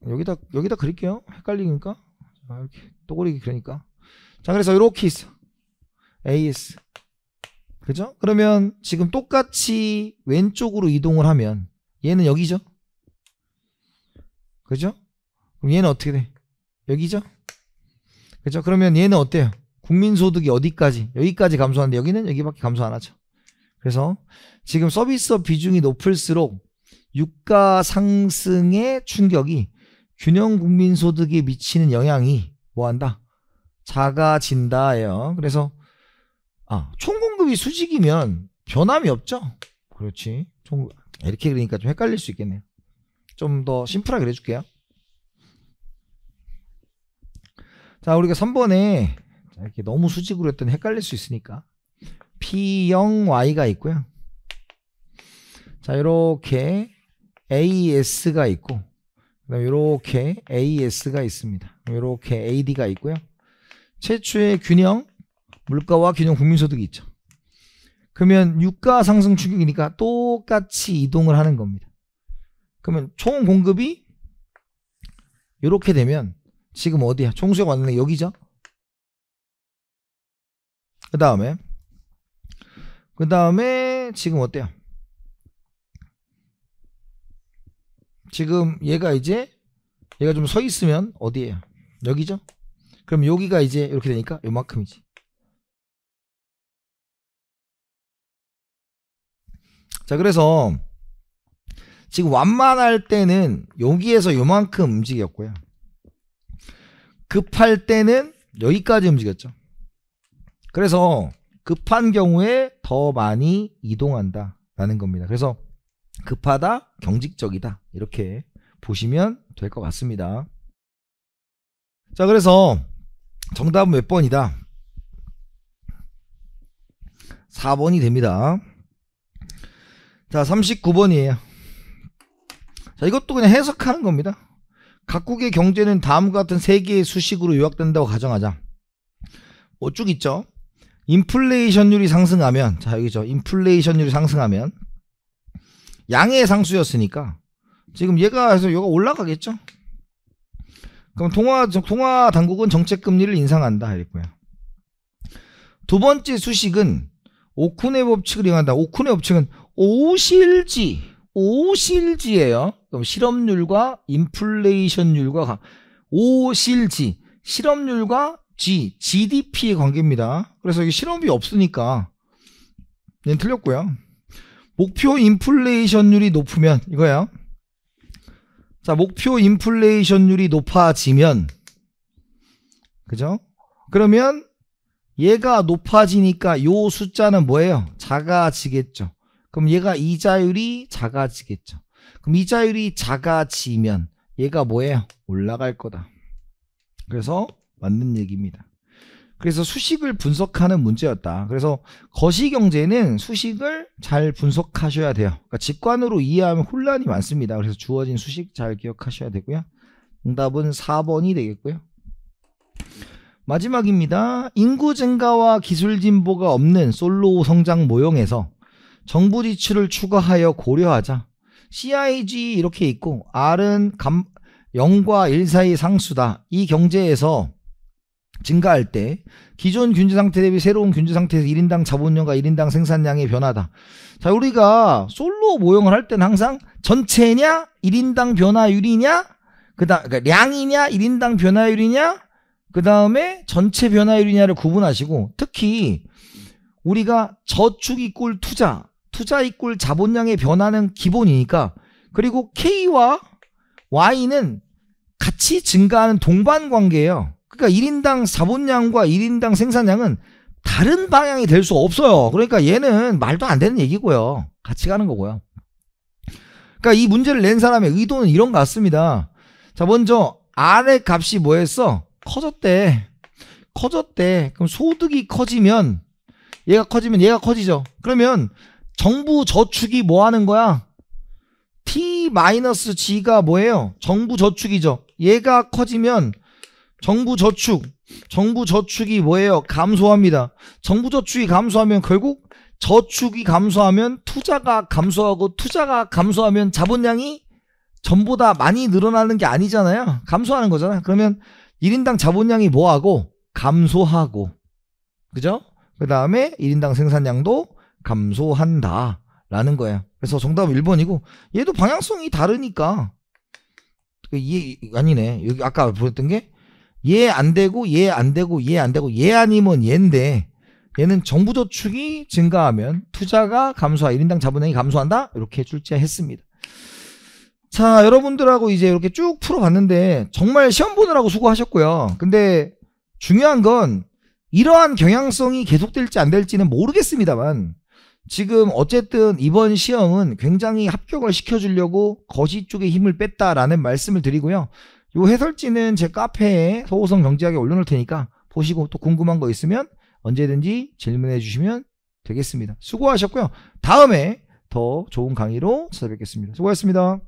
네. 여기다 여기다 그릴게요. 헷갈리니까 아, 이렇게 또 그리기 그러니까 자 그래서 이렇게 있어 AS 그죠? 그러면 지금 똑같이 왼쪽으로 이동을 하면 얘는 여기죠? 그죠? 그럼 얘는 어떻게 돼? 여기죠? 그죠? 그러면 얘는 어때요? 국민소득이 어디까지 여기까지 감소하는데 여기는 여기밖에 감소 안 하죠. 그래서 지금 서비스업 비중이 높을수록 유가 상승의 충격이 균형 국민소득에 미치는 영향이 뭐한다? 작아진다예요. 그래서 아, 총공급이 수직이면 변함이 없죠. 그렇지. 총 이렇게 그러니까 좀 헷갈릴 수 있겠네요. 좀 더 심플하게 해줄게요 자, 우리가 3번에 이렇게 너무 수직으로 했더니 헷갈릴 수 있으니까. P0, Y가 있고요. 자, 이렇게 AS가 있고, 그다음 이렇게 AS가 있습니다. 이렇게 AD가 있고요. 최초의 균형, 물가와 균형 국민소득이 있죠. 그러면 유가 상승 추격이니까 똑같이 이동을 하는 겁니다. 그러면 총 공급이 이렇게 되면 지금 어디야? 총수에 왔는데 여기죠? 그 다음에 그 다음에 지금 어때요? 지금 얘가 이제 얘가 좀 서 있으면 어디에요 여기죠? 그럼 여기가 이제 이렇게 되니까 요만큼이지. 자 그래서 지금 완만할 때는 여기에서 요만큼 움직였고요. 급할 때는 여기까지 움직였죠. 그래서 급한 경우에 더 많이 이동한다라는 겁니다. 그래서 급하다, 경직적이다 이렇게 보시면 될 것 같습니다. 자, 그래서 정답은 몇 번이다? 4번이 됩니다. 자, 39번이에요. 자, 이것도 그냥 해석하는 겁니다. 각국의 경제는 다음과 같은 세계의 수식으로 요약된다고 가정하자. 뭐 쭉 있죠? 인플레이션율이 상승하면 자 여기죠 인플레이션율이 상승하면 양의 상수였으니까 지금 얘가 해서 얘가 올라가겠죠 그럼 통화 통화 당국은 정책 금리를 인상한다 이랬고요 두 번째 수식은 오쿤의 법칙을 이용한다 오쿤의 법칙은 오실지 오실지예요 그럼 실업률과 인플레이션율과 오실지 실업률과 G, GDP의 관계입니다. 그래서 이게 실험비 없으니까 얘는 네, 틀렸고요. 목표 인플레이션율이 높으면 이거예요. 자, 목표 인플레이션율이 높아지면 그죠? 그러면 얘가 높아지니까 요 숫자는 뭐예요? 작아지겠죠. 그럼 얘가 이자율이 작아지겠죠. 그럼 이자율이 작아지면 얘가 뭐예요? 올라갈 거다. 그래서 맞는 얘기입니다. 그래서 수식을 분석하는 문제였다. 그래서 거시경제는 수식을 잘 분석하셔야 돼요. 그러니까 직관으로 이해하면 혼란이 많습니다. 그래서 주어진 수식 잘 기억하셔야 되고요. 정답은 4번이 되겠고요. 마지막입니다. 인구 증가와 기술 진보가 없는 솔로 성장 모형에서 정부 지출을 추가하여 고려하자. CIG 이렇게 있고 R은 감, 0과 1 사이 상수다. 이 경제에서 증가할 때 기존 균제 상태 대비 새로운 균제 상태에서 1인당 자본량과 1인당 생산량의 변화다. 자, 우리가 솔로 모형을 할 때는 항상 전체냐, 1인당 변화율이냐, 그다음 그러니까 량이냐, 1인당 변화율이냐, 그다음에 전체 변화율이냐를 구분하시고 특히 우리가 저축 이꼴 투자, 투자 이꼴 자본량의 변화는 기본이니까 그리고 K와 Y는 같이 증가하는 동반 관계예요. 그러니까 1인당 자본량과 1인당 생산량은 다른 방향이 될 수 없어요. 그러니까 얘는 말도 안 되는 얘기고요. 같이 가는 거고요. 그러니까 이 문제를 낸 사람의 의도는 이런 것 같습니다. 자, 먼저 아래 값이 뭐였어? 커졌대. 커졌대. 그럼 소득이 커지면 얘가 커지면 얘가 커지죠. 그러면 정부 저축이 뭐 하는 거야? T-G가 뭐예요? 정부 저축이죠. 얘가 커지면 정부 저축. 정부 저축이 뭐예요? 감소합니다. 정부 저축이 감소하면 결국 저축이 감소하면 투자가 감소하고 투자가 감소하면 자본량이 전보다 많이 늘어나는 게 아니잖아요. 감소하는 거잖아. 그러면 1인당 자본량이 뭐하고? 감소하고. 그죠? 그 다음에 1인당 생산량도 감소한다. 라는 거예요. 그래서 정답은 1번이고, 얘도 방향성이 다르니까. 이게 아니네. 여기 아까 보였던 게 얘안 되고 얘 안 되고 얘 안 되고 얘 아니면 얘인데 얘는 정부 저축이 증가하면 투자가 감소하 1인당 자본량이 감소한다 이렇게 출제했습니다. 자 여러분들하고 이제 이렇게 쭉 풀어봤는데 정말 시험 보느라고 수고하셨고요. 근데 중요한 건 이러한 경향성이 계속될지 안 될지는 모르겠습니다만 지금 어쨌든 이번 시험은 굉장히 합격을 시켜주려고 거시 쪽에 힘을 뺐다라는 말씀을 드리고요. 요 해설지는 제 카페에 소호성 경제학에 올려놓을 테니까 보시고 또 궁금한 거 있으면 언제든지 질문해 주시면 되겠습니다. 수고하셨고요. 다음에 더 좋은 강의로 찾아뵙겠습니다. 수고하셨습니다.